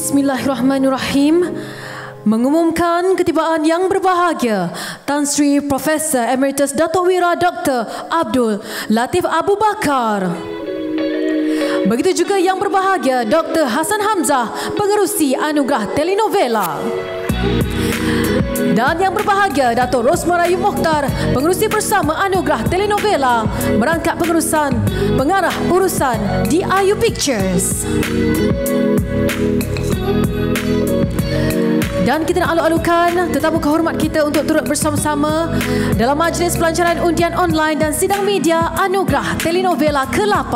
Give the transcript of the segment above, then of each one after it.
Bismillahirrahmanirrahim mengumumkan ketibaan yang berbahagia Tan Sri Profesor Emeritus Dato' Wira Dr. Abdul Latif Abu Bakar Begitu juga yang berbahagia Dr. Hasan Hamzah Pengerusi Anugerah Telenovela dan yang berbahagia Dato' Rosmarayu Mokhtar Pengerusi Bersama Anugerah Telenovela Merangkap pengurusan Pengarah Urusan di Pictures Pictures dan kita nak alu-alukan tetamu kehormat kita untuk turut bersama-sama dalam majlis pelancaran undian online dan sidang media Anugerah Telenovela ke-8.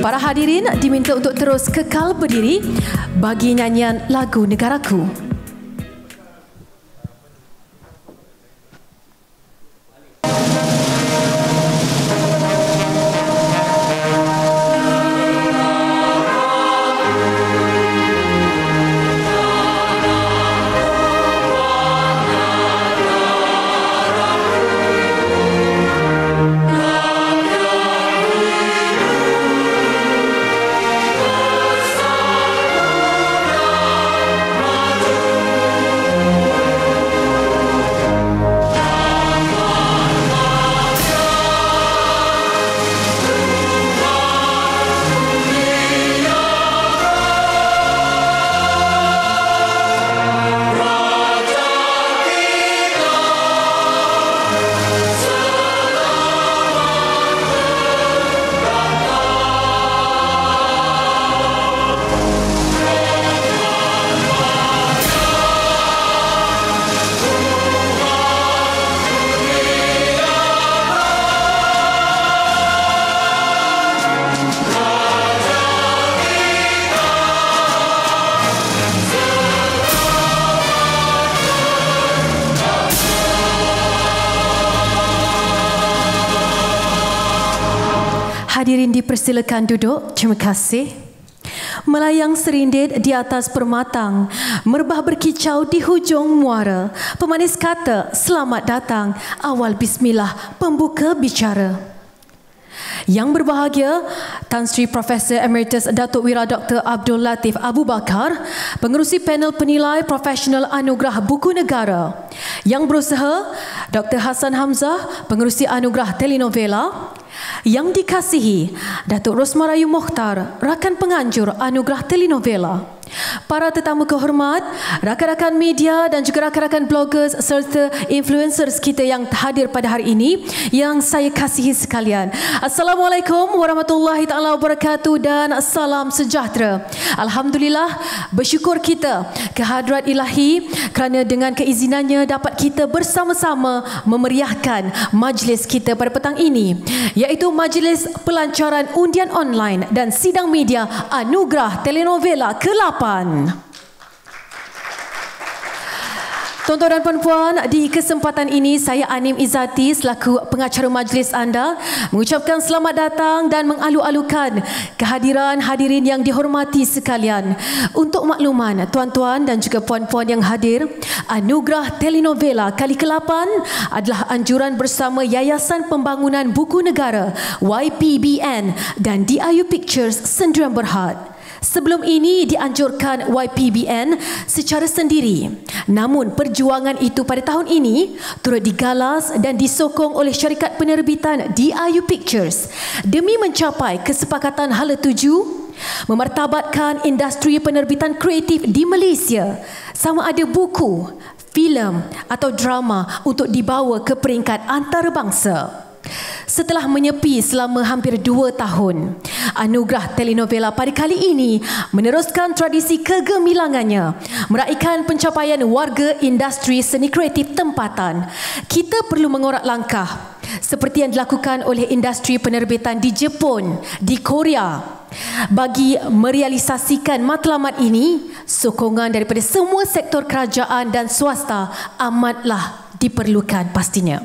Para hadirin diminta untuk terus kekal berdiri bagi nyanyian lagu Negaraku. Negaraku. silakan duduk. Terima kasih. Melayang serindit di atas permatang, merbah berkicau di hujung muara. Pemanis kata, selamat datang. Awal bismillah, pembuka bicara. Yang berbahagia, Tan Sri Profesor Emeritus Datuk Wira Dr. Abdul Latif Abu Bakar, pengerusi panel penilai Profesional Anugerah Buku Negara. Yang berusaha, Dr. Hasan Hamzah, pengerusi Anugerah Telenovela yang dikasihi Datuk Rosmarayu Mohtar, rakan penganjur Anugerah Telenovela para tetamu kehormat, rakan-rakan media dan juga rakan-rakan bloggers serta influencers kita yang hadir pada hari ini yang saya kasihi sekalian. Assalamualaikum warahmatullahi taala wabarakatuh dan salam sejahtera. Alhamdulillah bersyukur kita kehadrat Ilahi kerana dengan keizinannya dapat kita bersama-sama memeriahkan majlis kita pada petang ini iaitu majlis pelancaran undian online dan sidang media Anugerah Telenovela ke-8. Hmm. Tuan-tuan dan puan-puan, di kesempatan ini saya Anim Izati selaku pengacara majlis anda mengucapkan selamat datang dan mengalu-alukan kehadiran hadirin yang dihormati sekalian. Untuk makluman tuan-tuan dan juga puan-puan yang hadir, Anugerah Telenovela kali ke-8 adalah anjuran bersama Yayasan Pembangunan Buku Negara YPBN dan DIU Pictures Sendirian Berhad. Sebelum ini dianjurkan YPBN secara sendiri. Namun perjuangan itu pada tahun ini turut digalas dan disokong oleh syarikat penerbitan DIU Pictures demi mencapai kesepakatan hala tuju memartabatkan industri penerbitan kreatif di Malaysia sama ada buku, filem atau drama untuk dibawa ke peringkat antarabangsa. Setelah menyepi selama hampir dua tahun, Anugerah Telenovela pada kali ini meneruskan tradisi kegemilangannya meraihkan pencapaian warga industri seni kreatif tempatan. Kita perlu mengorak langkah seperti yang dilakukan oleh industri penerbitan di Jepun, di Korea. Bagi merealisasikan matlamat ini, sokongan daripada semua sektor kerajaan dan swasta amatlah diperlukan pastinya.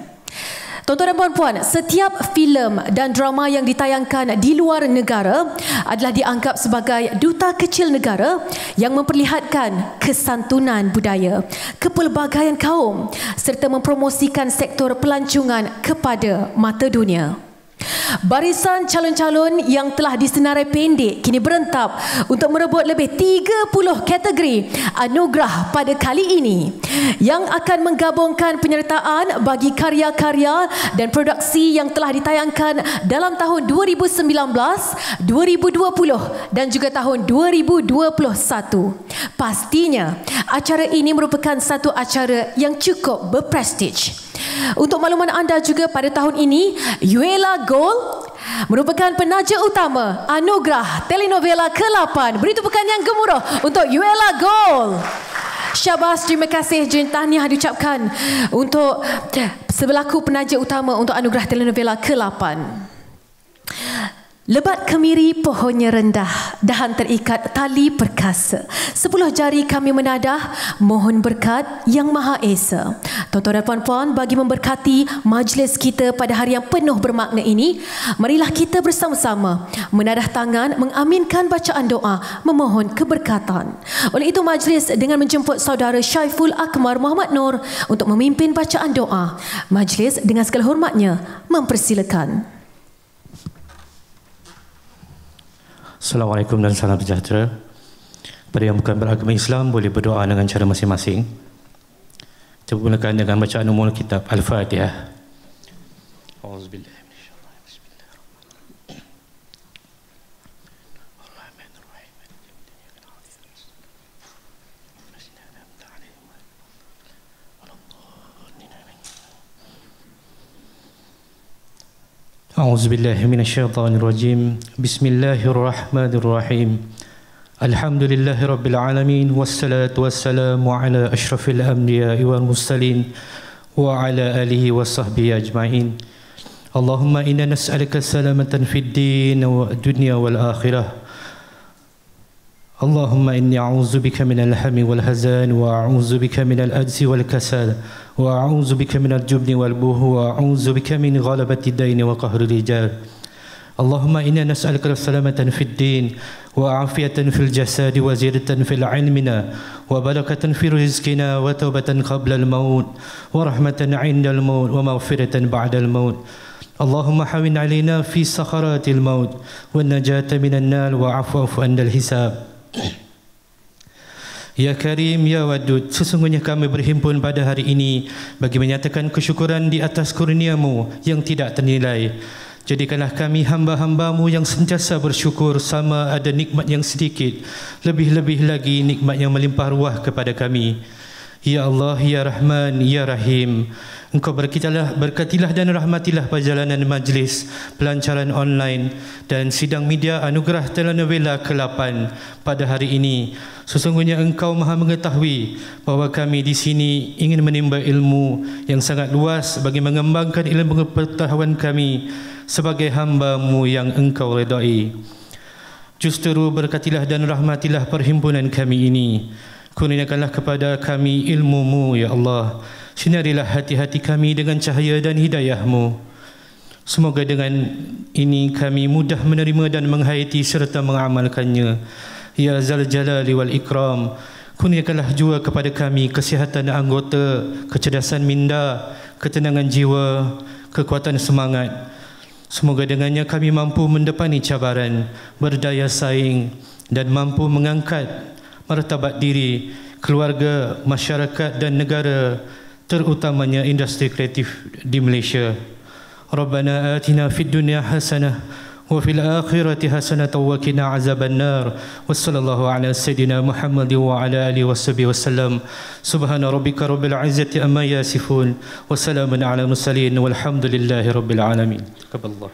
Tuan-tuan dan puan-puan, setiap filem dan drama yang ditayangkan di luar negara adalah dianggap sebagai duta kecil negara yang memperlihatkan kesantunan budaya, kepelbagaian kaum serta mempromosikan sektor pelancongan kepada mata dunia. Barisan calon-calon yang telah disenarai pendek kini berentap untuk merebut lebih 30 kategori anugerah pada kali ini yang akan menggabungkan penyertaan bagi karya-karya dan produksi yang telah ditayangkan dalam tahun 2019, 2020 dan juga tahun 2021. Pastinya acara ini merupakan satu acara yang cukup berprestij. Untuk makluman anda juga pada tahun ini, Yuela Gol merupakan penaja utama anugerah telenovela ke-8. Beri tepukan yang gemuruh untuk Yuela Gol. Syabas, terima kasih dan tahniah diucapkan untuk sebelaku penaja utama untuk anugerah telenovela ke-8. Lebat kemiri pohonnya rendah, dahan terikat tali perkasa. Sepuluh jari kami menadah, mohon berkat yang Maha Esa. Tuan-tuan dan puan-puan, bagi memberkati majlis kita pada hari yang penuh bermakna ini, marilah kita bersama-sama menadah tangan mengaminkan bacaan doa, memohon keberkatan. Oleh itu majlis dengan menjemput saudara Syaiful Akmar Muhammad Nur untuk memimpin bacaan doa. Majlis dengan segala hormatnya mempersilakan. Assalamualaikum dan salam sejahtera. Pada yang bukan beragama Islam boleh berdoa dengan cara masing-masing. Kita mulakan dengan bacaan umum kitab Al-Fatihah. Auzubillah. أعوذ بالله من الشيطان الرجيم بسم الله الرحمن الرحيم الحمد لله رب العالمين والصلاة والسلام على أشرف الأنبياء والمرسلين وعلى آله وصحبه أجمعين اللهم إنا نسألك سلامة في الدين والدنيا والآخرة اللهم إني أعوذ بك من الهم والهزان وأعوذ بك من الأجز والكسل وأعوذ بك من الجبن والبوه وأعوذ بك من غلبة الدين وقهر الرجال اللهم إنا نسألك السلامة في الدين وعافية في الجسد وزيادة في علمنا وبركة في رزقنا وتوبة قبل الموت ورحمة عند الموت ومغفرة بعد الموت اللهم حمل علينا في سخرات الموت والنجاة من النار وعفو عنا الحساب Ya Karim Ya Wadud Sesungguhnya kami berhimpun pada hari ini Bagi menyatakan kesyukuran di atas kurniamu Yang tidak ternilai Jadikanlah kami hamba-hambamu yang sentiasa bersyukur sama ada nikmat yang sedikit. Lebih-lebih lagi nikmat yang melimpah ruah kepada kami. Ya Allah, Ya Rahman, Ya Rahim. Engkau berkatilah, berkatilah dan rahmatilah perjalanan majlis, pelancaran online dan sidang media anugerah telenovela ke-8 pada hari ini. Sesungguhnya engkau maha mengetahui bahawa kami di sini ingin menimba ilmu yang sangat luas bagi mengembangkan ilmu pengetahuan kami sebagai hambamu yang engkau redai. Justeru berkatilah dan rahmatilah perhimpunan kami ini. Kurniakanlah kepada kami ilmumu, Ya Ya Allah. Sinarilah hati-hati kami dengan cahaya dan hidayahmu. Semoga dengan ini kami mudah menerima dan menghayati serta mengamalkannya. Ya Zal Jalali wal Ikram, kurniakanlah jua kepada kami kesihatan anggota, kecerdasan minda, ketenangan jiwa, kekuatan semangat. Semoga dengannya kami mampu mendepani cabaran, berdaya saing dan mampu mengangkat martabat diri, keluarga, masyarakat dan negara terutamanya industri kreatif di Malaysia. Rabbana atina fid dunya hasanah wa fil akhirati hasanah wa qina azabannar. Wa sallallahu ala sayidina Muhammad wa ala alihi washabihi wasallam. Subhana rabbika rabbil izzati amma yasifun wa ala mursalin walhamdulillahi rabbil alamin. Kaballah.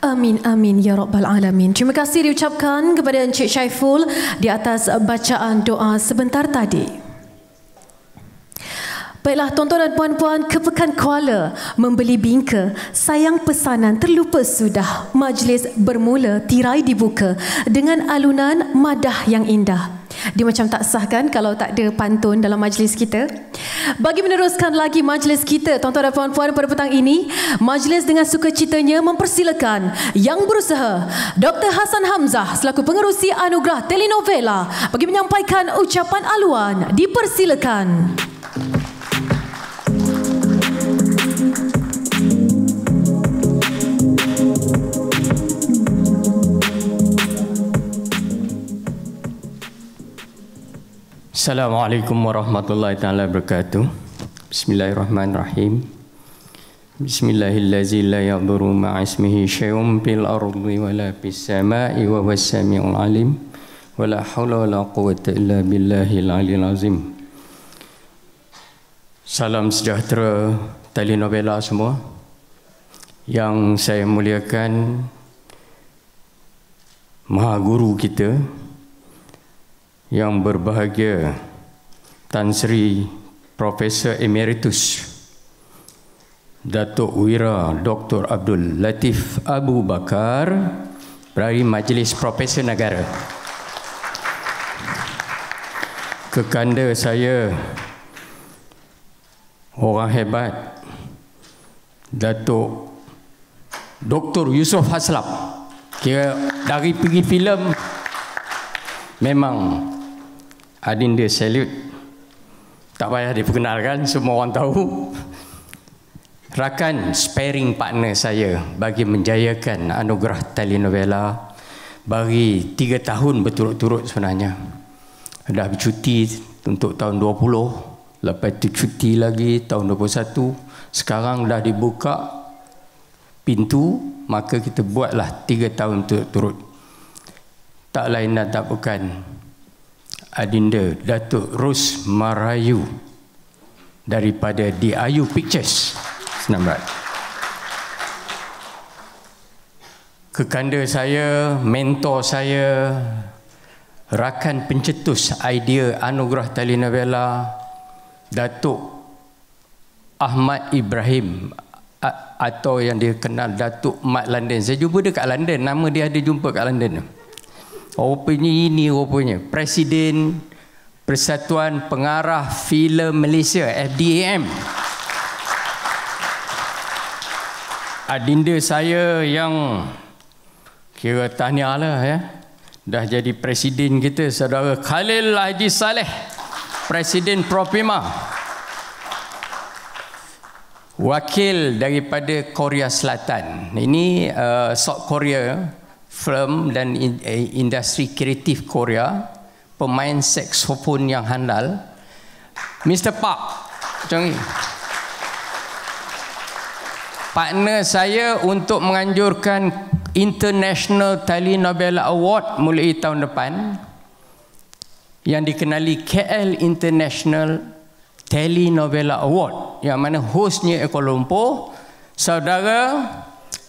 Amin, amin, ya Rabbal Alamin. Terima kasih diucapkan kepada Encik Syaiful di atas bacaan doa sebentar tadi. Baiklah tuan-tuan dan puan-puan, kepekan Kuala membeli bingka. Sayang pesanan terlupa sudah. Majlis bermula, tirai dibuka dengan alunan madah yang indah. Dia macam tak sah kan kalau tak ada pantun dalam majlis kita? Bagi meneruskan lagi majlis kita, tuan-tuan dan puan-puan pada petang ini, majlis dengan suka sukacitanya mempersilakan yang berusaha, Dr. Hasan Hamzah selaku pengerusi anugerah telenovela bagi menyampaikan ucapan aluan. Dipersilakan. Dipersilakan. Assalamualaikum warahmatullahi taala wabarakatuh. Bismillahirrahmanirrahim. Bismillahirrahmanirrahim. Bismillahirrahmanirrahim. Bismillahirrahmanirrahim. Bismillahirrahmanirrahim. Bismillahirrahmanirrahim. Bismillahirrahmanirrahim. Bismillahirrahmanirrahim. Bismillahirrahmanirrahim. Bismillahirrahmanirrahim. Bismillahirrahmanirrahim. Bismillahirrahmanirrahim. Bismillahirrahmanirrahim. Bismillahirrahmanirrahim. Bismillahirrahmanirrahim. Bismillahirrahmanirrahim. Bismillahirrahmanirrahim. Bismillahirrahmanirrahim. Bismillahirrahmanirrahim. haula wa la quwwata yang Berbahagia Tan Sri Profesor Emeritus Datuk Wira Dr. Abdul Latif Abu Bakar dari Majlis Profesor Negara. Kekanda saya orang hebat Datuk Dr. Yusof Haslam. Kira dari pergi filem memang Adinda Salute tak payah diperkenalkan semua orang tahu rakan sparing partner saya bagi menjayakan anugerah telenovela bagi tiga tahun berturut-turut sebenarnya dah bercuti untuk tahun 20 lepas itu cuti lagi tahun 21 sekarang dah dibuka pintu maka kita buatlah tiga tahun berturut-turut tak lain dan tak bukan adinda Datuk Rus Marayu daripada DIU Pictures. Senamrat. Kekanda saya, mentor saya, rakan pencetus idea anugerah novela Datuk Ahmad Ibrahim atau yang dia kenal Datuk Mat London. Saya jumpa dia kat London. Nama dia ada jumpa kat London tu. Rupanya ini rupanya Presiden Persatuan Pengarah Filem Malaysia FDAM Adinda saya yang Kira tahniah lah ya Dah jadi presiden kita Saudara Khalil Haji Saleh Presiden Propima Wakil daripada Korea Selatan Ini uh, South Korea film dan eh, industri kreatif Korea, pemain saksofon yang handal, Mr. Park Chongi. Partner saya untuk menganjurkan International Tali Nobel Award mulai tahun depan yang dikenali KL International Tali Nobel Award yang mana hostnya Kuala Lumpur, saudara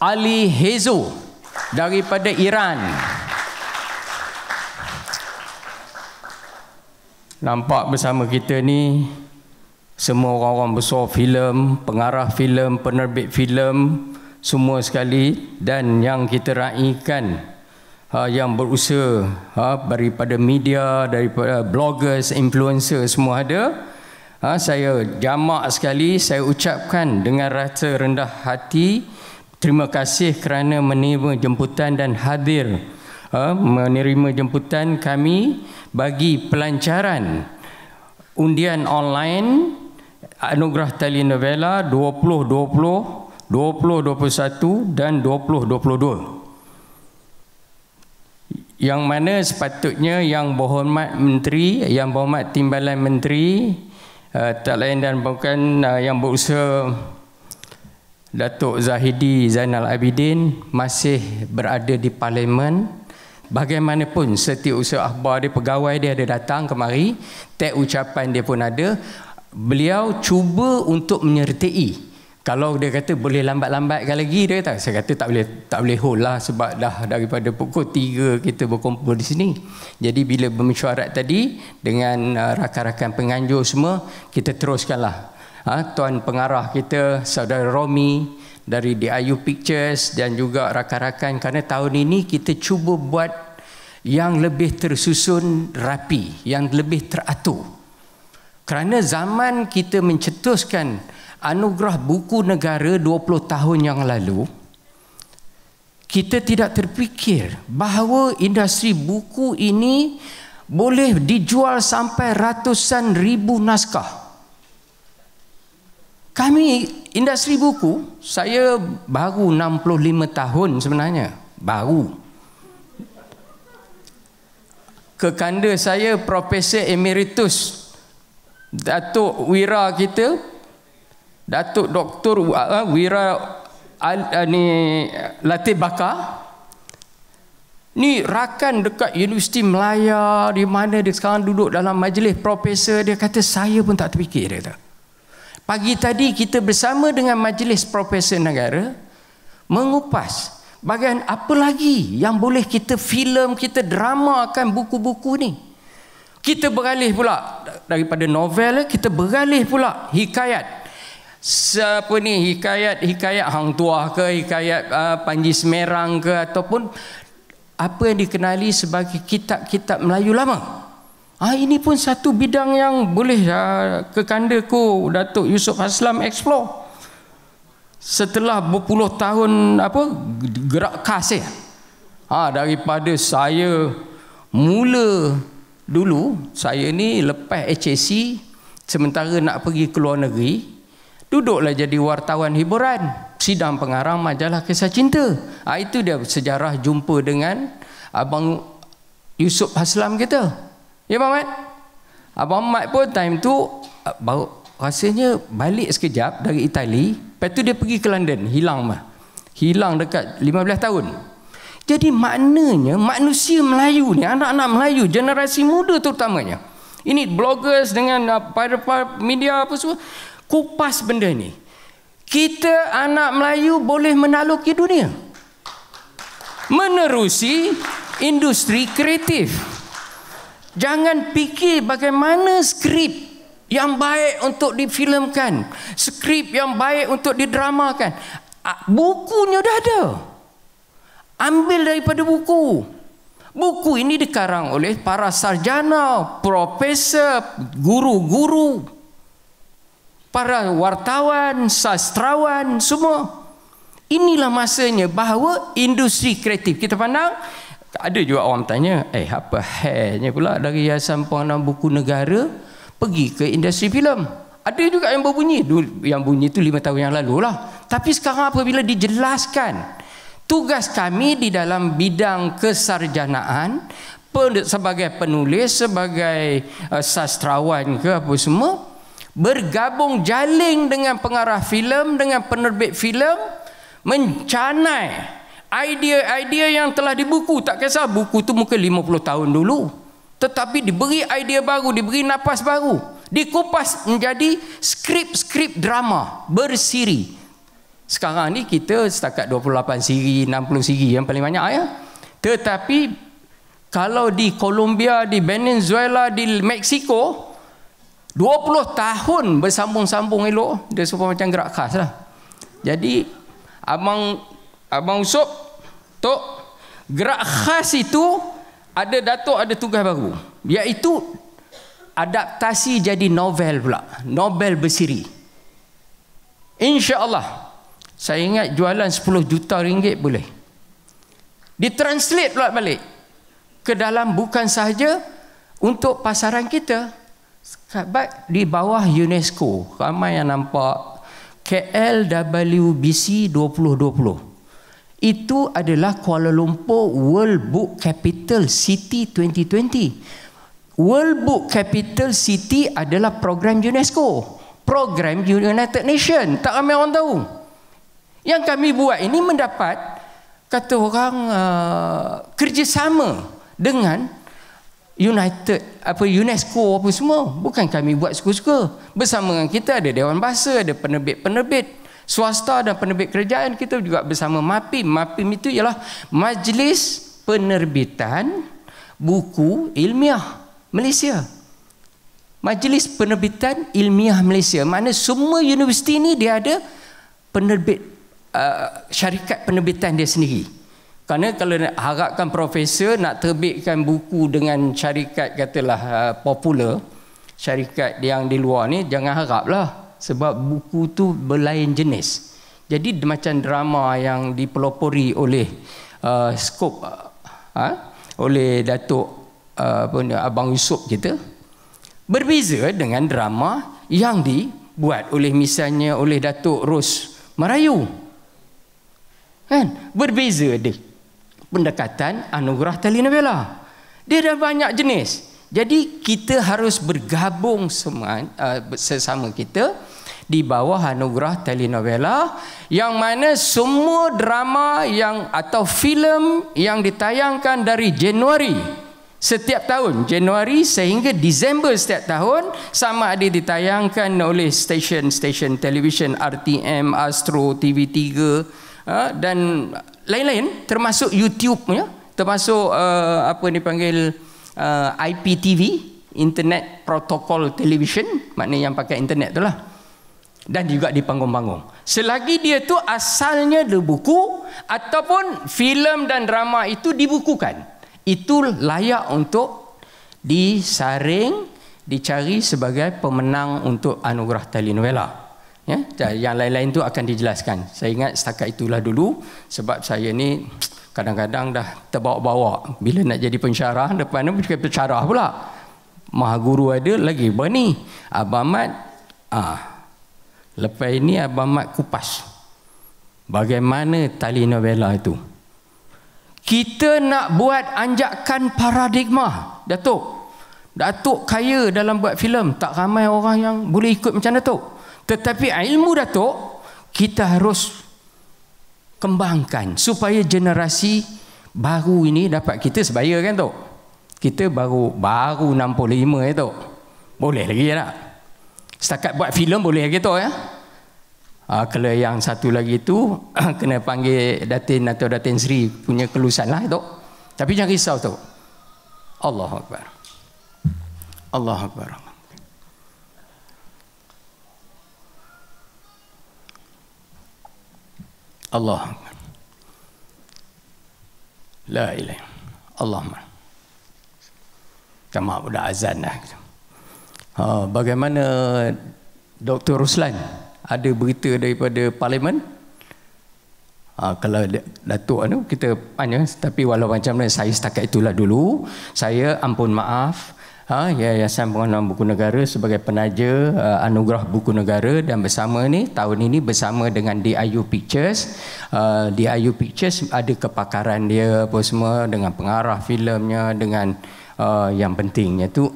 Ali Hezo daripada Iran. Nampak bersama kita ni semua orang-orang besar filem, pengarah filem, penerbit filem semua sekali dan yang kita raikan ha, yang berusaha ha, daripada media, daripada bloggers, influencer semua ada ha, saya jamak sekali, saya ucapkan dengan rasa rendah hati Terima kasih kerana menerima jemputan dan hadir uh, menerima jemputan kami bagi pelancaran undian online Anugerah Telenovela 2020, 2021 dan 2022. Yang mana sepatutnya yang berhormat menteri, yang berhormat timbalan menteri, uh, tak lain dan bukan uh, yang berusaha Datuk Zahidi Zainal Abidin masih berada di parlimen bagaimanapun setiausaha akhbar dia pegawai dia ada datang kemari tag ucapan dia pun ada beliau cuba untuk menyertai kalau dia kata boleh lambat-lambat kan lagi dia kata saya kata tak boleh tak boleh hold lah sebab dah daripada pukul 3 kita berkumpul di sini jadi bila bermesyuarat tadi dengan uh, rakan-rakan penganjur semua kita teruskanlah ha, tuan pengarah kita saudara Romi dari DIU Pictures dan juga rakan-rakan kerana tahun ini kita cuba buat yang lebih tersusun rapi, yang lebih teratur. Kerana zaman kita mencetuskan anugerah buku negara 20 tahun yang lalu, kita tidak terfikir bahawa industri buku ini boleh dijual sampai ratusan ribu naskah. Kami industri buku, saya baru 65 tahun sebenarnya. Baru. Kekanda saya Profesor Emeritus Datuk Wira kita Datuk Doktor ah, Wira Al, ah, ni, Latif Bakar Ni rakan dekat Universiti Melaya Di mana dia sekarang duduk dalam majlis Profesor dia kata saya pun tak terfikir Dia kata Pagi tadi kita bersama dengan majlis profesor negara mengupas bagian apa lagi yang boleh kita filem kita drama akan buku-buku ni. Kita beralih pula daripada novel kita beralih pula hikayat siapa ni hikayat hikayat hang tua ke hikayat uh, panji semerang ke ataupun apa yang dikenali sebagai kitab-kitab Melayu lama. Ah ini pun satu bidang yang boleh ah, kekandaku Datuk Yusof Haslam explore. Setelah berpuluh tahun apa gerak kasih. Ha ah, daripada saya mula dulu saya ni lepas HSC sementara nak pergi ke luar negeri duduklah jadi wartawan hiburan sidang pengarang majalah kisah cinta. Ah itu dia sejarah jumpa dengan abang Yusuf Haslam kita. Ya Abang Mat? Abang Mat pun time tu eh, baru rasanya balik sekejap dari Itali. Lepas tu dia pergi ke London. Hilang mah. Hilang dekat 15 tahun. Jadi maknanya manusia Melayu ni, anak-anak Melayu, generasi muda terutamanya. Ini bloggers dengan eh, media apa semua. Kupas benda ni. Kita anak Melayu boleh menaluki dunia. Menerusi industri kreatif. Jangan fikir bagaimana skrip yang baik untuk difilemkan, skrip yang baik untuk didramakan. Ah, bukunya dah ada. Ambil daripada buku. Buku ini dikarang oleh para sarjana, profesor, guru-guru, para wartawan, sastrawan, semua. Inilah masanya bahawa industri kreatif kita pandang tak ada juga orang tanya, eh apa halnya pula dari Yayasan Pengenalan Buku Negara pergi ke industri filem? Ada juga yang berbunyi, yang bunyi itu lima tahun yang lalu lah. Tapi sekarang apabila dijelaskan, tugas kami di dalam bidang kesarjanaan, sebagai penulis, sebagai eh, sastrawan ke apa semua, bergabung jaling dengan pengarah filem, dengan penerbit filem, mencanai idea-idea yang telah dibuku tak kisah buku tu mungkin 50 tahun dulu tetapi diberi idea baru diberi nafas baru dikupas menjadi skrip-skrip drama bersiri sekarang ni kita setakat 28 siri 60 siri yang paling banyak ya tetapi kalau di Colombia di Venezuela di Mexico 20 tahun bersambung-sambung elok dia serupa macam gerak khas lah jadi abang Abang Usop, Tok, gerak khas itu ada datuk ada tugas baru. Iaitu adaptasi jadi novel pula. Novel bersiri. InsyaAllah. Saya ingat jualan 10 juta ringgit boleh. Ditranslate pula balik. ke dalam bukan sahaja untuk pasaran kita. Sebab di bawah UNESCO. Ramai yang nampak. KLWBC 2020. Itu adalah Kuala Lumpur World Book Capital City 2020. World Book Capital City adalah program UNESCO. Program United Nations. Tak ramai orang tahu. Yang kami buat ini mendapat kata orang uh, kerjasama dengan United apa UNESCO apa semua bukan kami buat suka-suka bersama dengan kita ada dewan bahasa ada penerbit-penerbit swasta dan penerbit kerajaan kita juga bersama MAPIM. MAPIM itu ialah Majlis Penerbitan Buku Ilmiah Malaysia. Majlis Penerbitan Ilmiah Malaysia. Mana semua universiti ini dia ada penerbit uh, syarikat penerbitan dia sendiri. Karena kalau nak harapkan profesor nak terbitkan buku dengan syarikat katalah uh, popular, syarikat yang di luar ni jangan haraplah sebab buku tu berlain jenis. Jadi macam drama yang dipelopori oleh uh, skop uh, ha? oleh Datuk uh, Abang Yusuf kita berbeza dengan drama yang dibuat oleh misalnya oleh Datuk Ros Marayu. Kan? Berbeza dia pendekatan anugerah telenovela. Dia ada banyak jenis. Jadi kita harus bergabung sama, uh, sesama kita di bawah anugerah telenovela yang mana semua drama yang atau filem yang ditayangkan dari Januari setiap tahun Januari sehingga Disember setiap tahun sama ada ditayangkan oleh stesen-stesen televisyen RTM, Astro, TV3 uh, dan lain-lain termasuk YouTube ya termasuk uh, apa dipanggil panggil uh, IPTV internet protocol television makna yang pakai internet tu lah, dan juga di panggung-panggung selagi dia tu asalnya di buku ataupun filem dan drama itu dibukukan itu layak untuk disaring dicari sebagai pemenang untuk anugerah telenovela ya yang lain-lain tu akan dijelaskan saya ingat setakat itulah dulu sebab saya ni kadang-kadang dah terbawa-bawa bila nak jadi pensyarah depan tu bukan pensyarah pula mah guru ada lagi berani abang mat ah lepas ini abang mat kupas bagaimana tali novela itu kita nak buat anjakan paradigma datuk datuk kaya dalam buat filem tak ramai orang yang boleh ikut macam datuk tetapi ilmu datuk kita harus kembangkan supaya generasi baru ini dapat kita sebaya kan tu. Kita baru baru 65 ya tu. Boleh lagi ya tak? Setakat buat filem boleh lagi tu ya. Ha, kalau yang satu lagi tu kena panggil Datin atau Datin Sri punya kelulusan lah tu. Tapi jangan risau tu. Allahu Akbar. Allahu Akbar. Allah. Allah الله لا إله اللهم كما أبدا أزانا ha, bagaimana Dr. Ruslan ada berita daripada parlimen ha, kalau Datuk anu kita tanya tapi walau macam mana saya setakat itulah dulu saya ampun maaf Ha, Yayasan Pengenalan Buku Negara sebagai penaja uh, anugerah buku negara dan bersama ni tahun ini bersama dengan DIU Pictures. Uh, DIU Pictures ada kepakaran dia apa semua dengan pengarah filemnya dengan uh, yang pentingnya tu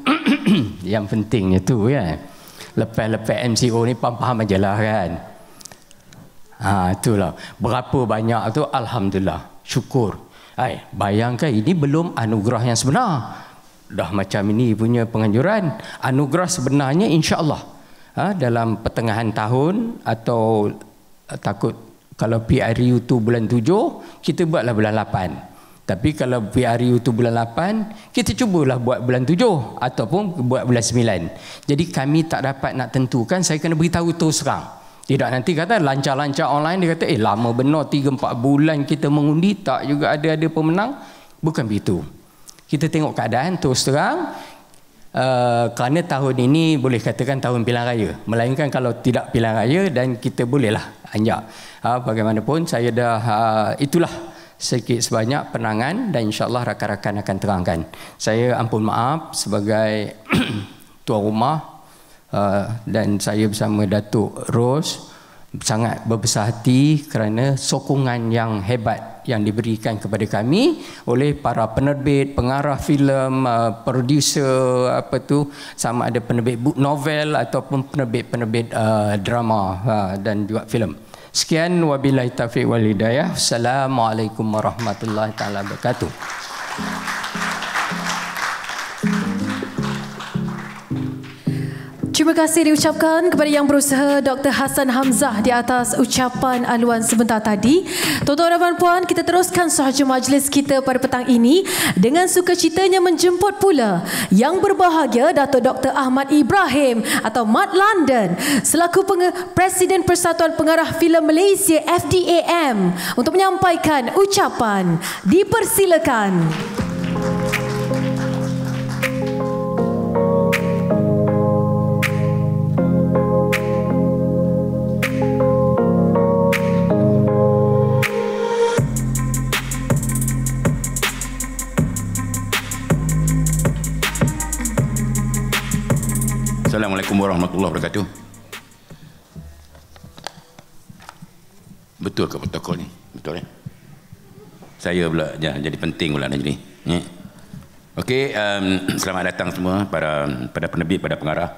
yang pentingnya tu ya. Kan? Lepas-lepas MCO ni paham-paham aja lah kan. Ha, itulah. Berapa banyak tu Alhamdulillah. Syukur. Hai, bayangkan ini belum anugerah yang sebenar dah macam ini punya penganjuran anugerah sebenarnya insyaallah ha, dalam pertengahan tahun atau eh, takut kalau PRU tu bulan 7 kita buatlah bulan 8 tapi kalau PRU tu bulan 8, kita cubalah buat bulan 7 ataupun buat bulan 9. Jadi kami tak dapat nak tentukan, saya kena beritahu tu sekarang. Tidak nanti kata lancar-lancar online, dia kata eh lama benar 3-4 bulan kita mengundi, tak juga ada-ada pemenang. Bukan begitu kita tengok keadaan terus terang uh, kerana tahun ini boleh katakan tahun pilihan raya melainkan kalau tidak pilihan raya dan kita bolehlah anjak uh, ah, bagaimanapun saya dah uh, itulah sikit sebanyak penangan dan insyaAllah rakan-rakan akan terangkan saya ampun maaf sebagai tuan rumah uh, dan saya bersama Datuk Rose sangat berbesar hati kerana sokongan yang hebat yang diberikan kepada kami oleh para penerbit, pengarah filem, uh, producer apa tu sama ada penerbit book novel ataupun penerbit-penerbit uh, drama uh, dan juga filem. Sekian wabillahi taufik wal hidayah. Assalamualaikum warahmatullahi taala wabarakatuh. Terima kasih diucapkan kepada yang berusaha Dr. Hasan Hamzah di atas ucapan aluan sebentar tadi. Tuan-tuan dan puan-puan, kita teruskan sahaja majlis kita pada petang ini dengan sukacitanya menjemput pula yang berbahagia Dato' Dr. Ahmad Ibrahim atau Mat London selaku Presiden Persatuan Pengarah Filem Malaysia FDAM untuk menyampaikan ucapan. Dipersilakan. Dipersilakan. Assalamualaikum warahmatullahi wabarakatuh. Betul ke protokol ni? Betul ya? Saya pula ya, jadi penting pula dah jadi. Ya. Okey, um, selamat datang semua para pada penerbit, pada pengarah,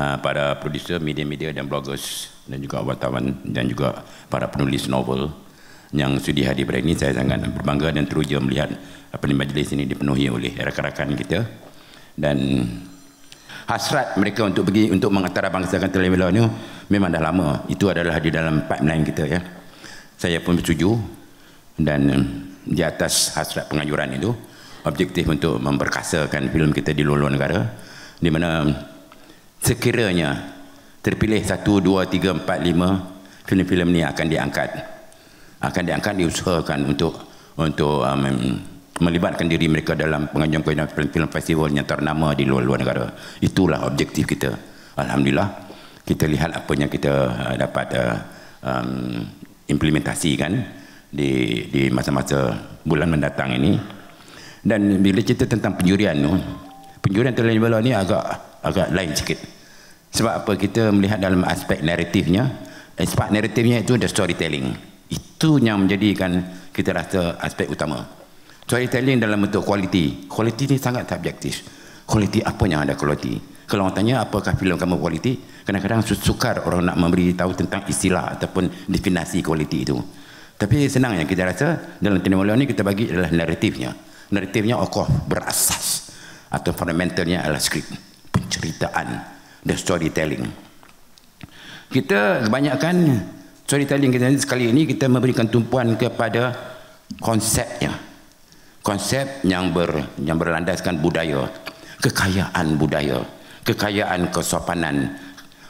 uh, para producer, media-media dan bloggers dan juga wartawan dan juga para penulis novel yang sudi hadir pada ini. Saya sangat berbangga dan teruja melihat apa ni majlis ini dipenuhi oleh rakan-rakan kita dan hasrat mereka untuk pergi untuk mengantarabangsakan Telemelo ni memang dah lama. Itu adalah di dalam pipeline kita ya. Saya pun setuju dan um, di atas hasrat penganjuran itu objektif untuk memperkasakan filem kita di luar, luar negara di mana um, sekiranya terpilih 1 2 3 4 5 filem-filem ni akan diangkat akan diangkat diusahakan untuk untuk um, melibatkan diri mereka dalam penganjuran film-film festival yang ternama di luar-luar negara. Itulah objektif kita. Alhamdulillah, kita lihat apa yang kita uh, dapat uh, um, implementasikan di di masa-masa bulan mendatang ini. Dan bila cerita tentang penjurian tu, penjurian televisyen bola ni agak agak lain sikit. Sebab apa kita melihat dalam aspek naratifnya, eh, aspek naratifnya itu the storytelling. Itu yang menjadikan kita rasa aspek utama. Storytelling dalam bentuk kualiti. Kualiti ini sangat subjektif. Kualiti apa yang ada kualiti? Kalau orang tanya apakah filem kamu kualiti, kadang-kadang sukar orang nak memberi tahu tentang istilah ataupun definasi kualiti itu. Tapi senangnya kita rasa dalam tinimolio ini kita bagi adalah naratifnya. Naratifnya okoh berasas atau fundamentalnya adalah skrip, penceritaan, the storytelling. Kita kebanyakan storytelling kita sekali ini kita memberikan tumpuan kepada konsepnya, konsep yang ber, yang berlandaskan budaya kekayaan budaya kekayaan kesopanan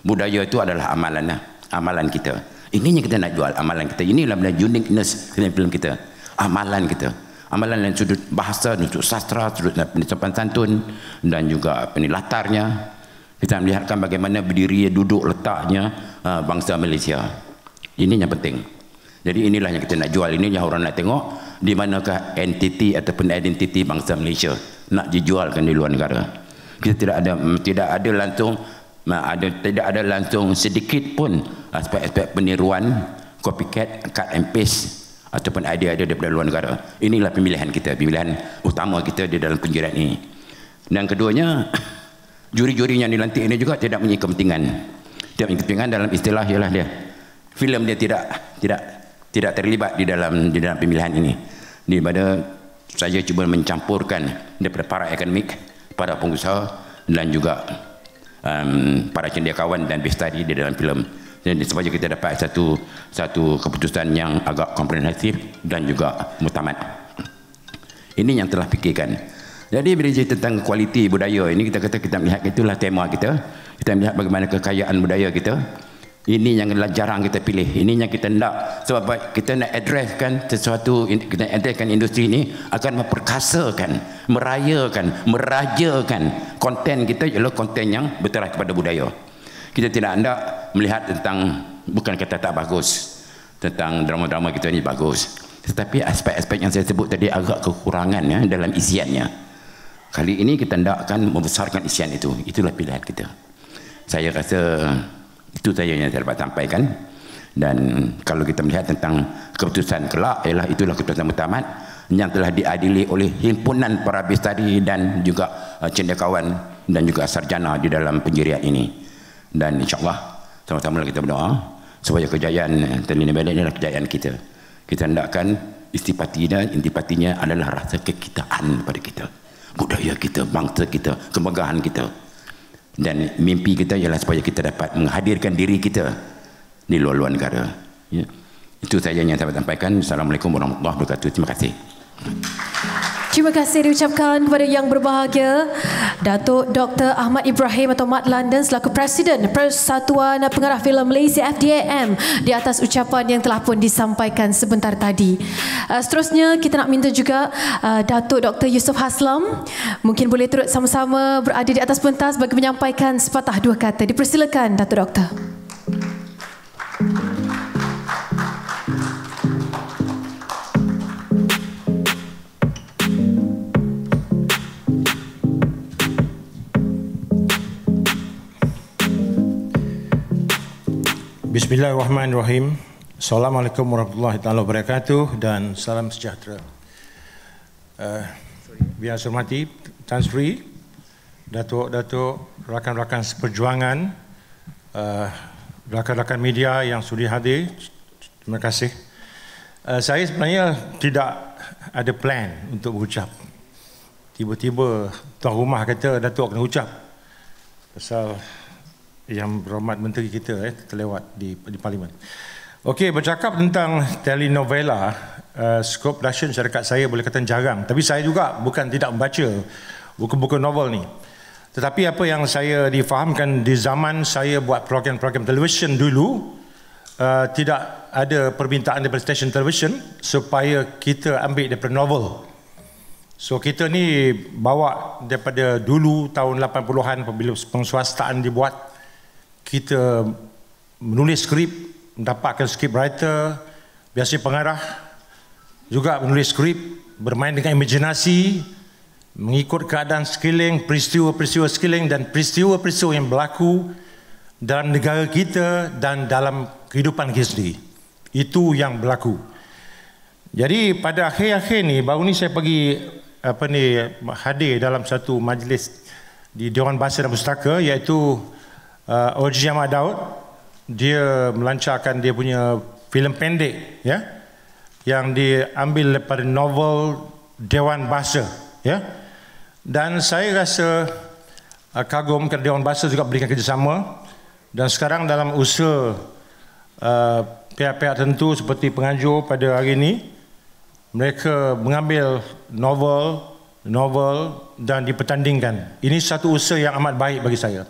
budaya itu adalah amalan eh, amalan kita ini yang kita nak jual amalan kita inilah benda uniqueness film film kita amalan kita amalan dan sudut bahasa dan sudut sastra sudut sopan santun dan juga penilatarnya. kita melihatkan bagaimana berdiri duduk letaknya ha, bangsa Malaysia ini yang penting jadi inilah yang kita nak jual ini yang orang nak tengok di manakah entiti ataupun identiti bangsa Malaysia nak dijualkan di luar negara. Kita tidak ada mm, tidak ada langsung mm, ada tidak ada langsung sedikit pun ah, aspek-aspek peniruan copycat cut and paste ataupun idea-idea daripada luar negara. Inilah pemilihan kita, pemilihan utama kita di dalam penjurian ini. Dan keduanya, juri-juri yang dilantik ini juga tidak punya kepentingan. Tidak punya kepentingan dalam istilah ialah dia. Filem dia tidak tidak tidak terlibat di dalam di dalam pemilihan ini. Di mana saya cuba mencampurkan daripada para akademik, para pengusaha dan juga um, para cendekiawan dan bestari di dalam filem. Jadi supaya kita dapat satu satu keputusan yang agak komprehensif dan juga mutamat. Ini yang telah fikirkan. Jadi bila tentang kualiti budaya ini kita kata kita melihat itulah tema kita. Kita melihat bagaimana kekayaan budaya kita ini yang lah jarang kita pilih. Ini yang kita nak. Sebab kan kita nak addresskan sesuatu, kita addresskan industri ini akan memperkasakan, merayakan, merajakan konten kita ialah konten yang berterah kepada budaya. Kita tidak nak melihat tentang, bukan kata tak bagus, tentang drama-drama kita ini bagus. Tetapi aspek-aspek yang saya sebut tadi agak kekurangan ya, dalam isiannya. Kali ini kita tidak akan membesarkan isian itu. Itulah pilihan kita. Saya rasa itu saja yang saya dapat sampaikan. Dan kalau kita melihat tentang keputusan kelak, ialah itulah keputusan utama yang telah diadili oleh himpunan para bistari dan juga uh, cendekawan dan juga sarjana di dalam penjirian ini. Dan insyaAllah sama-sama lah kita berdoa supaya kejayaan uh, Tani Nabi ini adalah kejayaan kita. Kita hendakkan istipati dan intipatinya adalah rasa kekitaan pada kita. Budaya kita, bangsa kita, kemegahan kita dan mimpi kita ialah supaya kita dapat menghadirkan diri kita di luar-luar negara ya. itu saja yang saya sampaikan Assalamualaikum warahmatullahi wabarakatuh terima kasih terima kasih diucapkan kepada yang berbahagia Datuk Dr. Ahmad Ibrahim atau Mat London selaku Presiden Persatuan Pengarah Filem Malaysia FDAM di atas ucapan yang telah pun disampaikan sebentar tadi. Uh, seterusnya kita nak minta juga uh, Datuk Dr. Yusof Haslam mungkin boleh turut sama-sama berada di atas pentas bagi menyampaikan sepatah dua kata. Dipersilakan Datuk Dr. Bismillahirrahmanirrahim. Assalamualaikum warahmatullahi taala wabarakatuh dan salam sejahtera. Uh, saya hormati Tan Sri, Datuk-Datuk, rakan-rakan seperjuangan, uh, rakan-rakan media yang sudi hadir. Terima kasih. Uh, saya sebenarnya tidak ada plan untuk berucap. Tiba-tiba tuan rumah kata Datuk kena ucap. Pasal yang berhormat menteri kita eh, terlewat di, di parlimen. Okey, bercakap tentang telenovela, uh, scope production syarikat saya boleh kata jarang. Tapi saya juga bukan tidak membaca buku-buku novel ni. Tetapi apa yang saya difahamkan di zaman saya buat program-program televisyen dulu, uh, tidak ada permintaan daripada stesen televisyen supaya kita ambil daripada novel. So kita ni bawa daripada dulu tahun 80-an apabila pengswastaan dibuat kita menulis skrip, mendapatkan skrip writer, biasanya pengarah, juga menulis skrip, bermain dengan imajinasi, mengikut keadaan sekeliling, peristiwa-peristiwa sekeliling dan peristiwa-peristiwa yang berlaku dalam negara kita dan dalam kehidupan kita sendiri. Itu yang berlaku. Jadi pada akhir-akhir ni, baru ni saya pergi apa ni hadir dalam satu majlis di Dewan Bahasa dan Pustaka iaitu uh, OG oh, Ahmad Daud dia melancarkan dia punya filem pendek ya yang diambil daripada novel Dewan Bahasa ya dan saya rasa uh, kagum kerana Dewan Bahasa juga berikan kerjasama dan sekarang dalam usaha uh, pihak-pihak tentu seperti penganjur pada hari ini mereka mengambil novel novel dan dipertandingkan ini satu usaha yang amat baik bagi saya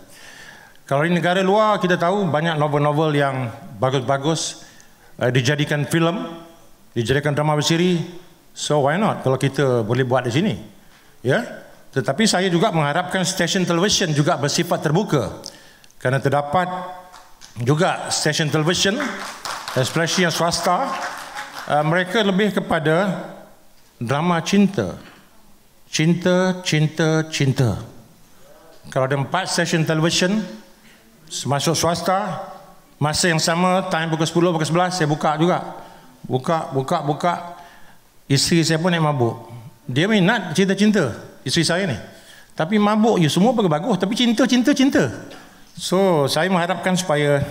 kalau di negara luar kita tahu banyak novel-novel yang bagus-bagus uh, dijadikan filem, dijadikan drama bersiri. So why not kalau kita boleh buat di sini? Ya. Yeah? Tetapi saya juga mengharapkan stesen televisyen juga bersifat terbuka. Kerana terdapat juga stesen televisyen especially yang swasta uh, mereka lebih kepada drama cinta. Cinta, cinta, cinta. Kalau ada empat stesen televisyen Semasuk swasta Masa yang sama Time pukul 10, pukul 11 Saya buka juga Buka, buka, buka Isteri saya pun naik mabuk Dia minat cinta-cinta Isteri saya ni Tapi mabuk je ya, Semua bagus-bagus Tapi cinta, cinta, cinta So saya mengharapkan supaya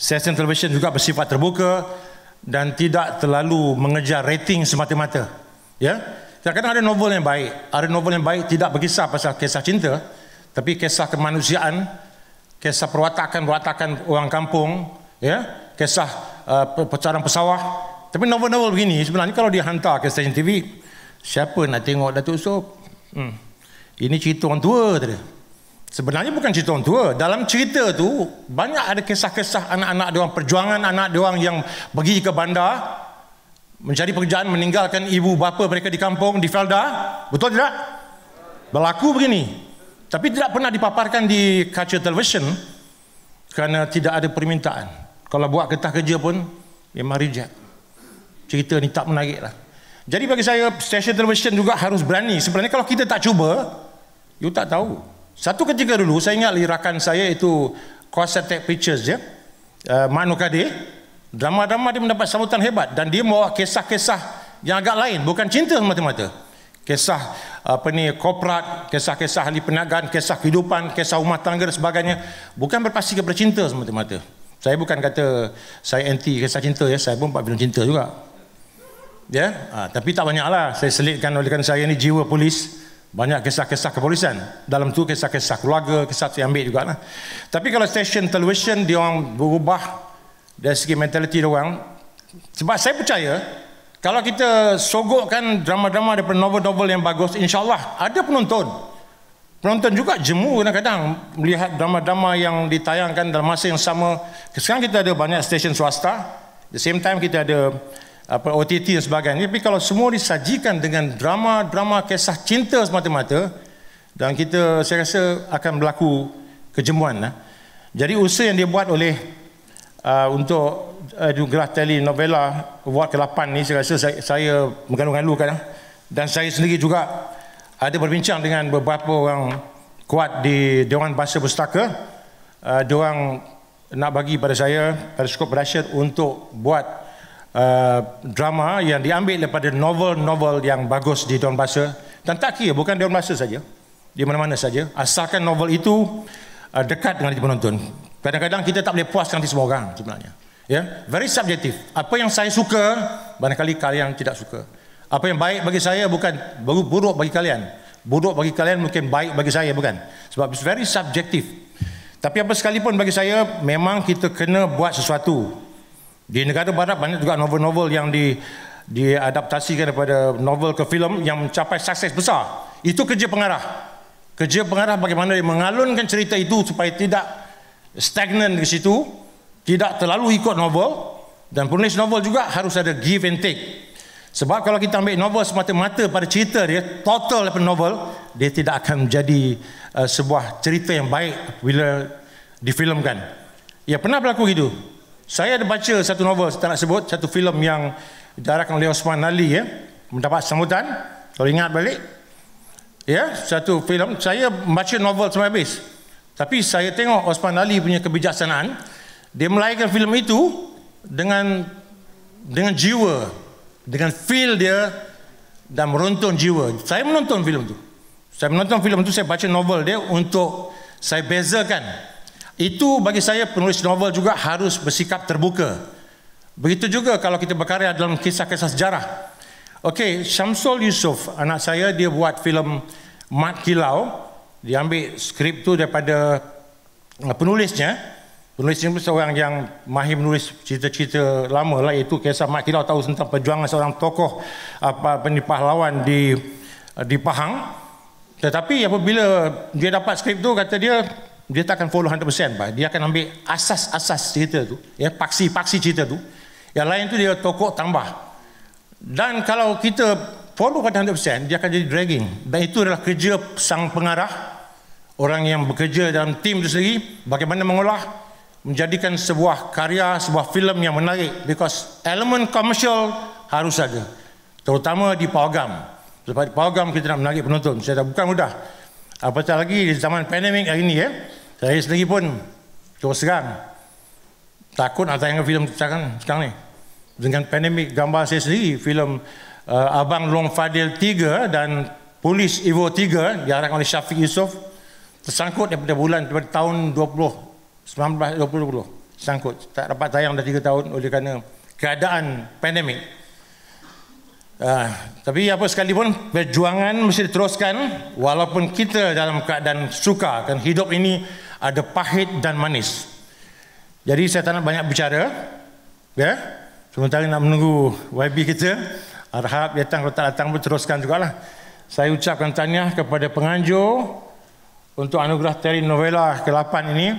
Session television juga bersifat terbuka Dan tidak terlalu mengejar rating semata-mata Ya Kadang-kadang ada novel yang baik Ada novel yang baik tidak berkisah pasal kisah cinta Tapi kisah kemanusiaan kisah perwatakan-perwatakan orang kampung, ya, kisah uh, pecaran pesawah. Tapi novel-novel begini sebenarnya kalau dihantar ke stesen TV, siapa nak tengok Datuk sop? Hmm. Ini cerita orang tua tadi. Sebenarnya bukan cerita orang tua. Dalam cerita tu banyak ada kisah-kisah anak-anak dia perjuangan anak dia orang yang pergi ke bandar mencari pekerjaan meninggalkan ibu bapa mereka di kampung di Felda. Betul tidak? Berlaku begini. Tapi tidak pernah dipaparkan di kaca televisyen kerana tidak ada permintaan. Kalau buat kertas kerja pun memang ya reject. Cerita ni tak menarik lah. Jadi bagi saya stesen televisyen juga harus berani. Sebenarnya kalau kita tak cuba, you tak tahu. Satu ketika dulu saya ingat lirakan saya itu Kwasatek Pictures ya. Uh, Manu Kadir. Drama-drama dia mendapat sambutan hebat dan dia membawa kisah-kisah yang agak lain. Bukan cinta semata-mata kisah apa ni korporat, kisah-kisah ahli perniagaan, kisah kehidupan, kisah rumah tangga dan sebagainya bukan berpasti kepada cinta semata-mata. Saya bukan kata saya anti kisah cinta ya, saya pun pak film cinta juga. Ya, ha, tapi tak banyaklah. Saya selitkan oleh kan saya ni jiwa polis, banyak kisah-kisah kepolisan. Dalam tu kisah-kisah keluarga, kisah saya ambil jugalah. Tapi kalau stesen televisyen dia orang berubah dari segi mentaliti dia orang. Sebab saya percaya kalau kita sogokkan drama-drama daripada novel-novel yang bagus, insyaAllah ada penonton. Penonton juga jemu kadang-kadang melihat drama-drama yang ditayangkan dalam masa yang sama. Sekarang kita ada banyak stesen swasta. The same time kita ada apa OTT dan sebagainya. Tapi kalau semua disajikan dengan drama-drama kisah cinta semata-mata dan kita saya rasa akan berlaku kejemuan. Eh. Jadi usaha yang dia buat oleh uh, untuk Eh, uh, Grass Telly novela Award ke-8 ni saya rasa saya, saya mengandung-andung kadang eh. dan saya sendiri juga ada berbincang dengan beberapa orang kuat di Dewan Bahasa Pustaka uh, diorang nak bagi pada saya periskop Rashid untuk buat uh, drama yang diambil daripada novel-novel yang bagus di Dewan Bahasa dan tak kira bukan Dewan Bahasa saja di mana-mana saja asalkan novel itu uh, dekat dengan penonton kadang-kadang kita tak boleh puaskan semua orang sebenarnya yeah? very subjective apa yang saya suka barangkali kalian tidak suka apa yang baik bagi saya bukan buruk bagi kalian buruk bagi kalian mungkin baik bagi saya bukan sebab it's very subjective tapi apa sekalipun bagi saya memang kita kena buat sesuatu di negara barat banyak juga novel-novel yang di diadaptasikan daripada novel ke filem yang mencapai sukses besar itu kerja pengarah kerja pengarah bagaimana dia mengalunkan cerita itu supaya tidak stagnan di situ tidak terlalu ikut novel dan penulis novel juga harus ada give and take. Sebab kalau kita ambil novel semata-mata pada cerita dia, total daripada novel, dia tidak akan menjadi uh, sebuah cerita yang baik bila difilmkan. Ya pernah berlaku gitu. Saya ada baca satu novel, saya tak nak sebut, satu filem yang diarahkan oleh Osman Ali ya, mendapat sambutan. Kalau ingat balik, ya, satu filem saya baca novel sampai habis. Tapi saya tengok Osman Ali punya kebijaksanaan, dia melahirkan filem itu dengan dengan jiwa dengan feel dia dan meronton jiwa saya menonton filem itu saya menonton filem itu saya baca novel dia untuk saya bezakan itu bagi saya penulis novel juga harus bersikap terbuka begitu juga kalau kita berkarya dalam kisah-kisah sejarah okey Syamsul Yusuf anak saya dia buat filem Mat Kilau dia ambil skrip tu daripada uh, penulisnya Penulis ini seorang yang mahir menulis cerita-cerita lama lah iaitu kisah Mak Kilau tahu tentang perjuangan seorang tokoh apa peni pahlawan di eh, di Pahang. Tetapi apabila dia dapat skrip tu kata dia dia tak akan follow 100% Pak. Dia akan ambil asas-asas cerita tu, ya paksi-paksi cerita tu. Yang lain tu dia tokoh tambah. Dan kalau kita follow pada 100% dia akan jadi dragging. Dan itu adalah kerja sang pengarah orang yang bekerja dalam tim itu sendiri bagaimana mengolah menjadikan sebuah karya, sebuah filem yang menarik because elemen komersial harus ada. Terutama di program. Sebab di program kita nak menarik penonton. Saya tak bukan mudah. Apatah lagi di zaman pandemik hari ini ya. Eh? Saya sendiri pun terus serang. Takut nak tayangkan filem sekarang, sekarang ni. Dengan pandemik gambar saya sendiri, filem uh, Abang Long Fadil 3 dan Polis Evo 3 diarahkan oleh Syafiq Yusof tersangkut daripada bulan daripada tahun 1920 sangkut tak dapat tayang dah 3 tahun oleh kerana keadaan pandemik uh, tapi apa sekalipun perjuangan mesti diteruskan walaupun kita dalam keadaan suka dan hidup ini ada pahit dan manis jadi saya tak nak banyak bicara ya yeah? sementara nak menunggu YB kita harap datang kalau tak datang pun teruskan lah. saya ucapkan tanya kepada penganjur untuk anugerah Terry Novela ke-8 ini.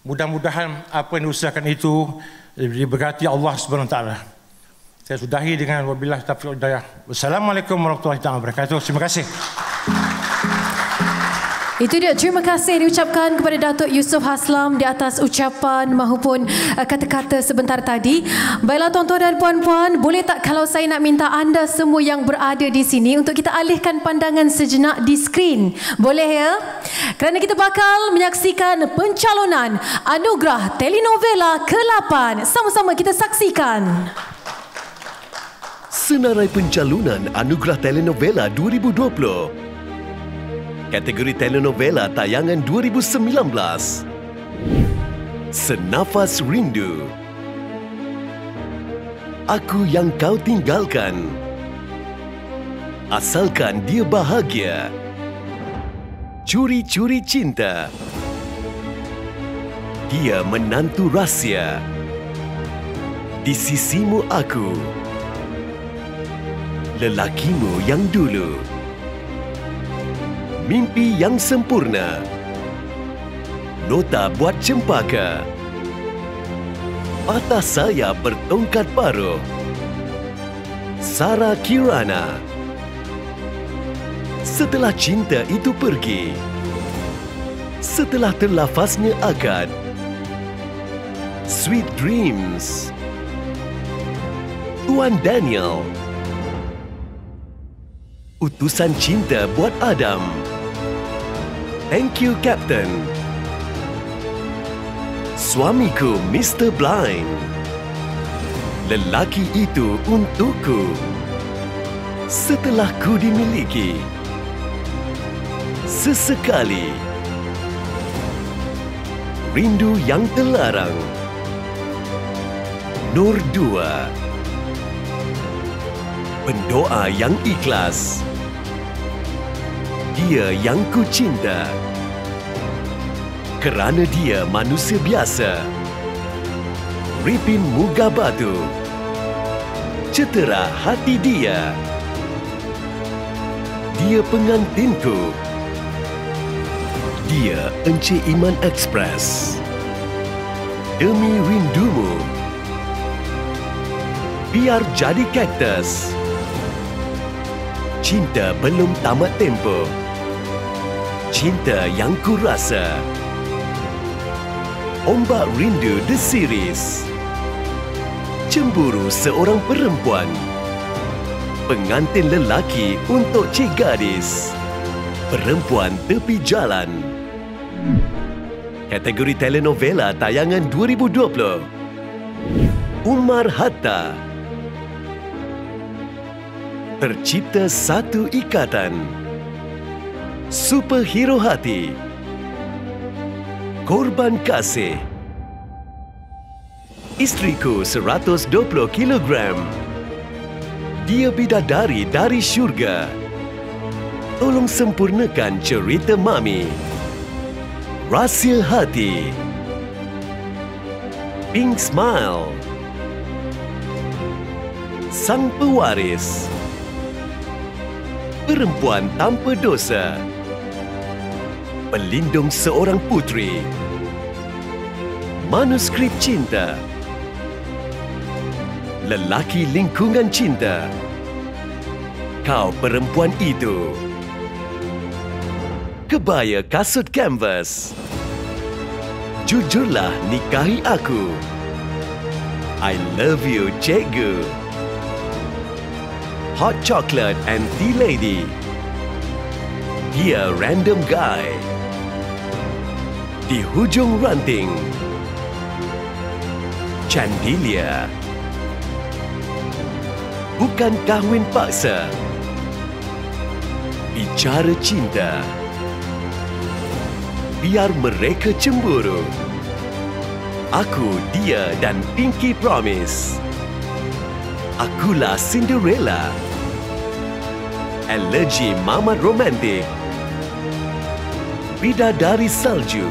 Mudah-mudahan apa yang diusahakan itu diberkati Allah Subhanahu wa taala. Saya sudahi dengan wabillahi taufiq wal hidayah. Wassalamualaikum warahmatullahi wabarakatuh. Terima kasih. Itu dia. Terima kasih diucapkan kepada Datuk Yusof Haslam di atas ucapan maupun eh, kata-kata sebentar tadi. Baiklah tuan-tuan dan puan-puan, boleh tak kalau saya nak minta anda semua yang berada di sini untuk kita alihkan pandangan sejenak di skrin. Boleh ya? Kerana kita bakal menyaksikan pencalonan anugerah telenovela ke-8. Sama-sama kita saksikan. Senarai pencalonan anugerah telenovela 2020 kategori telenovela tayangan 2019. Senafas Rindu. Aku yang kau tinggalkan. Asalkan dia bahagia. Curi-curi cinta. Dia menantu rahsia. Di sisimu aku. Lelakimu yang dulu. yang dulu mimpi yang sempurna. Nota buat cempaka. Patah saya bertongkat paruh. Sara Kirana. Setelah cinta itu pergi. Setelah terlafaznya akad. Sweet Dreams. Tuan Daniel. Utusan cinta buat Adam. Thank you, Captain. Suamiku, Mr. Blind. Lelaki itu untukku. Setelah ku dimiliki. Sesekali. Rindu yang terlarang. Nur 2. Pendoa yang ikhlas. yang ikhlas dia yang ku cinta. Kerana dia manusia biasa. Ripin Muga Batu. Cetera hati dia. Dia pengantinku. Dia Encik Iman ekspres. Demi windumu, Biar jadi kaktus. Biar jadi kaktus cinta belum tamat tempo, Cinta yang ku rasa. Ombak rindu the series. Cemburu seorang perempuan. Pengantin lelaki untuk cik gadis. Perempuan tepi jalan. Kategori telenovela tayangan 2020. Umar Hatta tercipta satu ikatan. Superhero hati. Korban kasih. Isteriku 120 kg. Dia bidadari dari syurga. Tolong sempurnakan cerita mami. Rahsia hati. Pink smile. Sang pewaris. Sang pewaris. Perempuan Tanpa Dosa Pelindung Seorang Putri Manuskrip Cinta Lelaki Lingkungan Cinta Kau Perempuan Itu Kebaya Kasut canvas, Jujurlah Nikahi Aku I Love You Cikgu hot chocolate and tea lady. Dia random guy. Di hujung ranting. Chandelier. Bukan kahwin paksa. Bicara cinta. Biar mereka cemburu. Aku, dia dan Pinky Promise. Akulah Cinderella. Cinderella. Alergi Mamat Romantik. Bida dari salju.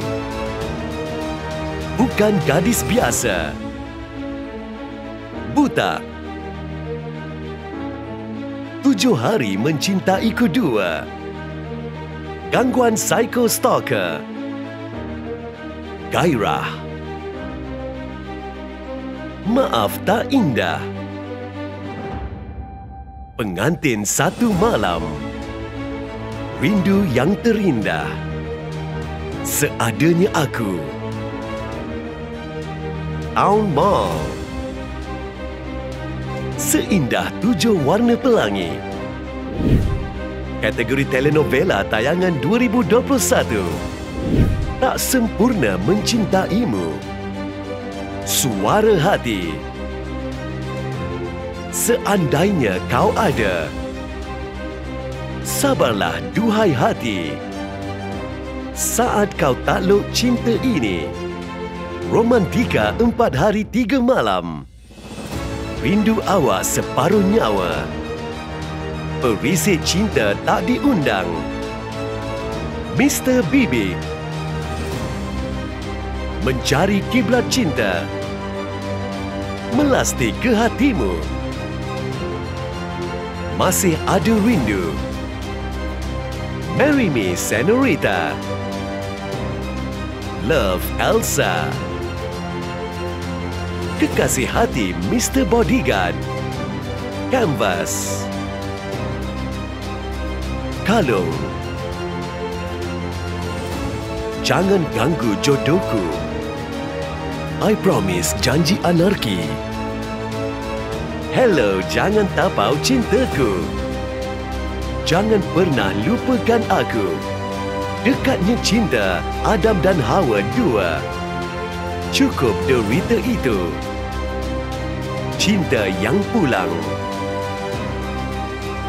Bukan gadis biasa. Buta. Tujuh hari mencintai kedua. Gangguan psycho stalker. Gairah. Maaf tak indah. Pengantin Satu Malam Rindu Yang Terindah Seadanya Aku Town Mall Seindah Tujuh Warna Pelangi Kategori Telenovela Tayangan 2021 Tak Sempurna Mencintaimu Suara Hati Suara Hati seandainya kau ada. Sabarlah duhai hati. Saat kau takluk cinta ini. Romantika empat hari tiga malam. Rindu awak separuh nyawa. Perisik cinta tak diundang. Mr. Bibi. Mencari kiblat cinta. Melasti ke Melasti ke hatimu masih ada rindu. Marry me, Senorita. Love, Elsa. Kekasih hati, Mr. Bodyguard. Canvas. Kalung. Jangan ganggu jodohku. I promise janji anarki. Hello, jangan tapau cintaku. Jangan pernah lupakan aku. Dekatnya cinta, Adam dan Hawa dua. Cukup derita itu. Cinta yang pulang.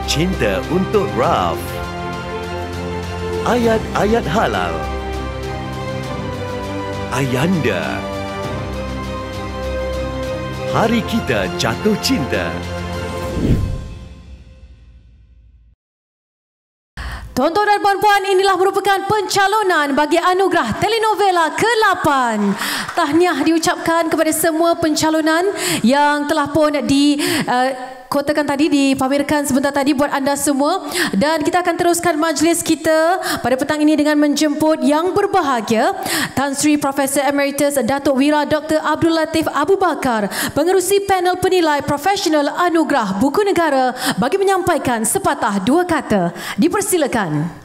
Cinta untuk Ralph. Ayat-ayat halal. Ayanda. Hari Kita Jatuh Cinta. Tonton dan puan-puan inilah merupakan pencalonan bagi anugerah telenovela ke-8. Tahniah diucapkan kepada semua pencalonan yang telah pun di uh, kotakan tadi dipamerkan sebentar tadi buat anda semua dan kita akan teruskan majlis kita pada petang ini dengan menjemput yang berbahagia Tan Sri Profesor Emeritus Datuk Wira Dr. Abdul Latif Abu Bakar pengerusi panel penilai Profesional Anugerah Buku Negara bagi menyampaikan sepatah dua kata. Dipersilakan.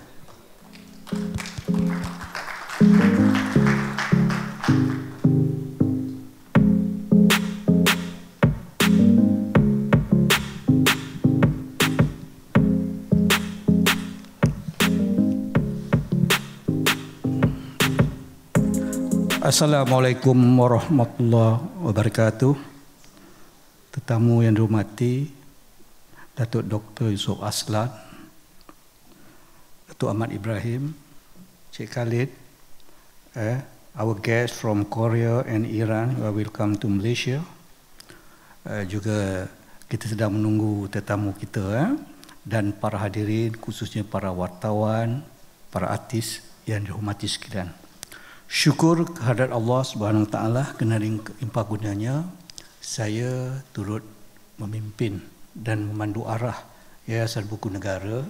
Assalamualaikum warahmatullahi wabarakatuh Tetamu yang dihormati Datuk Dr. Yusof Aslan Datuk Ahmad Ibrahim Cik Khalid eh, Our guests from Korea and Iran Welcome to Malaysia eh, Juga kita sedang menunggu tetamu kita eh, Dan para hadirin khususnya para wartawan Para artis yang dihormati sekiranya. Syukur kehadrat Allah Subhanahu Wa taala kerana limpah gunanya saya turut memimpin dan memandu arah Yayasan Buku Negara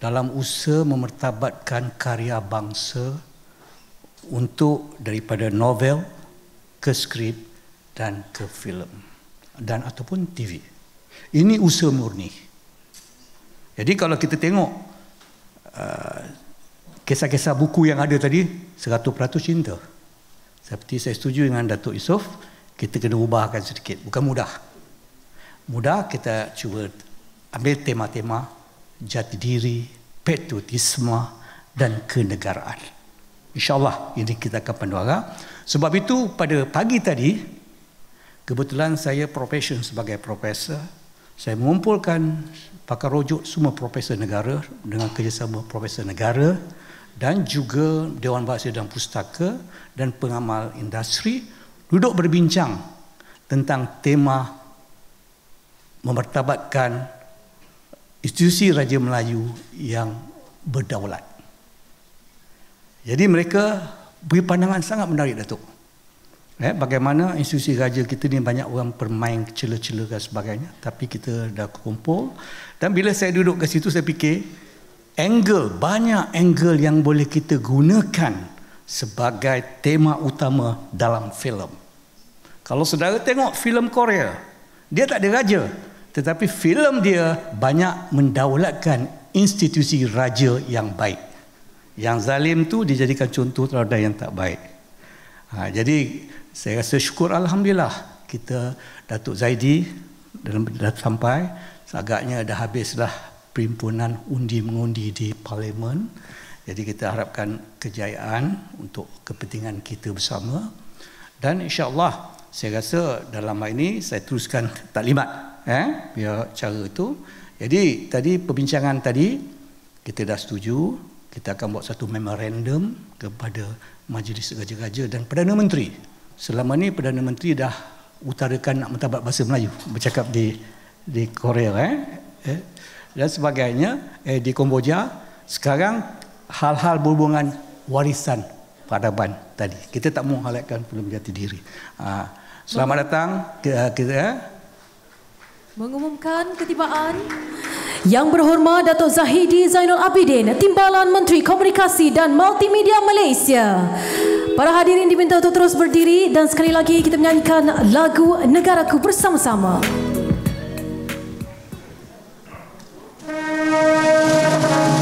dalam usaha memertabatkan karya bangsa untuk daripada novel ke skrip dan ke filem dan ataupun TV. Ini usaha murni. Jadi kalau kita tengok uh, kisah-kisah buku yang ada tadi 100% cinta. Seperti saya setuju dengan Datuk Yusof, kita kena ubahkan sedikit. Bukan mudah. Mudah kita cuba ambil tema-tema jati diri, patriotisme dan kenegaraan. InsyaAllah ini kita akan pendua Sebab itu pada pagi tadi, kebetulan saya profession sebagai profesor, saya mengumpulkan pakar rojok semua profesor negara dengan kerjasama profesor negara dan juga Dewan Bahasa dan Pustaka dan pengamal industri duduk berbincang tentang tema memertabatkan institusi Raja Melayu yang berdaulat. Jadi mereka beri pandangan sangat menarik Datuk. Eh, bagaimana institusi raja kita ni banyak orang permain celah-celah dan sebagainya. Tapi kita dah kumpul. Dan bila saya duduk ke situ saya fikir, angle banyak angle yang boleh kita gunakan sebagai tema utama dalam filem. Kalau saudara tengok filem Korea, dia tak ada raja, tetapi filem dia banyak mendaulatkan institusi raja yang baik. Yang zalim tu dijadikan contoh terhadap yang tak baik. Ha, jadi saya rasa syukur alhamdulillah kita Datuk Zaidi dalam dah sampai agaknya dah habislah perhimpunan undi-mengundi di parlimen. Jadi kita harapkan kejayaan untuk kepentingan kita bersama. Dan insya-Allah saya rasa dalam hal ini saya teruskan taklimat eh biar ya, cara itu. Jadi tadi perbincangan tadi kita dah setuju kita akan buat satu memorandum kepada majlis raja-raja dan perdana menteri. Selama ni perdana menteri dah utarakan nak mentabat bahasa Melayu bercakap di di Korea eh, eh dan sebagainya eh, di Komboja sekarang hal-hal berhubungan warisan peradaban tadi kita tak mau halakan belum jati diri ha, selamat datang ke, eh, kita eh. mengumumkan ketibaan yang berhormat Dato' Zahidi Zainul Abidin Timbalan Menteri Komunikasi dan Multimedia Malaysia para hadirin diminta untuk terus berdiri dan sekali lagi kita menyanyikan lagu Negaraku Bersama-sama Thank you.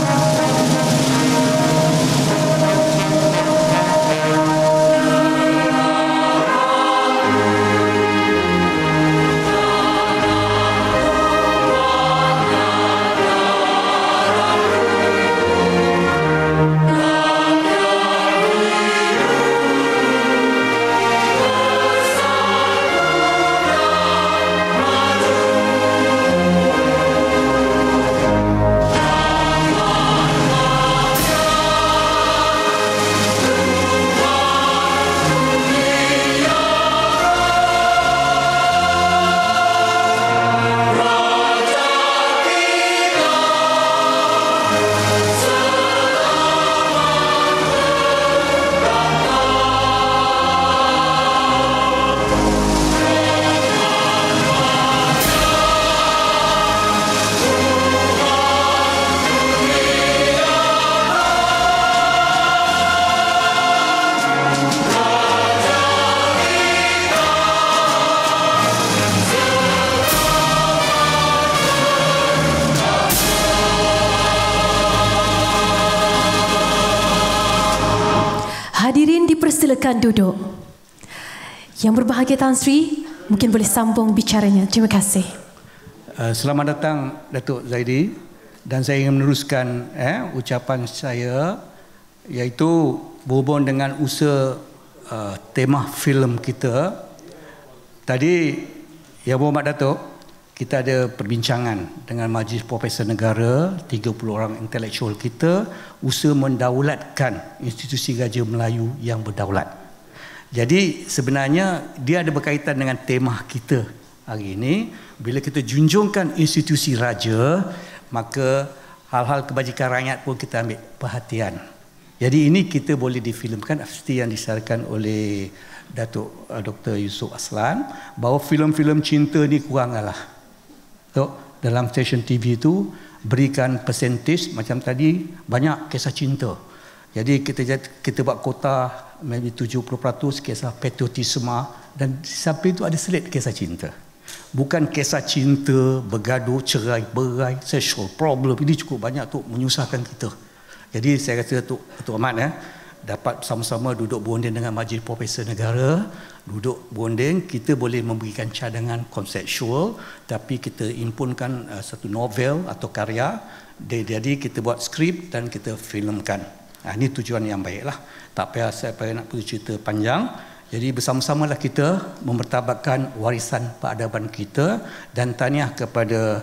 silakan duduk. Yang berbahagia Tan Sri, mungkin boleh sambung bicaranya. Terima kasih. Uh, selamat datang Datuk Zaidi dan saya ingin meneruskan eh, ucapan saya iaitu berhubung dengan usaha uh, tema filem kita. Tadi Yang Berhormat Datuk, kita ada perbincangan dengan Majlis Profesor Negara 30 orang intelektual kita usaha mendaulatkan institusi gaji Melayu yang berdaulat. Jadi sebenarnya dia ada berkaitan dengan tema kita hari ini bila kita junjungkan institusi raja maka hal-hal kebajikan rakyat pun kita ambil perhatian. Jadi ini kita boleh difilmkan seperti yang disarankan oleh Datuk eh, Dr. Yusof Aslan bahawa filem-filem cinta ni kuranglah. So, dalam stesen TV itu berikan percentage macam tadi banyak kisah cinta. Jadi kita kita buat kota maybe 70% kisah patriotisme dan sampai itu ada selit kisah cinta. Bukan kisah cinta bergaduh, cerai, berai, sexual problem. Ini cukup banyak tu menyusahkan kita. Jadi saya kata tu tu Ahmad eh, dapat sama-sama duduk berunding dengan Majlis Profesor Negara duduk bonding kita boleh memberikan cadangan konseptual tapi kita impunkan uh, satu novel atau karya jadi kita buat skrip dan kita filemkan. ha, ah, ini tujuan yang baiklah tak payah saya payah nak perlu cerita panjang jadi bersama-samalah kita mempertabatkan warisan peradaban kita dan tahniah kepada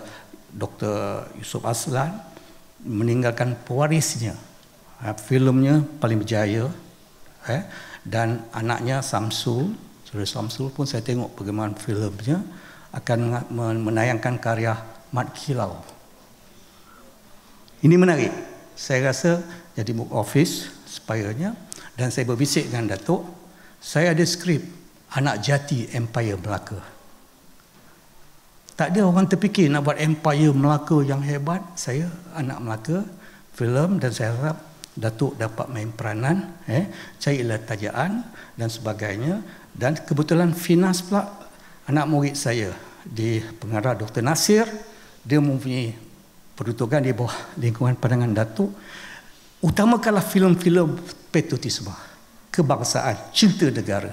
Dr. Yusof Aslan meninggalkan pewarisnya ah, filemnya paling berjaya eh, dan anaknya Samsul. Suri Samsul pun saya tengok bagaimana filemnya akan menayangkan karya Mat Kilau. Ini menarik. Saya rasa jadi book office supayanya dan saya berbisik dengan Datuk, saya ada skrip Anak Jati Empire Melaka. Tak ada orang terfikir nak buat Empire Melaka yang hebat. Saya anak Melaka, filem dan saya harap Datuk dapat main peranan, eh, carilah tajaan dan sebagainya. Dan kebetulan Finas pula anak murid saya di pengarah Dr. Nasir. Dia mempunyai perutukan di bawah lingkungan pandangan Datuk. Utamakanlah filem-filem patriotisme, kebangsaan, cinta negara.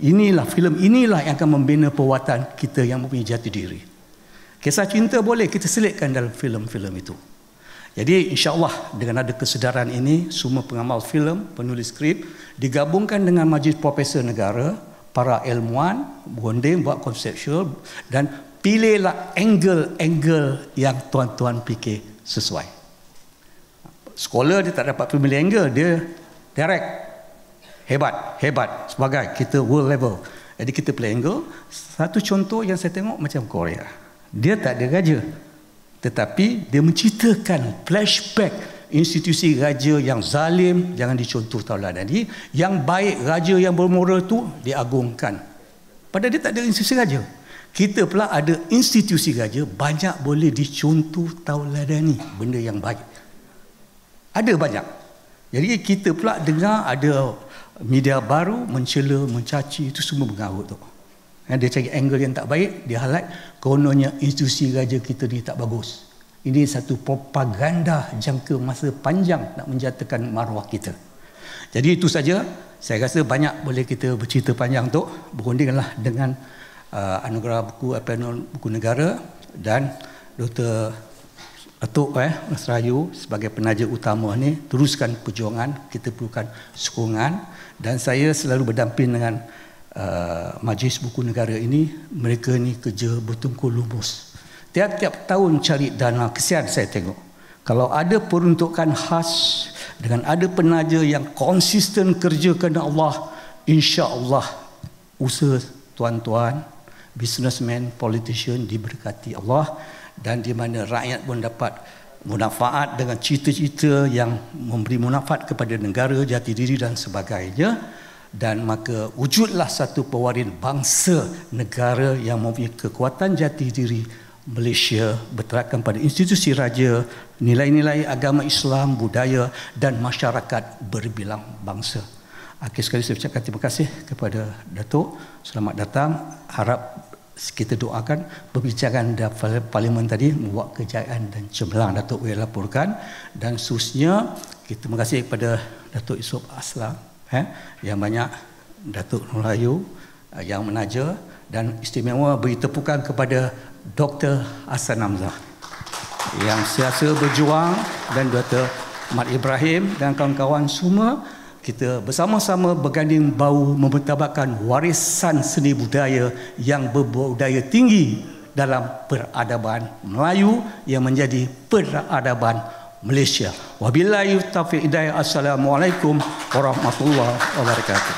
Inilah filem inilah yang akan membina perwatan kita yang mempunyai jati diri. Kisah cinta boleh kita selitkan dalam filem-filem itu. Jadi insyaAllah dengan ada kesedaran ini, semua pengamal filem, penulis skrip, digabungkan dengan majlis profesor negara, para ilmuwan, gonding, buat konseptual dan pilihlah angle-angle yang tuan-tuan fikir sesuai. Sekolah dia tak dapat pilih angle, dia direct. Hebat, hebat. Sebagai kita world level. Jadi kita pilih angle. Satu contoh yang saya tengok macam Korea. Dia tak ada gajah tetapi dia menceritakan flashback institusi raja yang zalim jangan dicontoh taulah tadi yang baik raja yang bermoral tu diagungkan padahal dia tak ada institusi raja kita pula ada institusi raja banyak boleh dicontoh tauladani benda yang baik. Ada banyak. Jadi kita pula dengar ada media baru mencela mencaci itu semua mengarut tu. Eh, dia cari angle yang tak baik dia halat kononnya institusi raja kita ni tak bagus ini satu propaganda jangka masa panjang nak menjatuhkan maruah kita jadi itu saja saya rasa banyak boleh kita bercerita panjang tu berundinglah dengan uh, anugerah buku apa Apenon Buku Negara dan Dr. Atuk eh, Mas Rayu sebagai penaja utama ni teruskan perjuangan kita perlukan sokongan dan saya selalu berdamping dengan Uh, majlis Buku Negara ini mereka ni kerja bertungkul lubus tiap-tiap tahun cari dana kesian saya tengok kalau ada peruntukan khas dengan ada penaja yang konsisten kerja kepada Allah insya-Allah usaha tuan-tuan businessman politician diberkati Allah dan di mana rakyat pun dapat munafaat dengan cita-cita yang memberi munafaat kepada negara jati diri dan sebagainya dan maka wujudlah satu pewaris bangsa negara yang mempunyai kekuatan jati diri Malaysia berterakan pada institusi raja, nilai-nilai agama Islam, budaya dan masyarakat berbilang bangsa. Akhir sekali saya ucapkan terima kasih kepada Datuk. Selamat datang. Harap kita doakan perbincangan dalam parlimen tadi membuat kejayaan dan cemerlang Datuk boleh laporkan dan seterusnya kita terima kasih kepada Datuk Isop Aslam eh, yang banyak Datuk Melayu eh, yang menaja dan istimewa beri tepukan kepada Dr. Hassan Hamzah yang siasa berjuang dan Dr. Mat Ibrahim dan kawan-kawan semua kita bersama-sama berganding bau mempertabatkan warisan seni budaya yang berbudaya tinggi dalam peradaban Melayu yang menjadi peradaban Malaysia. Wabillahi taufiq hidayah. Assalamualaikum warahmatullahi wabarakatuh.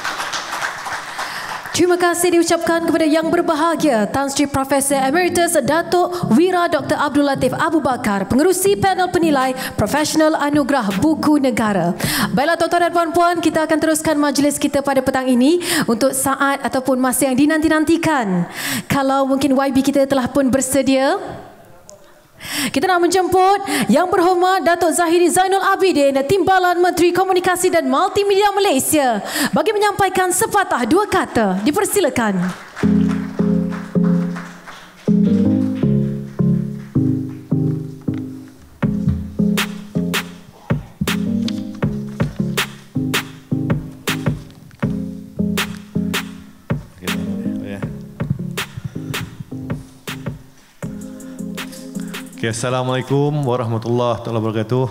Terima kasih diucapkan kepada yang berbahagia Tan Sri Profesor Emeritus Datuk Wira Dr. Abdul Latif Abu Bakar Pengerusi Panel Penilai Profesional Anugerah Buku Negara Baiklah tuan-tuan dan puan-puan Kita akan teruskan majlis kita pada petang ini Untuk saat ataupun masa yang dinanti-nantikan Kalau mungkin YB kita telah pun bersedia kita nak menjemput yang berhormat Datuk Zahiri Zainul Abidin, Timbalan Menteri Komunikasi dan Multimedia Malaysia bagi menyampaikan sepatah dua kata. Dipersilakan. Dipersilakan. Okay, Assalamualaikum warahmatullahi wabarakatuh.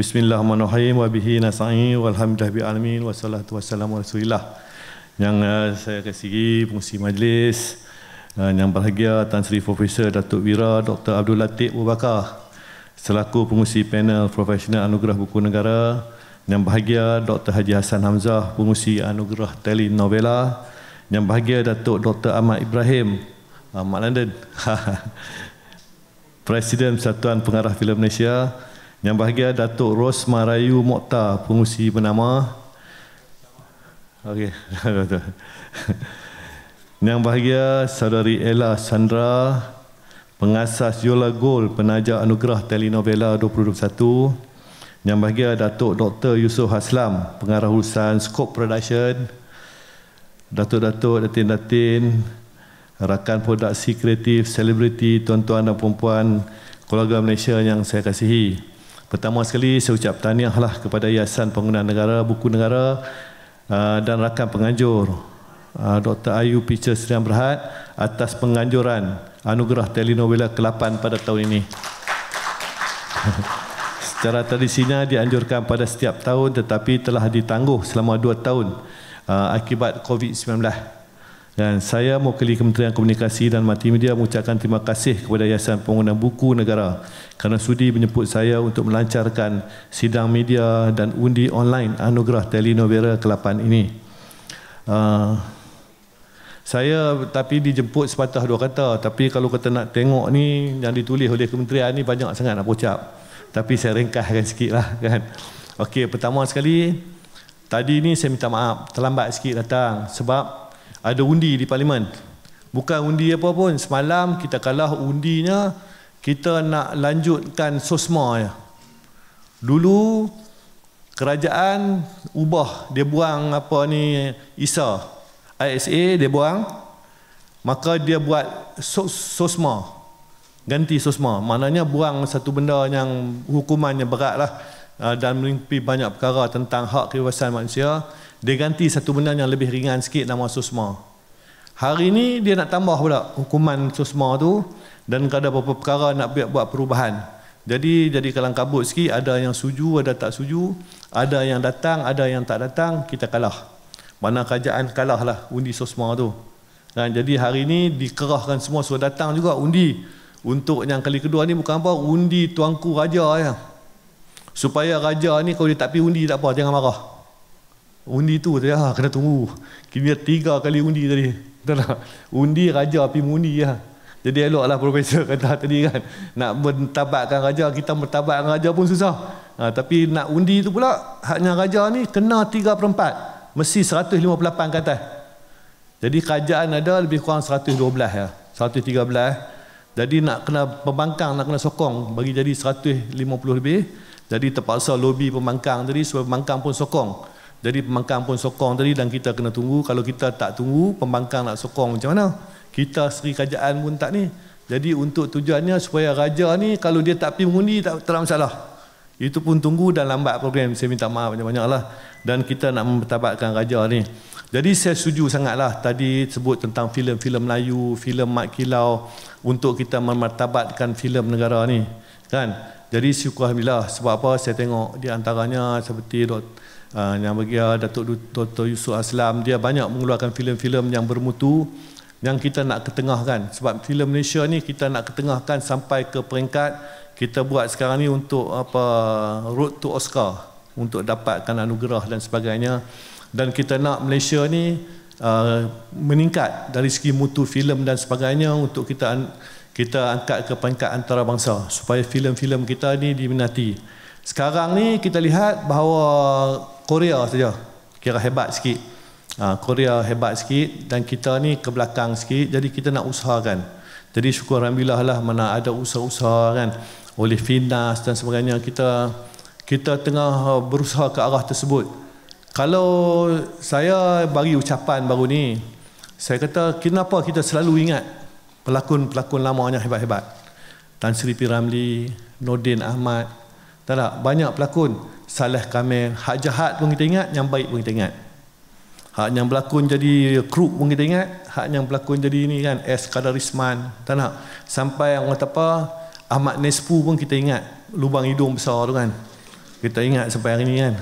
Bismillahirrahmanirrahim wa bihi nasta'in walhamdulillah bi alamin wassalatu wassalamu ala rasulillah. Yang uh, saya kasihi pengerusi majlis uh, yang berbahagia Tan Sri Profesor Datuk Wira Dr Abdul Latif Abu selaku pengerusi panel profesional anugerah buku negara yang bahagia Dr Haji Hasan Hamzah pengerusi anugerah telenovela yang bahagia Datuk Dr Ahmad Ibrahim uh, Mak London. Presiden Persatuan Pengarah Filem Malaysia, Yang Bahagia Datuk Rosmarayu Mokta, pengusi bernama. Okey. Yang Bahagia Saudari Ella Sandra, pengasas Yola Gold, penaja anugerah telenovela 2021. Yang Bahagia Datuk Dr. Yusof Haslam, pengarah urusan Scope Production. Datuk-datuk, datin-datin, datuk datuk datin datin rakan produksi kreatif, selebriti, tuan-tuan dan puan-puan, keluarga Malaysia yang saya kasihi. Pertama sekali, saya ucap tahniahlah kepada Yayasan Pengguna Negara, Buku Negara ah, dan rakan penganjur ah, Dr. Ayu Pichas Serian Berhad atas penganjuran anugerah telenovela ke-8 pada tahun ini. Secara tradisinya dianjurkan pada setiap tahun tetapi telah ditangguh selama 2 tahun ah, akibat COVID-19. Dan saya mewakili Kementerian Komunikasi dan Multimedia mengucapkan terima kasih kepada Yayasan Pengundang Buku Negara kerana sudi menyebut saya untuk melancarkan sidang media dan undi online anugerah telenovela ke-8 ini. Uh, saya tapi dijemput sepatah dua kata tapi kalau kata nak tengok ni yang ditulis oleh kementerian ni banyak sangat nak ucap tapi saya ringkaskan sikit lah kan okey pertama sekali tadi ni saya minta maaf terlambat sikit datang sebab ada undi di parlimen. Bukan undi apa pun. Semalam kita kalah undinya, kita nak lanjutkan SOSMA. Ya. Dulu kerajaan ubah, dia buang apa ni ISA. ISA dia buang. Maka dia buat SOSMA. Ganti SOSMA. Maknanya buang satu benda yang hukumannya berat lah ah, dan melimpi banyak perkara tentang hak kebebasan manusia dia ganti satu benda yang lebih ringan sikit nama susma. Hari ini dia nak tambah pula hukuman susma tu dan ada beberapa perkara nak buat perubahan. Jadi jadi kalang kabut sikit ada yang suju ada tak suju, ada yang datang ada yang tak datang kita kalah. Mana kerajaan kalah lah undi susma tu. Dan jadi hari ini dikerahkan semua suruh datang juga undi. Untuk yang kali kedua ni bukan apa undi tuanku raja ya. Supaya raja ni kalau dia tak pergi undi tak apa jangan marah. Undi tu dia ha, kena tunggu. Kini dia tiga kali undi tadi. Betul tak? Undi raja api mundi ya. Ah. Jadi eloklah profesor kata tadi kan. Nak mentabatkan raja, kita mentabatkan raja pun susah. Ha, tapi nak undi tu pula, haknya raja ni kena tiga per empat. Mesti 158 kata. Jadi kerajaan ada lebih kurang 112 ya. 113. Jadi nak kena pembangkang, nak kena sokong bagi jadi 150 lebih. Jadi terpaksa lobby pembangkang tadi, sebab pembangkang pun sokong. Jadi pembangkang pun sokong tadi dan kita kena tunggu. Kalau kita tak tunggu, pembangkang nak sokong macam mana? Kita seri kerajaan pun tak ni. Jadi untuk tujuannya supaya raja ni kalau dia tak pergi mengundi tak ada masalah. Itu pun tunggu dan lambat program. Saya minta maaf banyak-banyak lah. Dan kita nak mempertabatkan raja ni. Jadi saya setuju sangatlah tadi sebut tentang filem-filem Melayu, filem Mat Kilau untuk kita mempertabatkan filem negara ni. Kan? Jadi syukur Alhamdulillah sebab apa saya tengok di antaranya seperti Dr. Ah, yang bagi ah, Datuk Toto Yusuf Aslam dia banyak mengeluarkan filem-filem yang bermutu yang kita nak ketengahkan sebab filem Malaysia ni kita nak ketengahkan sampai ke peringkat kita buat sekarang ni untuk apa road to Oscar untuk dapatkan anugerah dan sebagainya dan kita nak Malaysia ni uh, meningkat dari segi mutu filem dan sebagainya untuk kita kita angkat ke peringkat antarabangsa supaya filem-filem kita ni diminati. Sekarang ni kita lihat bahawa Korea saja kira hebat sikit ha, Korea hebat sikit dan kita ni ke belakang sikit jadi kita nak usahakan jadi syukur Alhamdulillah lah mana ada usaha-usaha kan oleh Finas dan sebagainya kita kita tengah ha, berusaha ke arah tersebut kalau saya bagi ucapan baru ni saya kata kenapa kita selalu ingat pelakon-pelakon lama yang hebat-hebat Tan Sri P. Ramli, Nordin Ahmad, tak tak, lah, banyak pelakon salah kami hak jahat pun kita ingat, yang baik pun kita ingat. Hak yang pelakon jadi kru pun kita ingat, hak yang pelakon jadi ini kan S Kadarisman, tak nak. Sampai yang kata apa Ahmad Nespu pun kita ingat, lubang hidung besar tu kan. Kita ingat sampai hari ni kan.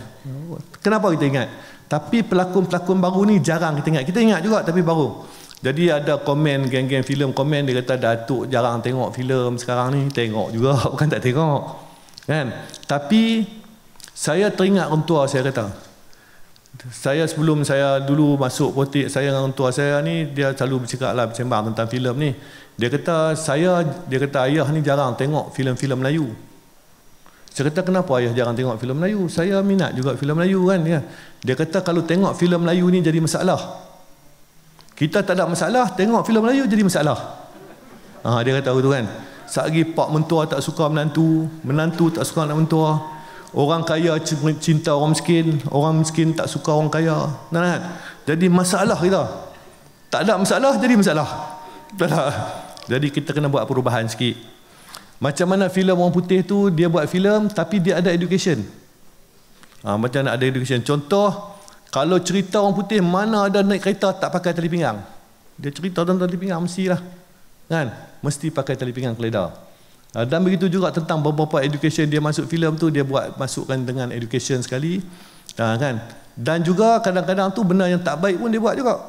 Kenapa kita ingat? Tapi pelakon-pelakon baru ni jarang kita ingat. Kita ingat juga tapi baru. Jadi ada komen geng-geng filem komen dia kata Datuk jarang tengok filem sekarang ni, tengok juga bukan tak tengok. Kan? Tapi saya teringat orang tua saya kata. Saya sebelum saya dulu masuk politik, saya dengan orang tua saya ni dia selalu bercakap lah tentang filem ni. Dia kata saya dia kata ayah ni jarang tengok filem-filem Melayu. Saya kata kenapa ayah jarang tengok filem Melayu? Saya minat juga filem Melayu kan ya. Dia kata kalau tengok filem Melayu ni jadi masalah. Kita tak ada masalah, tengok filem Melayu jadi masalah. Ha, dia kata begitu kan. Sehari pak mentua tak suka menantu, menantu tak suka anak mentua. Orang kaya cinta orang miskin, orang miskin tak suka orang kaya. Nah, jadi masalah kita. Tak ada masalah jadi masalah. Tak Jadi kita kena buat perubahan sikit. Macam mana filem orang putih tu dia buat filem tapi dia ada education. Ha, macam nak ada education. Contoh kalau cerita orang putih mana ada naik kereta tak pakai tali pinggang. Dia cerita tentang tali pinggang mestilah. lah kan mesti pakai tali pinggang keledar ah, dan begitu juga tentang beberapa education dia masuk filem tu dia buat masukkan dengan education sekali ah, kan dan juga kadang-kadang tu benar yang tak baik pun dia buat juga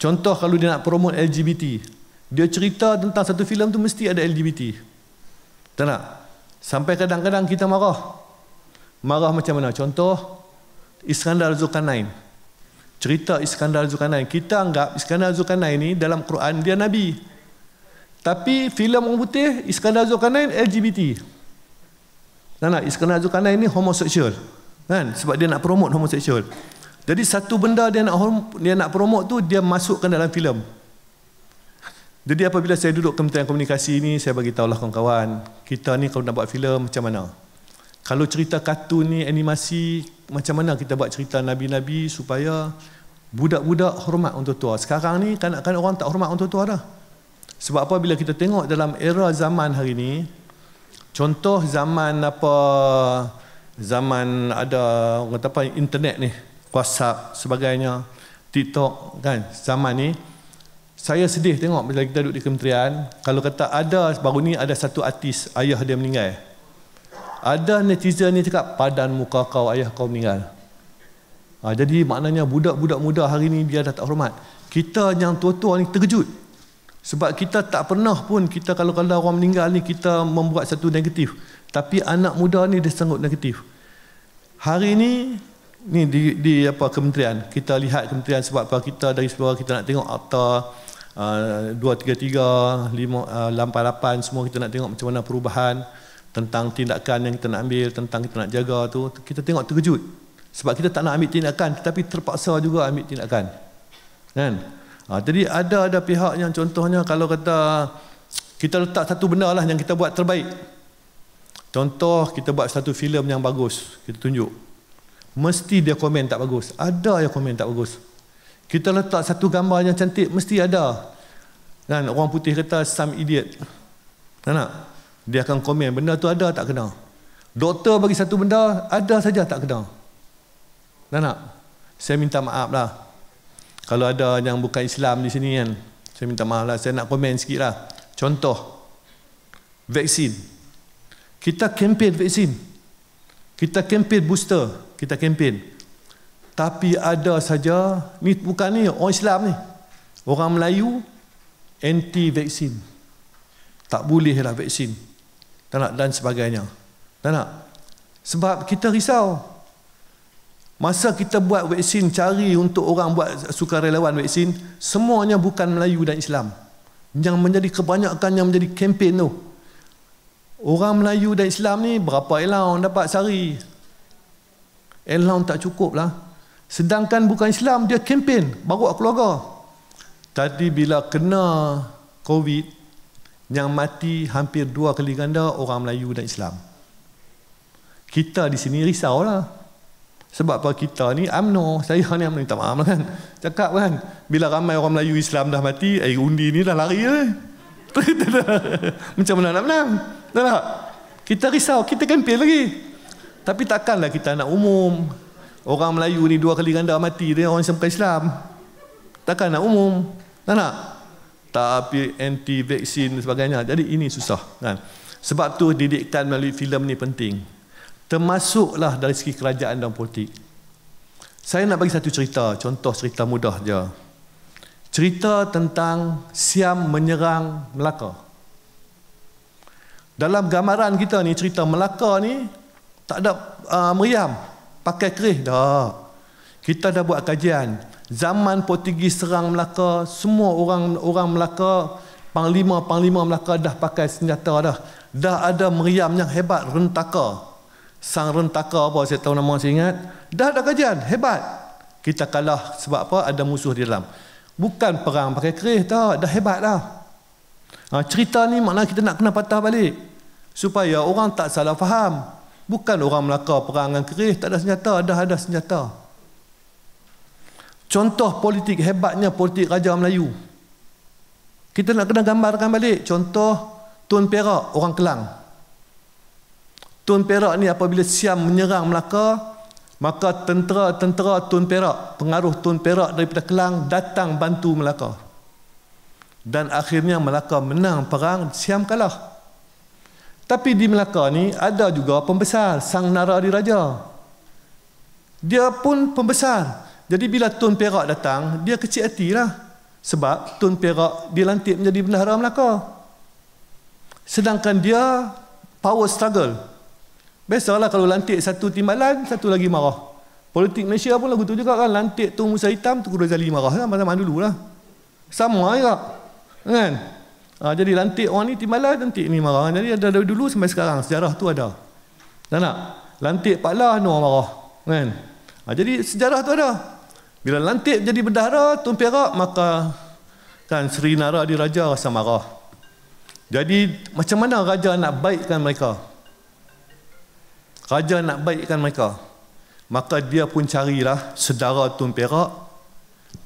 contoh kalau dia nak promote LGBT dia cerita tentang satu filem tu mesti ada LGBT tak nak sampai kadang-kadang kita marah marah macam mana contoh Iskandar Zulkarnain cerita Iskandar Zulkarnain kita anggap Iskandar Zulkarnain ni dalam Quran dia nabi tapi filem orang putih Iskandar Zulkarnain LGBT. Tak nak Iskandar Zulkarnain ni homoseksual. Kan? Sebab dia nak promote homoseksual. Jadi satu benda dia nak dia nak promote tu dia masukkan dalam filem. Jadi apabila saya duduk Kementerian Komunikasi ini, saya bagi tahulah kawan-kawan, kita ni kalau nak buat filem macam mana? Kalau cerita kartun ni animasi macam mana kita buat cerita nabi-nabi supaya budak-budak hormat untuk tua. Sekarang ni kanak-kanak orang tak hormat untuk tua dah. Sebab apa bila kita tengok dalam era zaman hari ini, contoh zaman apa zaman ada orang kata apa internet ni, WhatsApp sebagainya, TikTok kan zaman ni saya sedih tengok bila kita duduk di kementerian, kalau kata ada baru ni ada satu artis ayah dia meninggal. Ada netizen ni cakap padan muka kau ayah kau meninggal. Ha, jadi maknanya budak-budak muda hari ni dia dah tak hormat. Kita yang tua-tua ni terkejut. Sebab kita tak pernah pun kita kalau kala orang meninggal ni kita membuat satu negatif. Tapi anak muda ni dia sanggup negatif. Hari ni ni di, di apa kementerian kita lihat kementerian sebab apa kita dari sebuah kita nak tengok akta uh, 233 5 uh, 88 semua kita nak tengok macam mana perubahan tentang tindakan yang kita nak ambil tentang kita nak jaga tu kita tengok terkejut sebab kita tak nak ambil tindakan tetapi terpaksa juga ambil tindakan kan Ha, jadi ada ada pihak yang contohnya kalau kata kita letak satu benda lah yang kita buat terbaik. Contoh kita buat satu filem yang bagus, kita tunjuk. Mesti dia komen tak bagus. Ada yang komen tak bagus. Kita letak satu gambar yang cantik, mesti ada. Dan orang putih kata some idiot. Kan tak nak? Dia akan komen, benda tu ada tak kenal. Doktor bagi satu benda, ada saja tak kenal. Kan tak nak? Saya minta maaf lah kalau ada yang bukan Islam di sini kan saya minta maaf lah saya nak komen sikit lah contoh vaksin kita kempen vaksin kita kempen booster kita kempen tapi ada saja ni bukan ni orang Islam ni orang Melayu anti vaksin tak boleh lah vaksin dan sebagainya tak nak sebab kita risau Masa kita buat vaksin cari untuk orang buat sukarelawan vaksin, semuanya bukan Melayu dan Islam. Yang menjadi kebanyakan yang menjadi kempen tu. Orang Melayu dan Islam ni berapa allowance dapat sehari? Allowance tak cukup lah. Sedangkan bukan Islam, dia kempen. Baru keluarga. Tadi bila kena COVID, yang mati hampir dua kali ganda orang Melayu dan Islam. Kita di sini risau lah. Sebab apa kita ni UMNO, saya ni UMNO, minta maaf lah, kan. Cakap kan, bila ramai orang Melayu Islam dah mati, air undi ni dah lari eh. Macam mana nak menang? Tak tak? Kita risau, kita kan pilih lagi. Tapi takkanlah kita nak umum. Orang Melayu ni dua kali ganda mati dia orang sempat Islam. Takkan nak umum. Tak nak? Tapi anti-vaksin dan sebagainya. Jadi ini susah kan. Sebab tu didikan melalui filem ni penting termasuklah dari segi kerajaan dan politik. Saya nak bagi satu cerita, contoh cerita mudah je. Cerita tentang Siam menyerang Melaka. Dalam gambaran kita ni cerita Melaka ni tak ada uh, meriam, pakai kerih dah. Kita dah buat kajian. Zaman Portugis serang Melaka, semua orang-orang Melaka, panglima-panglima Melaka dah pakai senjata dah. Dah ada meriam yang hebat, rentaka sang rentaka apa saya tahu nama saya ingat dah ada kajian hebat kita kalah sebab apa ada musuh di dalam bukan perang pakai keris tak dah hebat dah ha, cerita ni makna kita nak kena patah balik supaya orang tak salah faham bukan orang Melaka perang dengan keris tak ada senjata dah ada senjata contoh politik hebatnya politik raja Melayu kita nak kena gambarkan balik contoh Tun Perak orang Kelang Tun Perak ni apabila Siam menyerang Melaka, maka tentera-tentera Tun Perak, pengaruh Tun Perak daripada Kelang datang bantu Melaka. Dan akhirnya Melaka menang perang, Siam kalah. Tapi di Melaka ni ada juga pembesar, Sang Nara Diraja. Dia pun pembesar. Jadi bila Tun Perak datang, dia kecil hati lah. Sebab Tun Perak dilantik menjadi bendahara Melaka. Sedangkan dia power struggle. Biasalah kalau lantik satu timbalan, satu lagi marah. Politik Malaysia pun lagu tu juga kan. Lantik tu Musa Hitam, tu Kudazali marah lah. sama mana dulu lah. Sama lah juga. Kan? Ha, jadi lantik orang ni timbalan, nanti ni marah. Jadi ada dari dulu sampai sekarang. Sejarah tu ada. Tak nak? Lantik Pak Lah, ni orang marah. Kan? Ha, jadi sejarah tu ada. Bila lantik jadi bendahara, Tun Perak, maka kan Sri Nara diraja rasa marah. Jadi macam mana raja nak baikkan mereka? Raja nak baikkan mereka. Maka dia pun carilah sedara Tun Perak.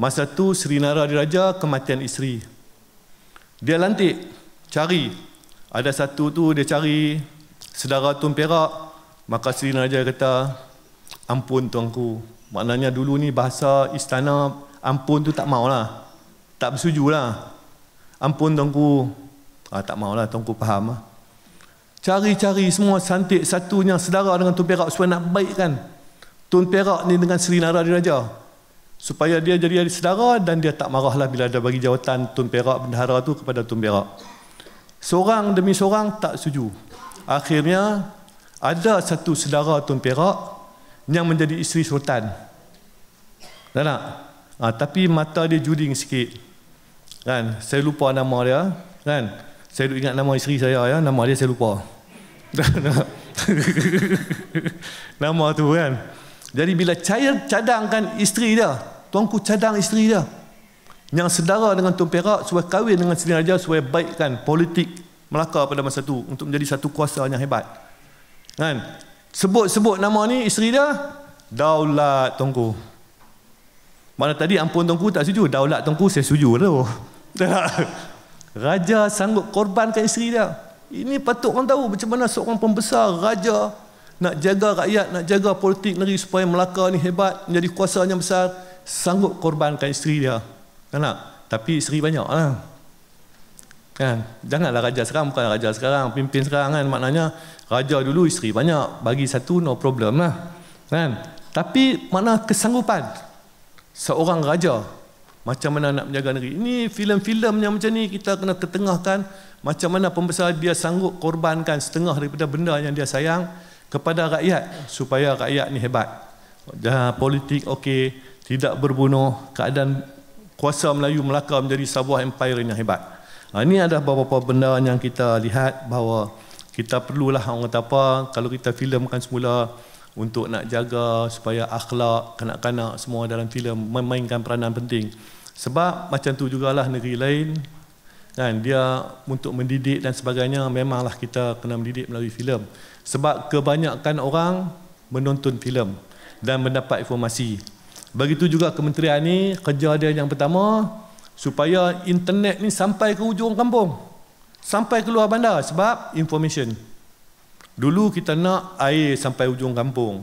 Masa tu Sri Nara diraja kematian isteri. Dia lantik, cari. Ada satu tu dia cari sedara Tun Perak. Maka Sri Nara kata, ampun tuanku. Maknanya dulu ni bahasa istana ampun tu tak maulah. Tak bersuju lah. Ampun tuanku. Ah, tak maulah tuanku faham lah. Cari-cari semua santik satunya sedara dengan Tun Perak supaya nak baikkan Tun Perak ni dengan Seri Nara Diraja. Supaya dia jadi ahli sedara dan dia tak marahlah bila ada bagi jawatan Tun Perak bendahara tu kepada Tun Perak. Seorang demi seorang tak setuju. Akhirnya ada satu sedara Tun Perak yang menjadi isteri Sultan. Tak nak? Ha, tapi mata dia juding sikit. Kan? Saya lupa nama dia. Kan? Saya ingat nama isteri saya ya, nama dia saya lupa. Nama tu kan. Jadi bila saya cadangkan isteri dia, tuanku cadang isteri dia. Yang sedara dengan Tun Perak supaya kahwin dengan Sri Raja supaya baikkan politik Melaka pada masa tu untuk menjadi satu kuasa yang hebat. Kan? Sebut-sebut nama ni isteri dia Daulat Tunku. Mana tadi ampun Tunku tak setuju, Daulat Tunku saya setuju tu. Raja sanggup korbankan isteri dia. Ini patut orang tahu macam mana seorang pembesar, raja nak jaga rakyat, nak jaga politik negeri supaya Melaka ni hebat, menjadi kuasanya besar, sanggup korbankan isteri dia. Kan tak? Tapi isteri banyak lah. Kan? Janganlah raja sekarang, bukan raja sekarang, pimpin sekarang kan. Maknanya raja dulu isteri banyak, bagi satu no problem lah. Kan? Tapi mana kesanggupan seorang raja macam mana nak menjaga negeri ini filem-filem yang macam ni kita kena tertengahkan macam mana pembesar dia sanggup korbankan setengah daripada benda yang dia sayang kepada rakyat supaya rakyat ni hebat dan politik okey tidak berbunuh keadaan kuasa Melayu Melaka menjadi sebuah empire yang hebat ha, ini ada beberapa benda yang kita lihat bahawa kita perlulah orang kata apa kalau kita filemkan semula untuk nak jaga supaya akhlak kanak-kanak semua dalam filem memainkan peranan penting. Sebab macam tu jugalah negeri lain kan dia untuk mendidik dan sebagainya memanglah kita kena mendidik melalui filem. Sebab kebanyakan orang menonton filem dan mendapat informasi. Begitu juga kementerian ini kerja dia yang pertama supaya internet ni sampai ke hujung kampung. Sampai keluar bandar sebab information. Dulu kita nak air sampai ujung kampung.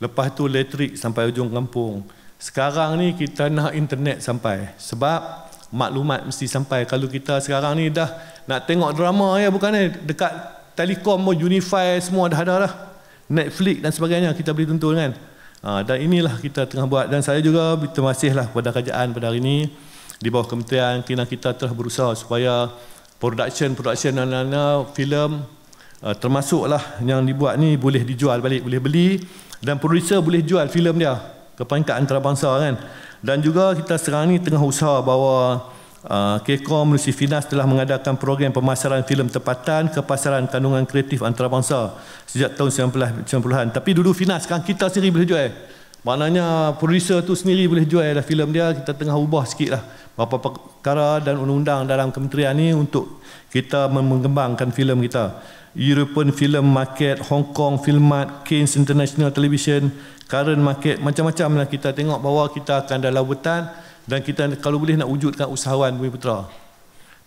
Lepas tu elektrik sampai ujung kampung. Sekarang ni kita nak internet sampai. Sebab maklumat mesti sampai. Kalau kita sekarang ni dah nak tengok drama ya bukan ni. Eh? Dekat telekom mau oh, unify semua dah ada lah. Netflix dan sebagainya kita boleh tentu kan. Ha, dan inilah kita tengah buat. Dan saya juga terima kasihlah kepada kerajaan pada hari ini. Di bawah kementerian kita telah berusaha supaya production-production dan lain-lain Eh, termasuklah yang dibuat ni boleh dijual balik boleh beli dan producer boleh jual filem dia ke peringkat antarabangsa kan dan juga kita sekarang ni tengah usaha bahawa uh, eh, KECOM Melusi telah mengadakan program pemasaran filem tempatan ke pasaran kandungan kreatif antarabangsa sejak tahun 90-an tapi dulu Finas kan kita sendiri boleh jual maknanya producer tu sendiri boleh jual lah filem dia kita tengah ubah sikit lah beberapa perkara dan undang-undang dalam kementerian ni untuk kita mengembangkan filem kita European Film Market, Hong Kong Film Mart, Keynes International Television, Current Market, macam-macam lah kita tengok bahawa kita akan dalam lautan dan kita kalau boleh nak wujudkan usahawan Bumi Putera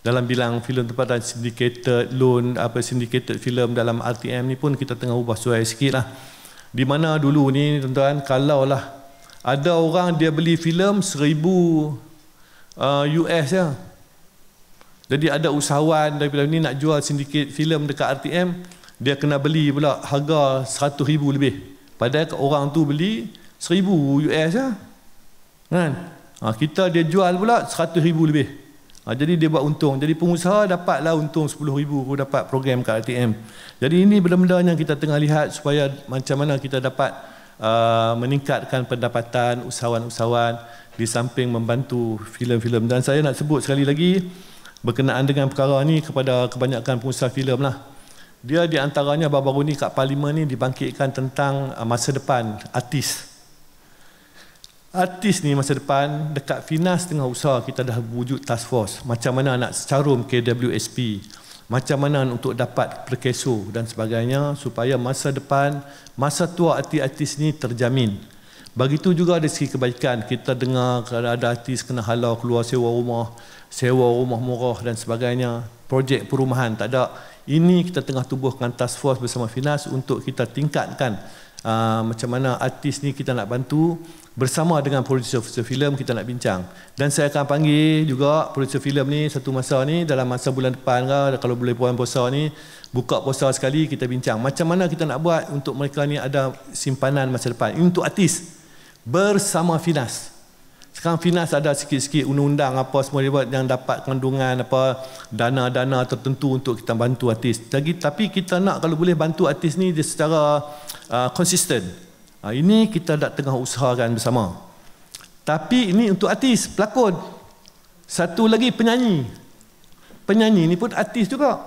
dalam bilang filem tempatan syndicated loan apa syndicated filem dalam RTM ni pun kita tengah ubah suai sikit lah di mana dulu ni tuan-tuan kalau lah ada orang dia beli filem seribu uh, US ya jadi ada usahawan daripada ni nak jual sindiket filem dekat RTM, dia kena beli pula harga 100 ribu lebih. Padahal orang tu beli 1000 US lah. Kan? Ha, kita dia jual pula 100 ribu lebih. Ha, jadi dia buat untung. Jadi pengusaha dapatlah untung 10 ribu pun dapat program kat RTM. Jadi ini benda-benda yang kita tengah lihat supaya macam mana kita dapat uh, meningkatkan pendapatan usahawan-usahawan di samping membantu filem-filem. Dan saya nak sebut sekali lagi, berkenaan dengan perkara ni kepada kebanyakan pengusaha filem lah. Dia di antaranya baru-baru ni kat parlimen ni dibangkitkan tentang uh, masa depan artis. Artis ni masa depan dekat Finas tengah usaha kita dah wujud task force. Macam mana nak carum KWSP. Macam mana untuk dapat perkeso dan sebagainya supaya masa depan masa tua artis-artis ni terjamin Begitu juga ada segi kebaikan kita dengar ada, ada artis kena halau keluar sewa rumah, sewa rumah murah dan sebagainya, projek perumahan tak ada. Ini kita tengah tubuhkan task force bersama Finas untuk kita tingkatkan uh, macam mana artis ni kita nak bantu bersama dengan producer filem kita nak bincang. Dan saya akan panggil juga producer filem ni satu masa ni dalam masa bulan depan ke kalau boleh puan puasa ni buka puasa sekali kita bincang macam mana kita nak buat untuk mereka ni ada simpanan masa depan. Ini untuk artis bersama finas sekarang finas ada sikit-sikit undang-undang apa semua dia buat yang dapat kandungan apa dana-dana tertentu untuk kita bantu artis lagi tapi kita nak kalau boleh bantu artis ni dia secara uh, konsisten uh, ini kita dah tengah usahakan bersama tapi ini untuk artis pelakon satu lagi penyanyi penyanyi ni pun artis juga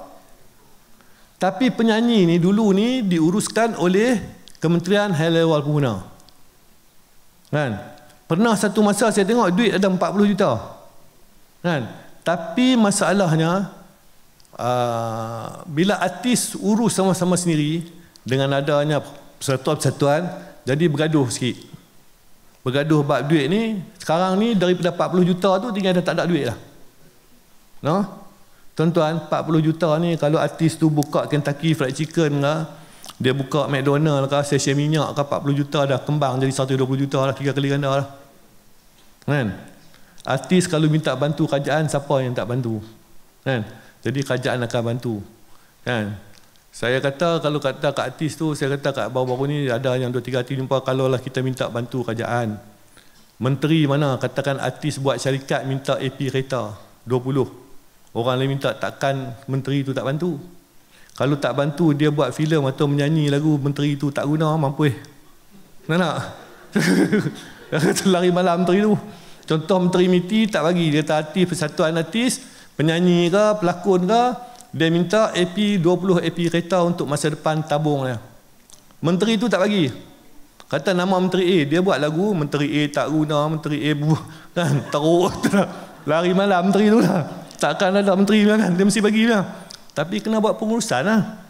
tapi penyanyi ni dulu ni diuruskan oleh Kementerian Hal Ehwal Pembangunan Kan? Pernah satu masa saya tengok duit ada 40 juta. Kan? Tapi masalahnya uh, bila artis urus sama-sama sendiri dengan adanya persatuan-persatuan jadi bergaduh sikit. Bergaduh bab duit ni sekarang ni daripada 40 juta tu tinggal dah tak ada duit lah. No? Tuan-tuan, 40 juta ni kalau artis tu buka Kentucky Fried Chicken lah, dia buka McDonald's lah, ke sesi minyak ke 40 juta dah kembang jadi 120 juta lah tiga kali ganda lah kan artis kalau minta bantu kerajaan siapa yang tak bantu kan jadi kerajaan akan bantu kan saya kata kalau kata kat artis tu saya kata kat baru-baru ni ada yang dua tiga hati jumpa kalau lah kita minta bantu kerajaan menteri mana katakan artis buat syarikat minta AP kereta 20 orang lain minta takkan menteri tu tak bantu kalau tak bantu dia buat filem atau menyanyi lagu menteri tu tak guna mampu eh. Nak nak? Lari malam menteri tu. Contoh menteri MITI tak bagi. Dia kata hati persatuan artis, penyanyi ke, pelakon ke, dia minta AP 20 AP kereta untuk masa depan tabung dia. Menteri tu tak bagi. Kata nama menteri A, dia buat lagu, menteri A tak guna, menteri A bu, kan, teruk. Lari malam menteri tu lah. Takkan ada menteri kan, dia mesti bagi dia. Tapi kena buat pengurusan lah.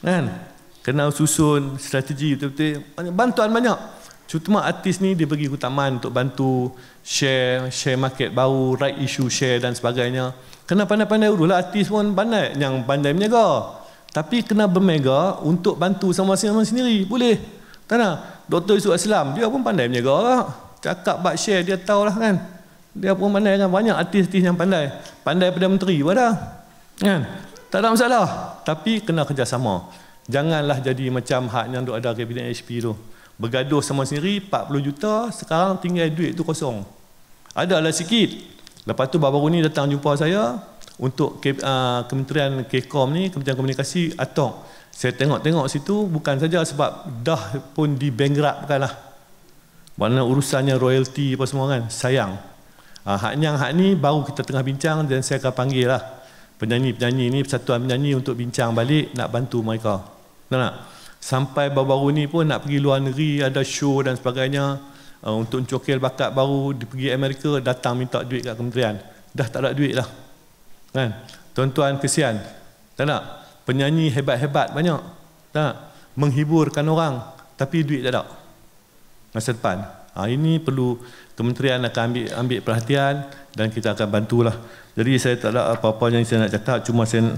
Kan? Kena susun strategi betul-betul. Banyak, bantuan banyak. Cuma artis ni dia bagi hutan untuk bantu share share market baru, right issue share dan sebagainya. Kena pandai-pandai urus lah. artis pun pandai yang pandai menjaga. Tapi kena bermega untuk bantu sama-sama sendiri. Boleh. Tak Doktor Yusuf Aslam dia pun pandai menjaga lah. Cakap buat share dia tahu lah kan. Dia pun pandai dengan Banyak artis-artis yang pandai. Pandai pada menteri pun dah. Kan? tak ada masalah tapi kena kerjasama janganlah jadi macam hak yang ada kabinet HP tu bergaduh sama sendiri 40 juta sekarang tinggal duit tu kosong Ada adalah sikit lepas tu baru-baru ni datang jumpa saya untuk ke, uh, Kementerian KECOM ni Kementerian Komunikasi atau saya tengok-tengok situ bukan saja sebab dah pun dibankrupkan lah mana urusannya royalty apa semua kan sayang uh, ah, yang hak ni baru kita tengah bincang dan saya akan panggil lah penyanyi-penyanyi ni persatuan penyanyi untuk bincang balik nak bantu mereka tak nak sampai baru-baru ni pun nak pergi luar negeri ada show dan sebagainya uh, untuk cokel bakat baru pergi Amerika datang minta duit kat kementerian dah tak ada duit lah kan tuan-tuan kesian tak nak penyanyi hebat-hebat banyak tak nak menghiburkan orang tapi duit tak ada masa depan ha, ini perlu kementerian akan ambil, ambil perhatian dan kita akan bantulah jadi saya tak ada apa-apa yang saya nak cakap cuma saya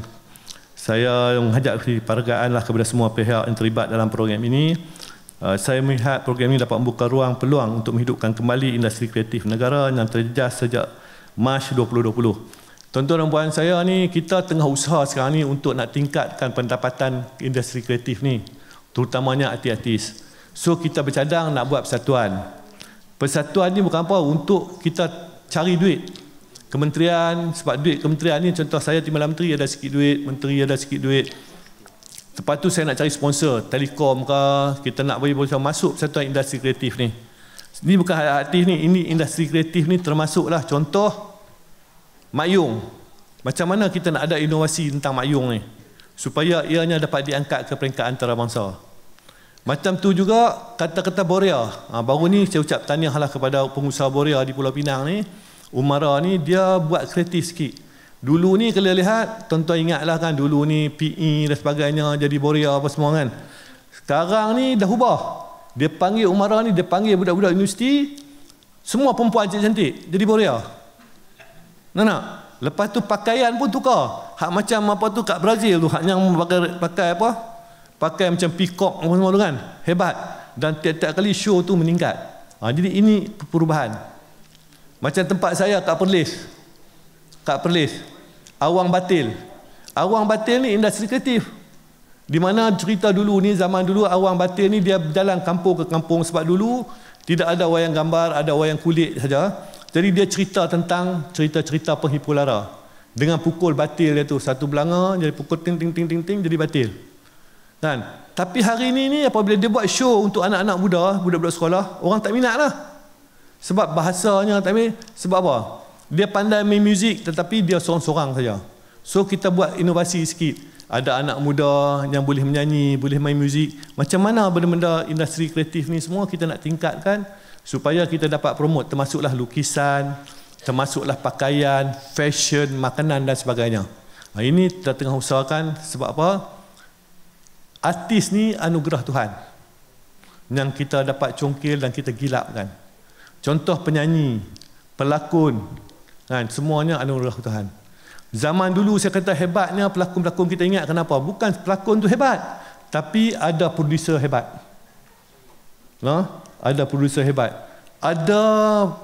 saya menghajak perhargaanlah kepada semua pihak yang terlibat dalam program ini. Uh, saya melihat program ini dapat membuka ruang peluang untuk menghidupkan kembali industri kreatif negara yang terjejas sejak Mac 2020. Tuan-tuan dan puan saya ni kita tengah usaha sekarang ni untuk nak tingkatkan pendapatan industri kreatif ni terutamanya artis-artis. So kita bercadang nak buat persatuan. Persatuan ni bukan apa untuk kita cari duit kementerian sebab duit kementerian ni contoh saya malam menteri ada sikit duit menteri ada sikit duit lepas tu saya nak cari sponsor telekom ke kita nak bagi sponsor masuk satu industri kreatif ni ni bukan hal aktif ni ini industri kreatif ni termasuklah contoh mayung macam mana kita nak ada inovasi tentang mayung ni supaya ianya dapat diangkat ke peringkat antarabangsa macam tu juga kata-kata Boria. Ha, baru ni saya ucap tahniahlah kepada pengusaha Boria di Pulau Pinang ni. Umara ni dia buat kreatif sikit. Dulu ni kalau lihat, tuan-tuan ingatlah kan dulu ni PE dan sebagainya jadi Boria apa semua kan. Sekarang ni dah ubah. Dia panggil Umara ni, dia panggil budak-budak universiti, semua perempuan cantik-cantik jadi Boria. Nak nak? Lepas tu pakaian pun tukar. Hak macam apa tu kat Brazil tu, hak yang pakai, pakai apa? Pakai macam peacock apa semua tu kan. Hebat. Dan tiap-tiap kali show tu meningkat. Ha, jadi ini perubahan. Macam tempat saya kat Perlis. Kat Perlis. Awang Batil. Awang Batil ni industri kreatif. Di mana cerita dulu ni zaman dulu Awang Batil ni dia berjalan kampung ke kampung sebab dulu tidak ada wayang gambar, ada wayang kulit saja. Jadi dia cerita tentang cerita-cerita penghipulara dengan pukul batil dia tu satu belanga jadi pukul ting ting ting ting ting jadi batil. Kan? Tapi hari ini ni apabila dia buat show untuk anak-anak muda, budak-budak sekolah, orang tak minat lah. Sebab bahasanya tak boleh. Sebab apa? Dia pandai main muzik tetapi dia seorang-seorang saja. So kita buat inovasi sikit. Ada anak muda yang boleh menyanyi, boleh main muzik. Macam mana benda-benda industri kreatif ni semua kita nak tingkatkan supaya kita dapat promote termasuklah lukisan, termasuklah pakaian, fashion, makanan dan sebagainya. Ha, ini kita tengah usahakan sebab apa? Artis ni anugerah Tuhan yang kita dapat congkil dan kita gilapkan. kan. Contoh penyanyi, pelakon, kan, semuanya anugerah Tuhan. Zaman dulu saya kata hebatnya pelakon-pelakon kita ingat kenapa? Bukan pelakon tu hebat, tapi ada produser hebat. No? Ha? Ada produser hebat. Ada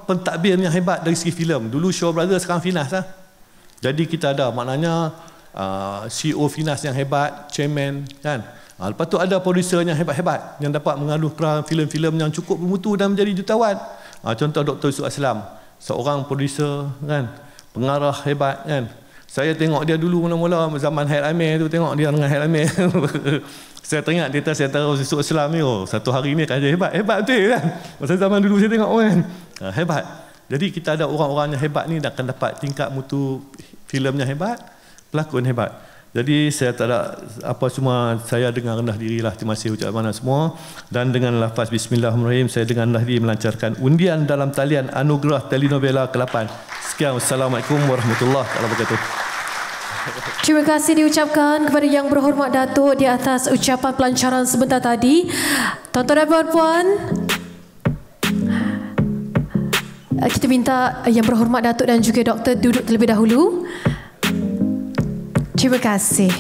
pentadbir yang hebat dari segi filem. Dulu show Brothers sekarang Finas lah. Jadi kita ada maknanya uh, CEO Finas yang hebat, chairman kan. Ha, lepas tu ada produser yang hebat-hebat yang dapat mengalu kerana filem-filem yang cukup bermutu dan menjadi jutawan. Ha, contoh Dr. Yusuf Aslam, seorang producer kan, pengarah hebat kan. Saya tengok dia dulu mula-mula zaman Hail Amir tu, tengok dia dengan Hail Amir. saya tengok dia saya tahu Yusuf Aslam ni, oh, satu hari ni kerja hebat, hebat tu kan. Masa zaman dulu saya tengok kan, ha, hebat. Jadi kita ada orang-orang yang hebat ni dah akan dapat tingkat mutu filemnya hebat, pelakon hebat. Jadi saya tak ada apa semua saya dengan rendah dirilah terima kasih ucap mana semua dan dengan lafaz bismillahirrahmanirrahim saya dengan rendah diri melancarkan undian dalam talian anugerah telenovela ke-8. Sekian assalamualaikum warahmatullahi wabarakatuh. Terima kasih diucapkan kepada yang berhormat Datuk di atas ucapan pelancaran sebentar tadi. Tuan-tuan dan puan-puan, kita minta yang berhormat Datuk dan juga Doktor duduk terlebih dahulu. Terima kasih.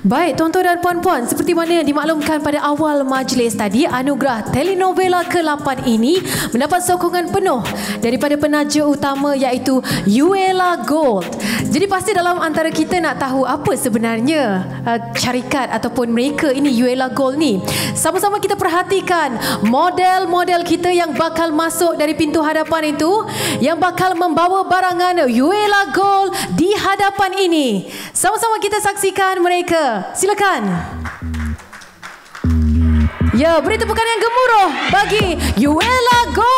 Baik, tuan-tuan dan puan-puan, seperti mana yang dimaklumkan pada awal majlis tadi, anugerah telenovela ke-8 ini mendapat sokongan penuh daripada penaja utama iaitu Yuela Gold. Jadi pasti dalam antara kita nak tahu apa sebenarnya uh, syarikat ataupun mereka ini Yuela Gold ni. Sama-sama kita perhatikan model-model kita yang bakal masuk dari pintu hadapan itu yang bakal membawa barangan Yuela Gold di hadapan ini. Sama-sama kita saksikan mereka. Silakan. Ya, beri tepukan yang gemuruh bagi Yuela Go.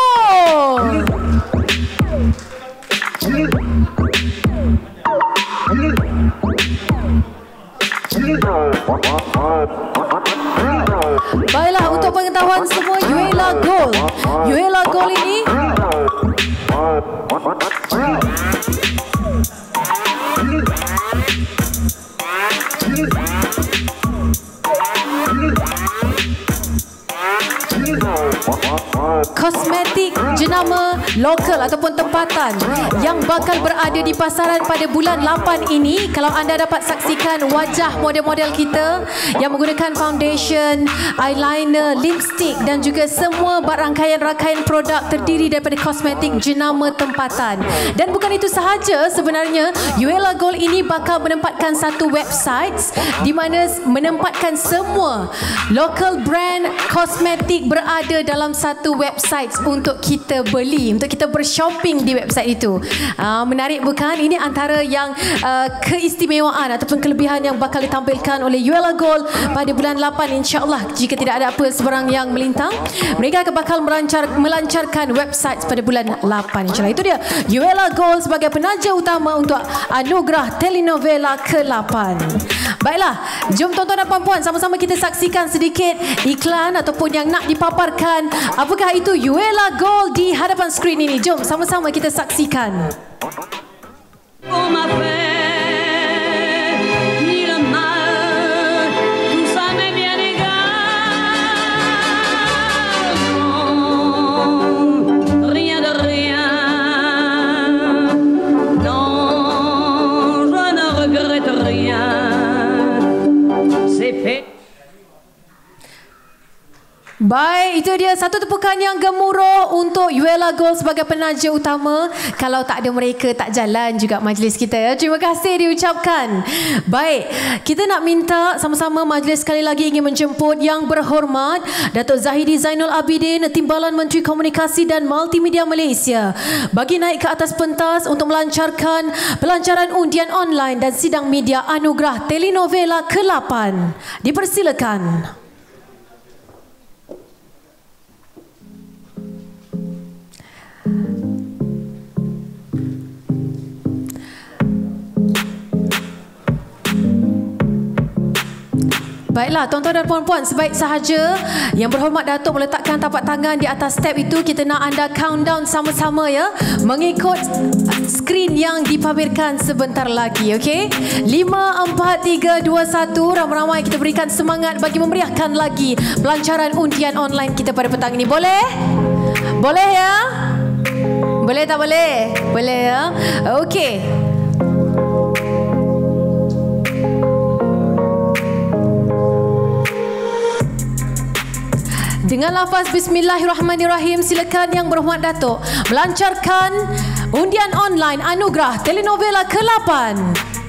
Baiklah untuk pengetahuan semua Yuela Gold Yuela Gold ini Kosmetik jenama lokal ataupun tempatan yang bakal berada di pasaran pada bulan 8 ini kalau anda dapat saksikan wajah model-model kita yang menggunakan foundation, eyeliner, lipstick dan juga semua rangkaian-rangkaian produk terdiri daripada kosmetik jenama tempatan. Dan bukan itu sahaja sebenarnya Uela Gold ini bakal menempatkan satu website di mana menempatkan semua local brand kosmetik berada dalam dalam satu website untuk kita beli, untuk kita bershopping di website itu. Uh, menarik bukan? Ini antara yang uh, keistimewaan ataupun kelebihan yang bakal ditampilkan oleh ULA Gold pada bulan 8 insyaAllah jika tidak ada apa sebarang yang melintang. Mereka akan bakal melancar, melancarkan website pada bulan 8 insyaAllah. Itu dia ULA Gold sebagai penaja utama untuk anugerah telenovela ke-8. Baiklah, jom tuan-tuan dan puan-puan sama-sama kita saksikan sedikit iklan ataupun yang nak dipaparkan. Apakah itu Yuela Gold di hadapan skrin ini? Jom sama-sama kita saksikan. Oh my friend. Baik, itu dia satu tepukan yang gemuruh untuk Yuela Gold sebagai penaja utama. Kalau tak ada mereka, tak jalan juga majlis kita. Ya. Terima kasih diucapkan. Baik, kita nak minta sama-sama majlis sekali lagi ingin menjemput yang berhormat Datuk Zahidi Zainul Abidin, Timbalan Menteri Komunikasi dan Multimedia Malaysia bagi naik ke atas pentas untuk melancarkan pelancaran undian online dan sidang media anugerah telenovela ke-8. Dipersilakan. Dipersilakan. Baiklah tuan-tuan dan puan-puan sebaik sahaja yang berhormat Datuk meletakkan tapak tangan di atas step itu kita nak anda countdown sama-sama ya mengikut skrin yang dipamerkan sebentar lagi okey 5 4 3 2 1 ramai-ramai kita berikan semangat bagi memeriahkan lagi pelancaran undian online kita pada petang ini boleh boleh ya boleh tak boleh boleh ya okey Dengan lafaz Bismillahirrahmanirrahim silakan yang berhormat Datuk melancarkan undian online anugerah telenovela ke-8.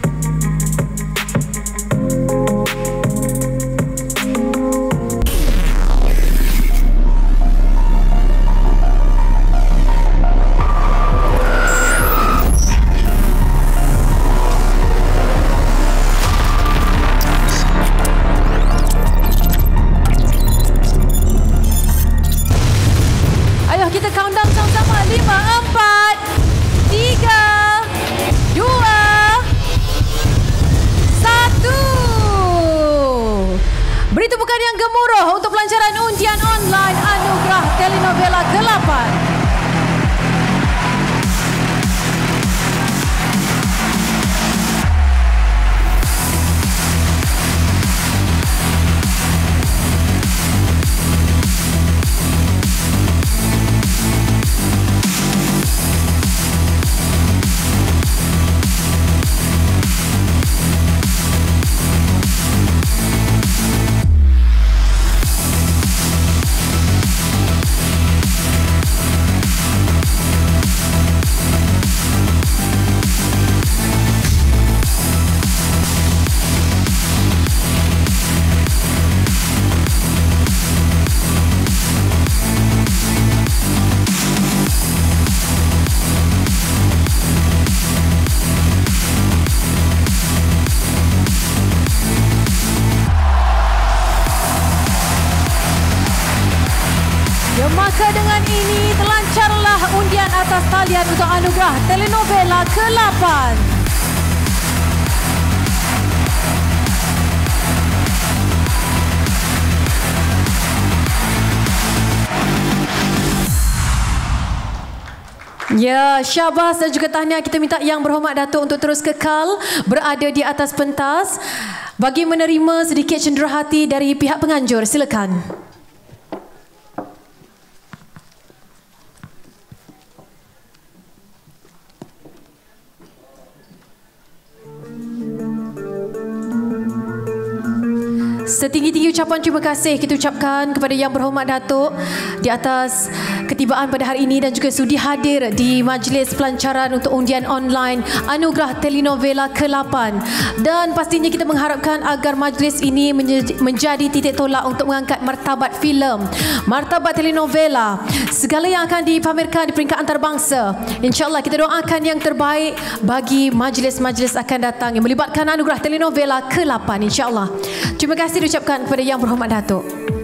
Ya, syabas dan juga tahniah kita minta yang berhormat Datuk untuk terus kekal berada di atas pentas bagi menerima sedikit cendera hati dari pihak penganjur. Silakan. Setinggi-tinggi ucapan terima kasih kita ucapkan kepada yang berhormat Datuk di atas ketibaan pada hari ini dan juga sudi hadir di majlis pelancaran untuk undian online Anugerah Telenovela ke-8. Dan pastinya kita mengharapkan agar majlis ini menjadi titik tolak untuk mengangkat martabat filem, martabat telenovela, segala yang akan dipamerkan di peringkat antarabangsa. InsyaAllah kita doakan yang terbaik bagi majlis-majlis akan datang yang melibatkan Anugerah Telenovela ke-8 insyaAllah. Terima kasih diucapkan kepada Yang Berhormat Datuk.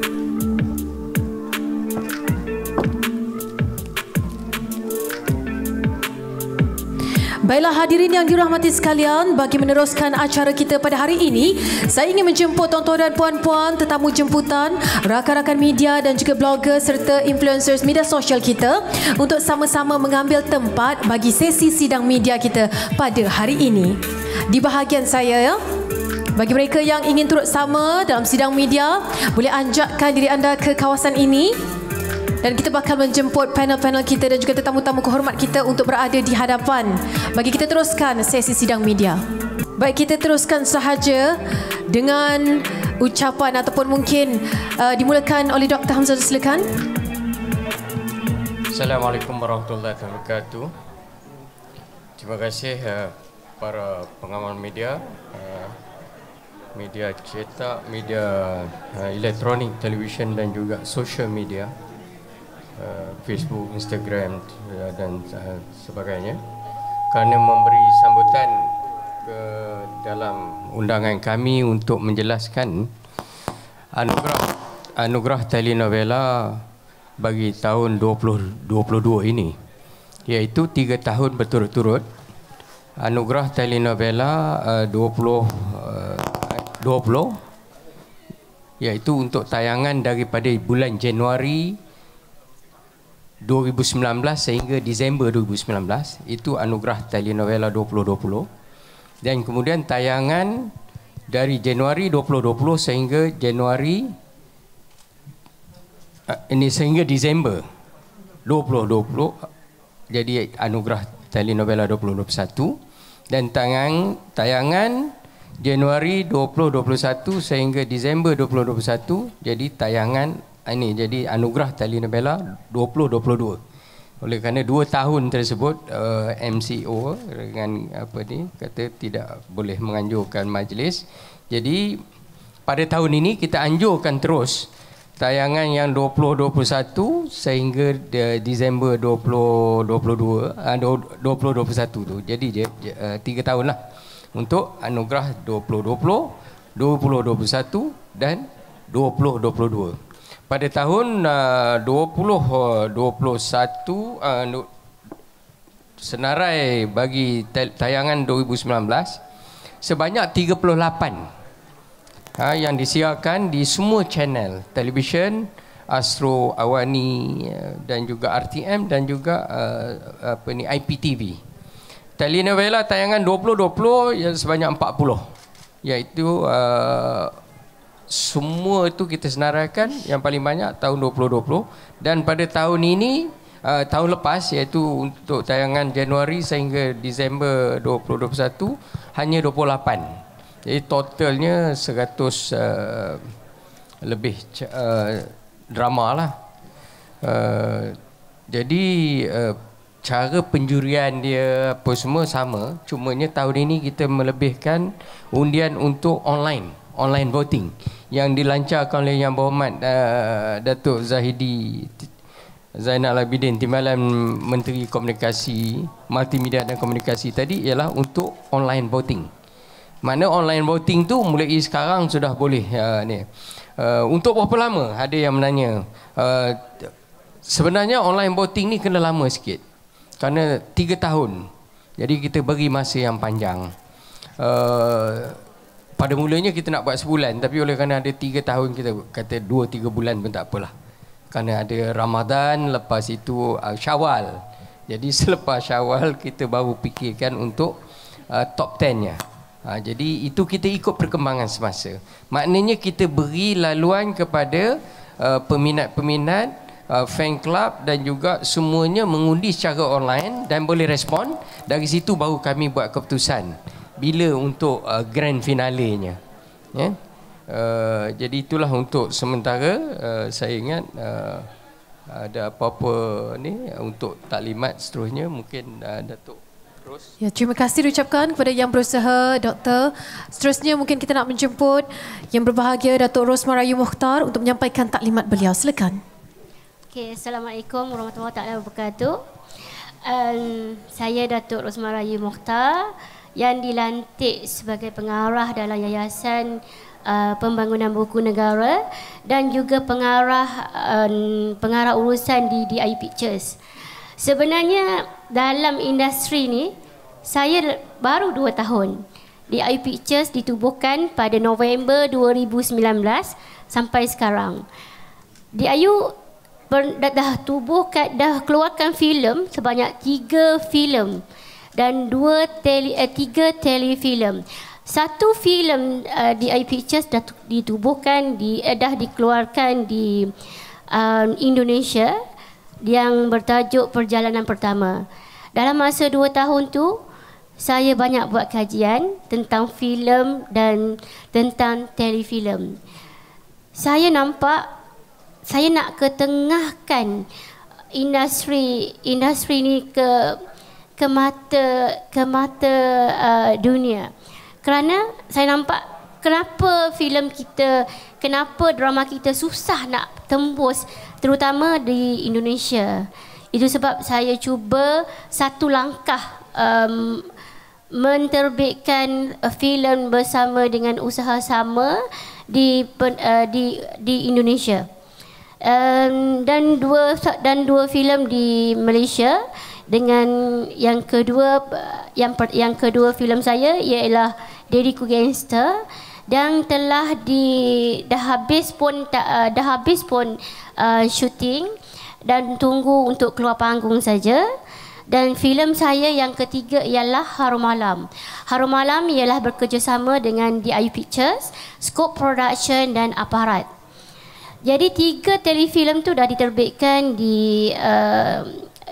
Baiklah hadirin yang dirahmati sekalian bagi meneruskan acara kita pada hari ini saya ingin menjemput tuan-tuan dan puan-puan tetamu jemputan rakan-rakan media dan juga blogger serta influencers media sosial kita untuk sama-sama mengambil tempat bagi sesi sidang media kita pada hari ini di bahagian saya ya bagi mereka yang ingin turut sama dalam sidang media boleh anjakkan diri anda ke kawasan ini dan kita bakal menjemput panel-panel kita dan juga tetamu-tamu kehormat kita untuk berada di hadapan. Bagi kita teruskan sesi sidang media. Baik kita teruskan sahaja dengan ucapan ataupun mungkin uh, dimulakan oleh Dr. Hamzah silakan. Assalamualaikum warahmatullahi wabarakatuh. Terima kasih uh, para pengamal media, uh, media cetak, media uh, elektronik, televisyen dan juga social media Eh, Facebook, Instagram eh, dan uh, sebagainya kerana memberi sambutan ke dalam undangan kami untuk menjelaskan anugerah anugerah telenovela bagi tahun 2022 ini iaitu tiga tahun berturut-turut anugerah telenovela uh, 20 uh, 20 iaitu untuk tayangan daripada bulan Januari 2019 sehingga Disember 2019 itu anugerah telenovela 2020 dan kemudian tayangan dari Januari 2020 sehingga Januari eh, ini sehingga Disember 2020 jadi anugerah telenovela 2021 dan tayang, tayangan Januari 2021 sehingga Disember 2021 jadi tayangan Ah, ini jadi anugerah tali Nobela 2022. Oleh kerana dua tahun tersebut uh, eh, MCO dengan apa ni kata tidak boleh menganjurkan majlis. Jadi pada tahun ini kita anjurkan terus tayangan yang 2021 sehingga Disember 2022 2021 ah, tu. Jadi je eh, tiga tahun lah untuk anugerah 2020, 2021 dan 2022 pada tahun uh, 2021 uh, uh senarai bagi tayangan 2019 sebanyak 38 ha, uh, yang disiarkan di semua channel televisyen Astro Awani uh, dan juga RTM dan juga uh, apa ni IPTV. Telenovela tayangan 2020 yang sebanyak 40 iaitu uh, semua itu kita senaraikan yang paling banyak tahun 2020 dan pada tahun ini uh, tahun lepas iaitu untuk tayangan Januari sehingga Disember 2021 hanya 28. Jadi totalnya 100 uh, lebih uh, drama lah. Uh, jadi uh, cara penjurian dia apa semua sama cumanya tahun ini kita melebihkan undian untuk online online voting yang dilancarkan oleh Yang Berhormat uh, Datuk Zahidi Zainal Abidin Timbalan Menteri Komunikasi Multimedia dan Komunikasi tadi ialah untuk online voting. Mana online voting tu mulai sekarang sudah boleh uh, ni. Uh, untuk berapa lama? Ada yang menanya. Uh, sebenarnya online voting ni kena lama sikit. Kerana 3 tahun. Jadi kita bagi masa yang panjang. Uh, pada mulanya kita nak buat sebulan tapi oleh kerana ada tiga tahun kita kata dua tiga bulan pun tak apalah. Kerana ada Ramadan lepas itu uh, Syawal. Jadi selepas Syawal kita baru fikirkan untuk uh, top tennya. Ha, uh, jadi itu kita ikut perkembangan semasa. Maknanya kita beri laluan kepada uh, peminat-peminat uh, fan club dan juga semuanya mengundi secara online dan boleh respon dari situ baru kami buat keputusan bila untuk uh, grand finalenya ya yeah? Uh, jadi itulah untuk sementara uh, saya ingat uh, ada apa-apa ni untuk taklimat seterusnya mungkin uh, Datuk Rose. Ya terima kasih diucapkan kepada yang berusaha doktor. Seterusnya mungkin kita nak menjemput yang berbahagia Datuk Rose Marayu Mukhtar untuk menyampaikan taklimat beliau. Silakan. Okay, Assalamualaikum warahmatullahi wabarakatuh. Um, saya Datuk Rose Marayu Mukhtar yang dilantik sebagai pengarah dalam yayasan uh, pembangunan buku negara dan juga pengarah um, pengarah urusan di DI Pictures. Sebenarnya dalam industri ni saya baru 2 tahun. DI Pictures ditubuhkan pada November 2019 sampai sekarang. DIU dah, dah tubuh dah keluarkan filem sebanyak 3 filem dan dua tele, uh, tiga telefilm. Satu filem uh, di AI Pictures dah ditubuhkan, di, uh, dah dikeluarkan di um, Indonesia yang bertajuk Perjalanan Pertama. Dalam masa dua tahun tu, saya banyak buat kajian tentang filem dan tentang telefilm. Saya nampak saya nak ketengahkan industri industri ni ke ke mata ke mata uh, dunia. Kerana saya nampak kenapa filem kita, kenapa drama kita susah nak tembus terutama di Indonesia. Itu sebab saya cuba satu langkah um, menterbitkan filem bersama dengan usaha sama di uh, di di Indonesia. Um, dan dua dan dua filem di Malaysia dengan yang kedua yang per, yang kedua filem saya ialah Deriku Gangster dan telah di dah habis pun tak, eh, dah habis pun uh, shooting dan tunggu untuk keluar panggung saja dan filem saya yang ketiga ialah Harum Malam. Harum Malam ialah bekerjasama dengan DIU Pictures, Scope Production dan Aparat. Jadi tiga telefilm tu dah diterbitkan di uh,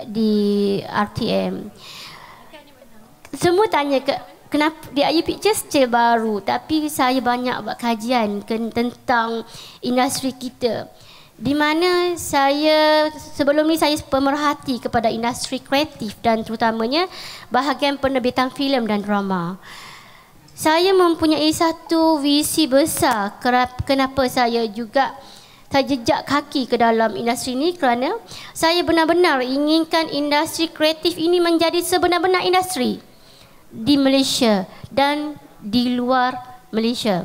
di RTM. Semua tanya ke kenapa di IU Pictures still baru tapi saya banyak buat kajian ke, tentang industri kita. Di mana saya sebelum ni saya pemerhati kepada industri kreatif dan terutamanya bahagian penerbitan filem dan drama. Saya mempunyai satu visi besar kenapa saya juga saya jejak kaki ke dalam industri ini kerana saya benar-benar inginkan industri kreatif ini menjadi sebenar-benar industri di Malaysia dan di luar Malaysia.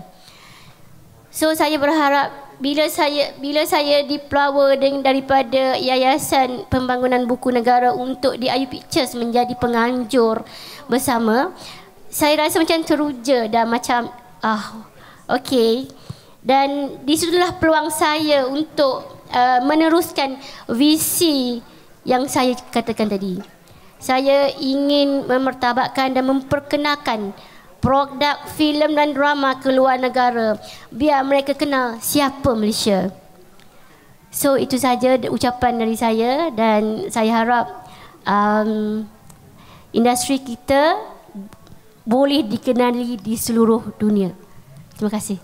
So saya berharap bila saya bila saya diplawa dengan daripada Yayasan Pembangunan Buku Negara untuk di IU Pictures menjadi penganjur bersama saya rasa macam teruja dan macam ah oh, okey dan disitulah peluang saya untuk uh, meneruskan visi yang saya katakan tadi. Saya ingin memertabakkan dan memperkenalkan produk filem dan drama ke luar negara biar mereka kenal siapa Malaysia. So itu saja ucapan dari saya dan saya harap um, industri kita boleh dikenali di seluruh dunia. Terima kasih.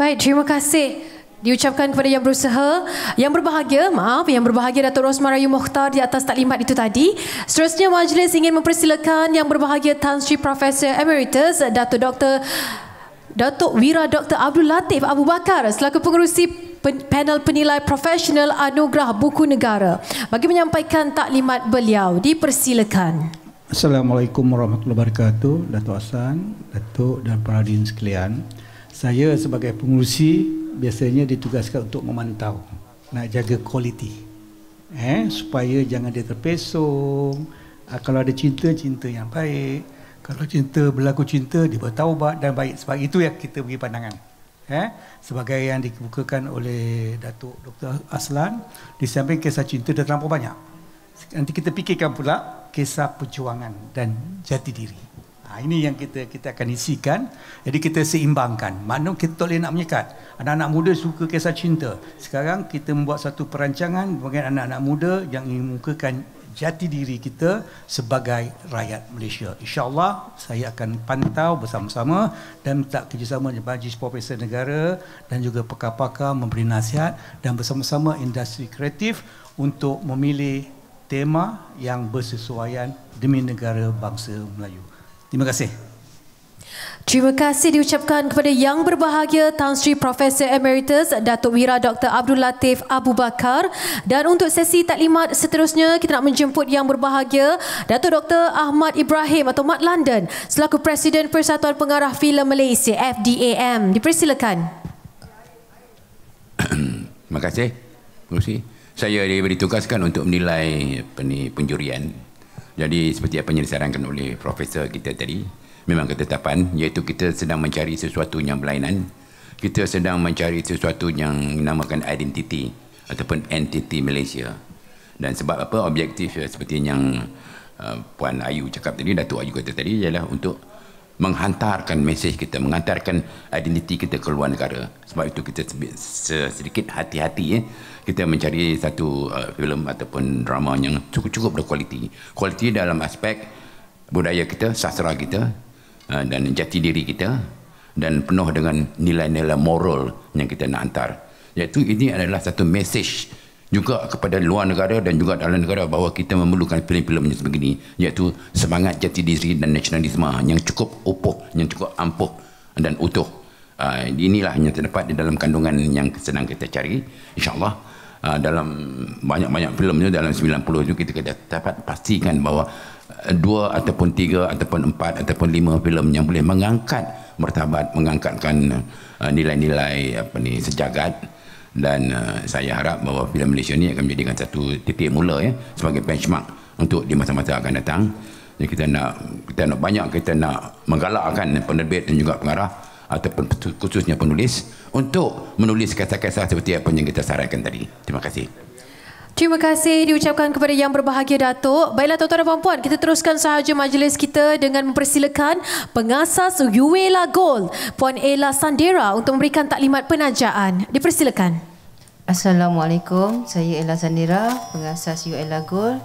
Baik, terima kasih diucapkan kepada yang berusaha, yang berbahagia, maaf, yang berbahagia Datuk Rosmar Ayu Mokhtar di atas taklimat itu tadi. Seterusnya majlis ingin mempersilakan yang berbahagia Tan Sri Profesor Emeritus Datuk Dr. Datuk Wira Dr. Abdul Latif Abu Bakar selaku pengerusi panel penilai profesional anugerah buku negara bagi menyampaikan taklimat beliau dipersilakan. Assalamualaikum warahmatullahi wabarakatuh Datuk Hasan, Datuk dan para hadirin sekalian saya sebagai pengurusi biasanya ditugaskan untuk memantau nak jaga kualiti eh supaya jangan dia terpesong ah, kalau ada cinta cinta yang baik kalau cinta berlaku cinta dia bertaubat dan baik sebab itu yang kita bagi pandangan eh sebagai yang dikemukakan oleh Datuk Dr Aslan di samping kisah cinta dah terlalu banyak nanti kita fikirkan pula kisah perjuangan dan jati diri Ha, ini yang kita kita akan isikan. Jadi kita seimbangkan. Mana kita tak boleh nak menyekat. Anak-anak muda suka kisah cinta. Sekarang kita membuat satu perancangan bagi anak-anak muda yang ingin mengukakan jati diri kita sebagai rakyat Malaysia. InsyaAllah saya akan pantau bersama-sama dan minta kerjasama dengan Majlis Profesor Negara dan juga pakar-pakar memberi nasihat dan bersama-sama industri kreatif untuk memilih tema yang bersesuaian demi negara bangsa Melayu. Terima kasih. Terima kasih diucapkan kepada yang berbahagia Tan Sri Profesor Emeritus Datuk Wira Dr. Abdul Latif Abu Bakar dan untuk sesi taklimat seterusnya kita nak menjemput yang berbahagia Datuk Dr. Ahmad Ibrahim atau Mat London selaku Presiden Persatuan Pengarah Filem Malaysia FDAM. Dipersilakan. Terima kasih. Terima kasih. Saya diberi tugaskan untuk menilai penjurian jadi seperti apa yang disarankan oleh profesor kita tadi, memang ketetapan iaitu kita sedang mencari sesuatu yang berlainan. Kita sedang mencari sesuatu yang dinamakan identiti ataupun entity Malaysia. Dan sebab apa objektif eh, seperti yang uh, Puan Ayu cakap tadi, Datuk Ayu kata tadi ialah untuk menghantarkan mesej kita, menghantarkan identiti kita ke luar negara. Sebab itu kita sedikit hati-hati ya kita mencari satu uh, filem ataupun drama yang cukup-cukup berkualiti. Kualiti dalam aspek budaya kita, sastra kita uh, dan jati diri kita dan penuh dengan nilai-nilai moral yang kita nak hantar. Iaitu ini adalah satu message juga kepada luar negara dan juga dalam negara bahawa kita memerlukan filem-filem yang sebegini iaitu semangat jati diri dan nasionalisme yang cukup upuh, yang cukup ampuh dan utuh. Uh, inilah yang terdapat di dalam kandungan yang senang kita cari. InsyaAllah uh, dalam banyak-banyak filem tu dalam 90 tu kita kena dapat pastikan bahawa eh, dua ataupun tiga ataupun empat ataupun lima filem yang boleh mengangkat martabat mengangkatkan uh, nilai-nilai apa ni sejagat dan uh, saya harap bahawa filem Malaysia ni akan menjadi satu titik mula ya sebagai benchmark untuk di masa-masa akan datang. Jadi kita nak kita nak banyak kita nak menggalakkan penerbit dan juga pengarah ataupun khususnya penulis untuk menulis kata-kata seperti apa yang kita sarankan tadi. Terima kasih. Terima kasih diucapkan kepada yang berbahagia Datuk. Baiklah tuan-tuan dan puan-puan, kita teruskan sahaja majlis kita dengan mempersilakan pengasas Uwela Gold, Puan Ela Sandera untuk memberikan taklimat penajaan. Dipersilakan. Assalamualaikum, saya Ela Sandera, pengasas Uwela Gold.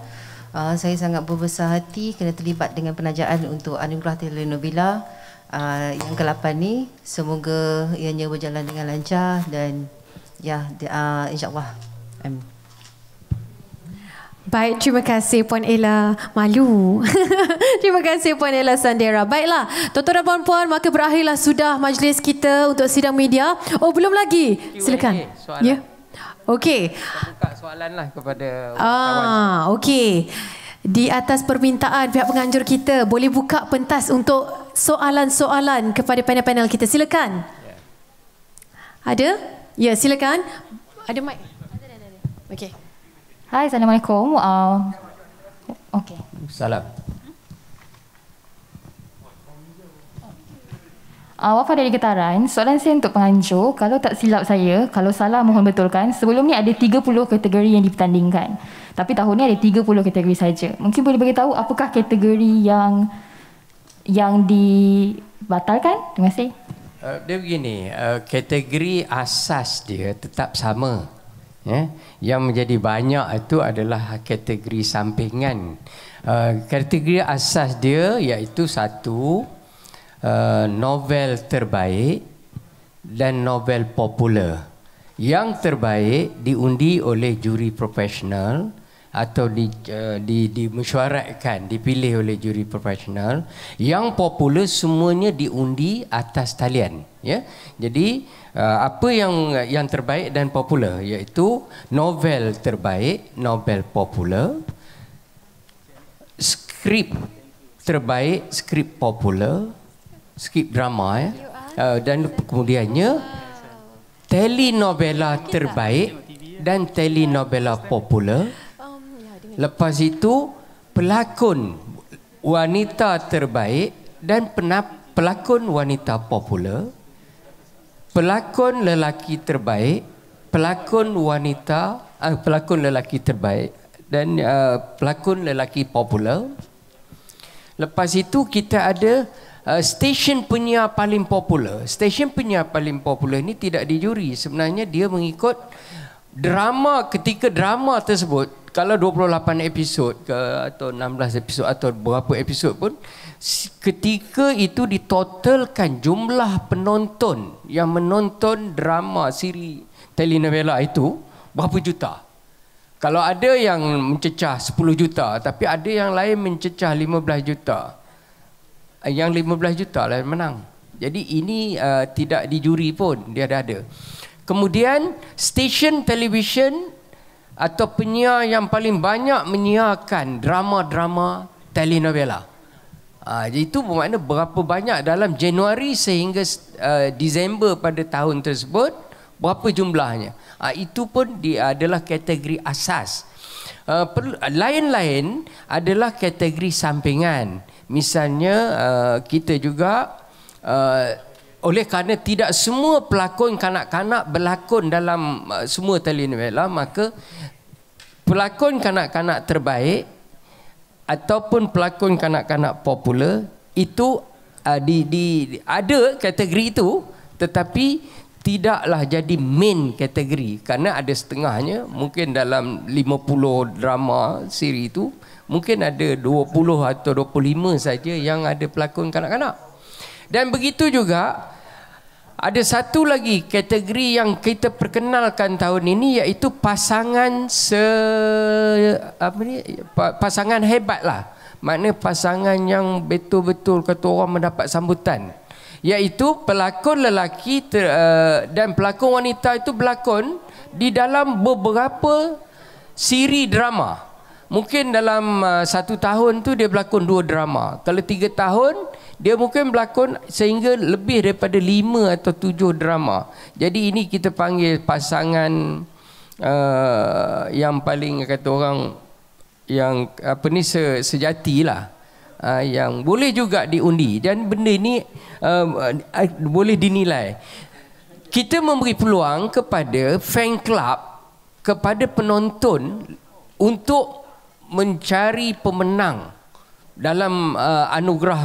Ah, saya sangat berbesar hati kena terlibat dengan penajaan untuk Anugerah Telenovela uh, yang ke-8 ni semoga ianya berjalan dengan lancar dan ya yeah, uh, insyaallah I'm Baik, terima kasih Puan Ella. Malu. terima kasih Puan Ella Sandera. Baiklah, tuan-tuan dan puan-puan, maka berakhirlah sudah majlis kita untuk sidang media. Oh, belum lagi. Silakan. Ya. Yeah. Okey. Buka soalanlah kepada Ah, okey. Di atas permintaan pihak penganjur kita, boleh buka pentas untuk soalan-soalan kepada panel-panel kita. Silakan. Ada? Ya, silakan. Ada mic. Okey. Hai, Assalamualaikum. Uh, Okey. Salam. Uh, Wafah dari Getaran, soalan saya untuk penganjur, kalau tak silap saya, kalau salah mohon betulkan, sebelum ni ada 30 kategori yang dipertandingkan. Tapi tahun ni ada 30 kategori saja. Mungkin boleh beritahu apakah kategori yang yang dibatalkan? Terima kasih. Uh, dia begini, uh, kategori asas dia tetap sama. Yeah? Yang menjadi banyak itu adalah kategori sampingan. Uh, kategori asas dia iaitu satu, uh, novel terbaik dan novel popular. Yang terbaik diundi oleh juri profesional atau di, uh, di, dimesyuaratkan, dipilih oleh juri profesional yang popular semuanya diundi atas talian. Ya? Jadi uh, apa yang yang terbaik dan popular iaitu novel terbaik, novel popular, skrip terbaik, skrip popular, skrip drama ya? uh, dan kemudiannya telenovela terbaik dan telenovela popular. Lepas itu pelakon wanita terbaik dan penap, pelakon wanita popular, pelakon lelaki terbaik, pelakon wanita uh, pelakon lelaki terbaik dan uh, pelakon lelaki popular. Lepas itu kita ada uh, stesen penyiar paling popular. Stesen penyiar paling popular ini tidak dijuri. Sebenarnya dia mengikut drama ketika drama tersebut kalau 28 episod ke atau 16 episod atau berapa episod pun ketika itu ditotalkan jumlah penonton yang menonton drama siri telenovela itu berapa juta kalau ada yang mencecah 10 juta tapi ada yang lain mencecah 15 juta eh, yang 15 juta lah yang menang jadi ini uh, tidak dijuri pun dia ada kemudian stesen televisyen atau penyiar yang paling banyak menyiarkan drama-drama telenovela. Uh, itu bermakna berapa banyak dalam Januari sehingga uh, Disember pada tahun tersebut berapa jumlahnya. Uh, itu pun di, adalah kategori asas. Uh, perlu, uh, lain-lain adalah kategori sampingan. Misalnya uh, kita juga uh, oleh kerana tidak semua pelakon kanak-kanak berlakon dalam uh, semua telenovela, maka pelakon kanak-kanak terbaik ataupun pelakon kanak-kanak popular itu uh, di, di ada kategori itu tetapi tidaklah jadi main kategori kerana ada setengahnya mungkin dalam 50 drama siri itu mungkin ada 20 atau 25 saja yang ada pelakon kanak-kanak dan begitu juga ada satu lagi kategori yang kita perkenalkan tahun ini iaitu pasangan se apa ni pasangan hebat lah makna pasangan yang betul-betul kata orang mendapat sambutan iaitu pelakon lelaki ter, uh, dan pelakon wanita itu berlakon di dalam beberapa siri drama mungkin dalam uh, satu tahun tu dia berlakon dua drama kalau tiga tahun dia mungkin berlakon sehingga lebih daripada lima atau tujuh drama. Jadi ini kita panggil pasangan uh, yang paling kata orang yang apa ni se, sejati lah uh, ah, yang boleh juga diundi dan benda ni uh, uh, boleh dinilai. Kita memberi peluang kepada fan club kepada penonton untuk mencari pemenang dalam uh, anugerah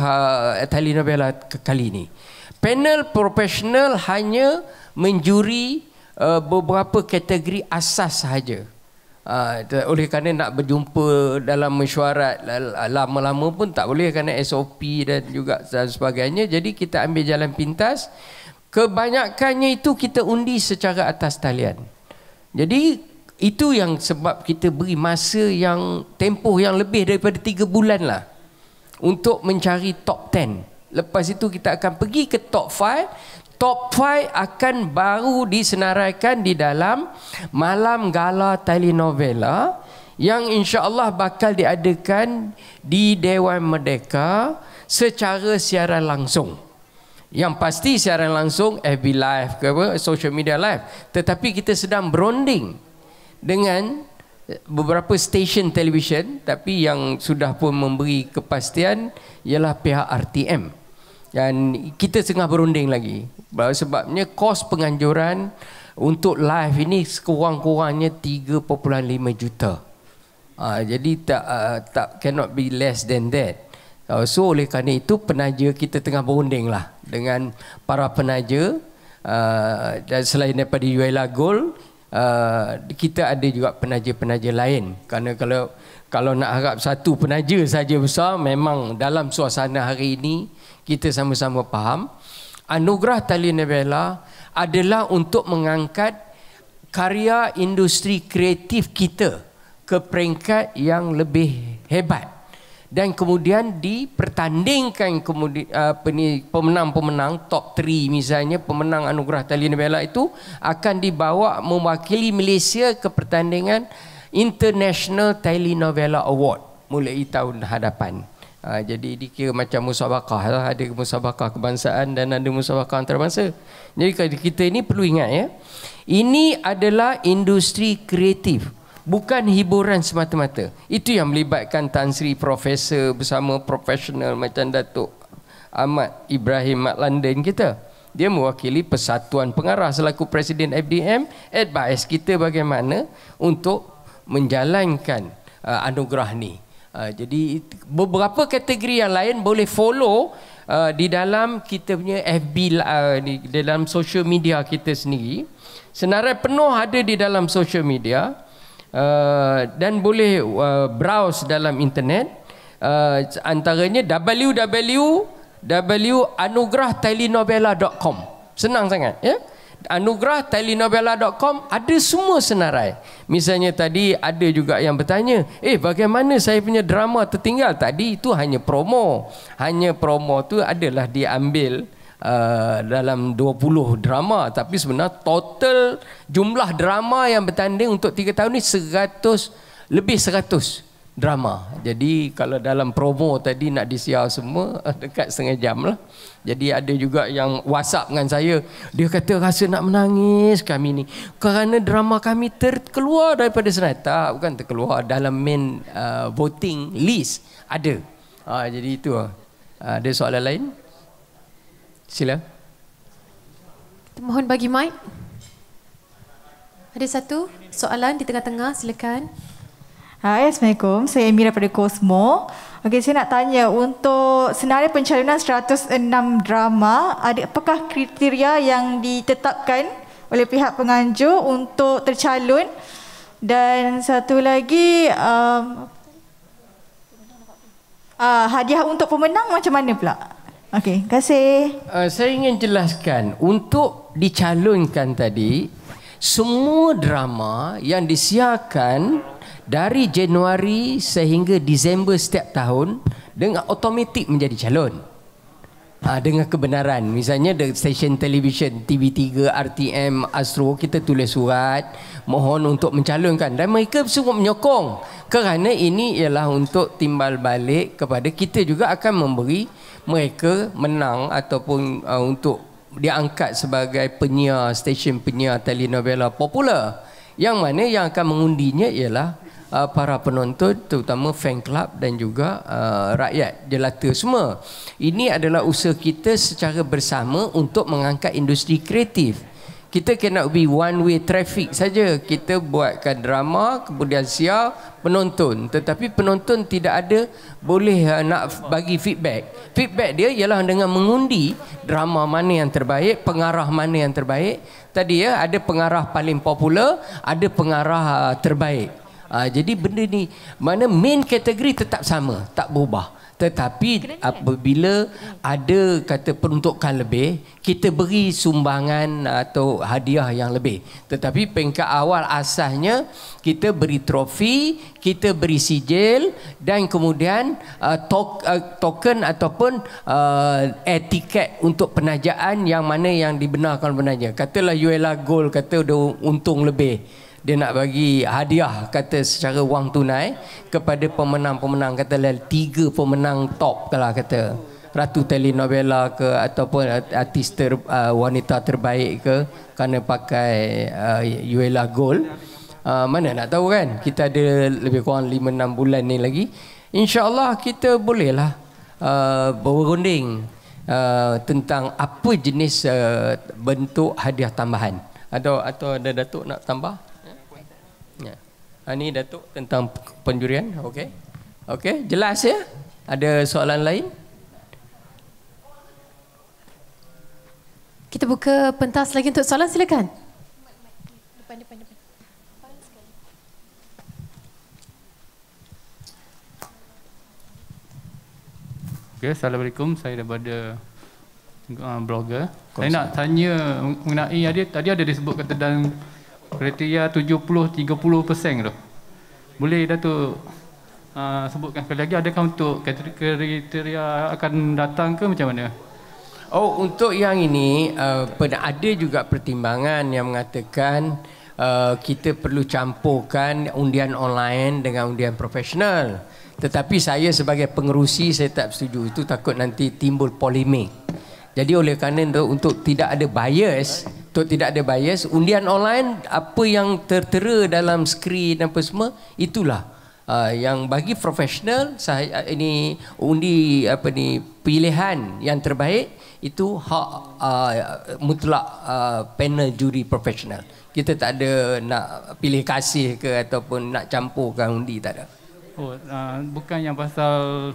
uh, Tali Nabila kali ini. Panel profesional hanya menjuri uh, beberapa kategori asas sahaja. Uh, oleh kerana nak berjumpa dalam mesyuarat uh, lama-lama pun tak boleh kerana SOP dan juga dan sebagainya. Jadi kita ambil jalan pintas. Kebanyakannya itu kita undi secara atas talian. Jadi itu yang sebab kita beri masa yang tempoh yang lebih daripada tiga bulan lah untuk mencari top 10. Lepas itu kita akan pergi ke top 5. Top 5 akan baru disenaraikan di dalam malam gala telenovela yang insya-Allah bakal diadakan di Dewan Merdeka secara siaran langsung. Yang pasti siaran langsung FB live ke apa social media live. Tetapi kita sedang bronding dengan beberapa stesen televisyen tapi yang sudah pun memberi kepastian ialah pihak RTM dan kita tengah berunding lagi bahawa sebabnya kos penganjuran untuk live ini sekurang-kurangnya 3.5 juta uh, jadi tak uh, tak cannot be less than that uh, so oleh kerana itu penaja kita tengah berunding lah dengan para penaja uh, dan selain daripada Yuela Gold uh, kita ada juga penaja-penaja lain kerana kalau kalau nak harap satu penaja saja besar memang dalam suasana hari ini kita sama-sama faham anugerah tali nebela adalah untuk mengangkat karya industri kreatif kita ke peringkat yang lebih hebat dan kemudian dipertandingkan kemudian uh, pemenang-pemenang top 3 misalnya pemenang anugerah tali nebela itu akan dibawa mewakili Malaysia ke pertandingan International Tali Novela Award mulai tahun hadapan. Ha, jadi dikira macam musabakah lah. Ada musabakah kebangsaan dan ada musabakah antarabangsa. Jadi kita ini perlu ingat ya. Ini adalah industri kreatif bukan hiburan semata-mata itu yang melibatkan Tan Sri Profesor bersama profesional macam Datuk Ahmad Ibrahim Mat London kita dia mewakili persatuan pengarah selaku Presiden FDM advice kita bagaimana untuk menjalankan uh, anugerah ni uh, jadi beberapa kategori yang lain boleh follow uh, di dalam kita punya FB uh, di dalam social media kita sendiri senarai penuh ada di dalam social media uh, Eh, dan boleh uh, browse dalam internet uh, antaranya www.anugrahtelinovela.com senang sangat ya anugrahtelinovela.com ada semua senarai misalnya tadi ada juga yang bertanya eh bagaimana saya punya drama tertinggal tadi itu hanya promo hanya promo tu adalah diambil uh, dalam 20 drama tapi sebenarnya total jumlah drama yang bertanding untuk 3 tahun ni 100 lebih 100 drama. Jadi kalau dalam promo tadi nak disiar semua dekat setengah jam lah. Jadi ada juga yang whatsapp dengan saya. Dia kata rasa nak menangis kami ni. Kerana drama kami terkeluar daripada senarai. Tak bukan terkeluar dalam main uh, voting list. Ada. Uh, jadi itu Uh, ada soalan lain? Sila. Kita mohon bagi mic. Ada satu soalan di tengah-tengah, silakan. Hai, Assalamualaikum. Saya Amy daripada Cosmo. Okay saya nak tanya untuk senarai pencalonan 106 drama, ada apakah kriteria yang ditetapkan oleh pihak penganjur untuk tercalon? Dan satu lagi, um, uh, hadiah untuk pemenang macam mana pula? Okey, kasih. Uh, saya ingin jelaskan untuk dicalonkan tadi semua drama yang disiarkan dari Januari sehingga Disember setiap tahun dengan otomatik menjadi calon. Ha, dengan kebenaran misalnya the station television TV3 RTM Astro kita tulis surat mohon untuk mencalonkan dan mereka semua menyokong kerana ini ialah untuk timbal balik kepada kita juga akan memberi mereka menang ataupun uh, untuk diangkat sebagai penyiar stesen penyiar telenovela popular yang mana yang akan mengundinya ialah uh, para penonton terutama fan club dan juga uh, rakyat jelata semua ini adalah usaha kita secara bersama untuk mengangkat industri kreatif kita cannot be one way traffic saja kita buatkan drama kemudian siar penonton tetapi penonton tidak ada boleh eh, nak bagi feedback feedback dia ialah dengan mengundi drama mana yang terbaik pengarah mana yang terbaik tadi ya ada pengarah paling popular ada pengarah eh, terbaik ah, jadi benda ni mana main kategori tetap sama tak berubah tetapi kan? apabila ada kata peruntukan lebih kita beri sumbangan atau hadiah yang lebih tetapi peringkat awal asasnya kita beri trofi kita beri sijil dan kemudian uh, tok, uh, token ataupun uh, etiket untuk penajaan yang mana yang dibenarkan penaja katalah Yuela Gold kata dia untung lebih dia nak bagi hadiah kata secara wang tunai kepada pemenang-pemenang kata tiga pemenang top lah kata ratu telenovela ke ataupun artis ter, uh, wanita terbaik ke kerana pakai uh, Uela Gold uh, mana nak tahu kan kita ada lebih kurang 5-6 bulan ni lagi insyaAllah kita bolehlah uh, berunding uh, tentang apa jenis uh, bentuk hadiah tambahan atau atau ada datuk nak tambah ini ah, Datuk tentang penjurian. Okey. Okey, jelas ya? Ada soalan lain? Kita buka pentas lagi untuk soalan silakan. Okay, Assalamualaikum, saya daripada uh, blogger. saya nak tanya mengenai tadi ada disebut kata dalam kriteria 70-30% tu boleh Datuk uh, sebutkan sekali lagi adakah untuk kriteria akan datang ke macam mana Oh untuk yang ini uh, ada juga pertimbangan yang mengatakan uh, kita perlu campurkan undian online dengan undian profesional tetapi saya sebagai pengerusi saya tak setuju itu takut nanti timbul polemik jadi oleh kerana untuk, untuk tidak ada bias tu tidak ada bias undian online apa yang tertera dalam skrin apa semua itulah uh, yang bagi profesional saya ah, ini undi apa ni pilihan yang terbaik itu hak uh, mutlak uh, panel juri profesional kita tak ada nak pilih kasih ke ataupun nak campurkan undi tak ada oh uh, bukan yang pasal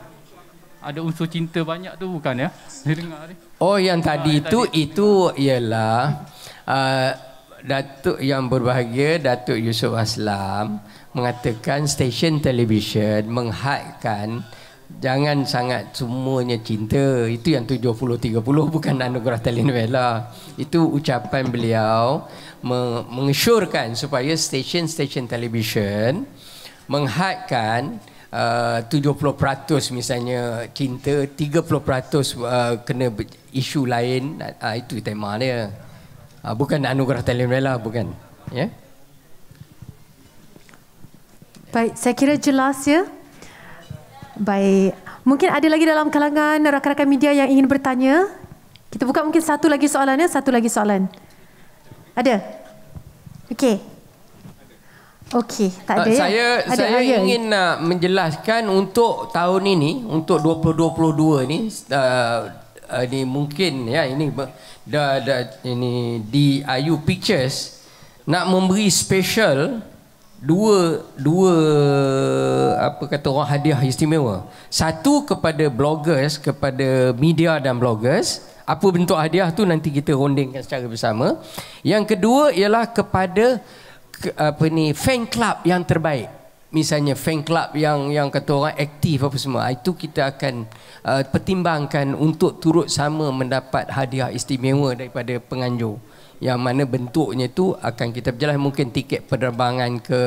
ada unsur cinta banyak tu bukan ya? Saya dengar ni. Oh yang ah, tadi ah, itu yang itu ialah uh, Datuk yang berbahagia Datuk Yusof Aslam mengatakan stesen televisyen menghadkan jangan sangat semuanya cinta itu yang 70 30 bukan anugerah telenovela itu ucapan beliau mengesyorkan supaya stesen-stesen televisyen menghadkan uh, 70% misalnya cinta 30% uh, kena isu lain uh, itu tema dia uh, bukan anugerah telenovela bukan ya yeah? baik saya kira jelas ya baik mungkin ada lagi dalam kalangan rakan-rakan media yang ingin bertanya kita buka mungkin satu lagi soalan ya satu lagi soalan ada okey Okey, tak ada. Ya? Saya ada saya ayah. ingin nak menjelaskan untuk tahun ini, untuk 2022 ni uh, ini mungkin ya ini dah dah ini di Ayu Pictures nak memberi special dua dua apa kata orang hadiah istimewa. Satu kepada bloggers, kepada media dan bloggers. Apa bentuk hadiah tu nanti kita rondingkan secara bersama. Yang kedua ialah kepada apa ni fan club yang terbaik misalnya fan club yang yang kata orang aktif apa semua itu kita akan uh, pertimbangkan untuk turut sama mendapat hadiah istimewa daripada penganjur yang mana bentuknya tu akan kita berjalan mungkin tiket penerbangan ke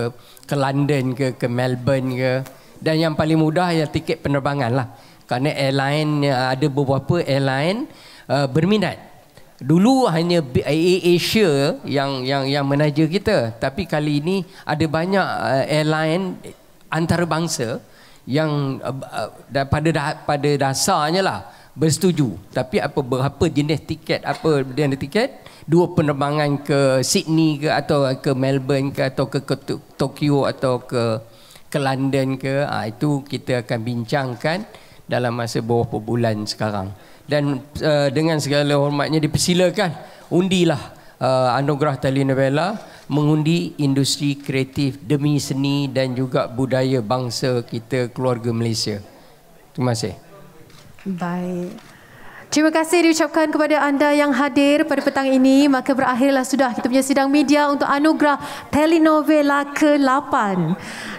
ke London ke ke Melbourne ke dan yang paling mudah ya tiket penerbangan lah kerana airline ada beberapa airline uh, berminat Dulu hanya AA Asia yang yang yang manager kita, tapi kali ini ada banyak uh, airline antarabangsa yang uh, uh pada pada dasarnya lah bersetuju. Tapi apa berapa jenis tiket apa jenis tiket? Dua penerbangan ke Sydney ke atau ke Melbourne ke atau ke, ke Tokyo atau ke ke London ke ha, itu kita akan bincangkan dalam masa beberapa bulan sekarang dan uh, dengan segala hormatnya dipersilakan undilah uh, anugerah telenovela mengundi industri kreatif demi seni dan juga budaya bangsa kita keluarga Malaysia. Terima kasih. Baik. Terima kasih diucapkan kepada anda yang hadir pada petang ini. Maka berakhirlah sudah kita punya sidang media untuk anugerah telenovela ke-8.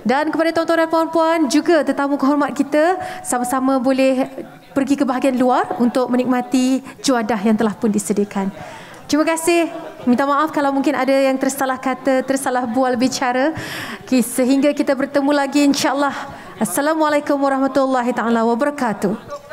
Dan kepada tontonan puan-puan juga tetamu kehormat kita sama-sama boleh pergi ke bahagian luar untuk menikmati juadah yang telah pun disediakan. Terima kasih. Minta maaf kalau mungkin ada yang tersalah kata, tersalah bual bicara. Okay, sehingga kita bertemu lagi insyaAllah. Assalamualaikum warahmatullahi taala wabarakatuh.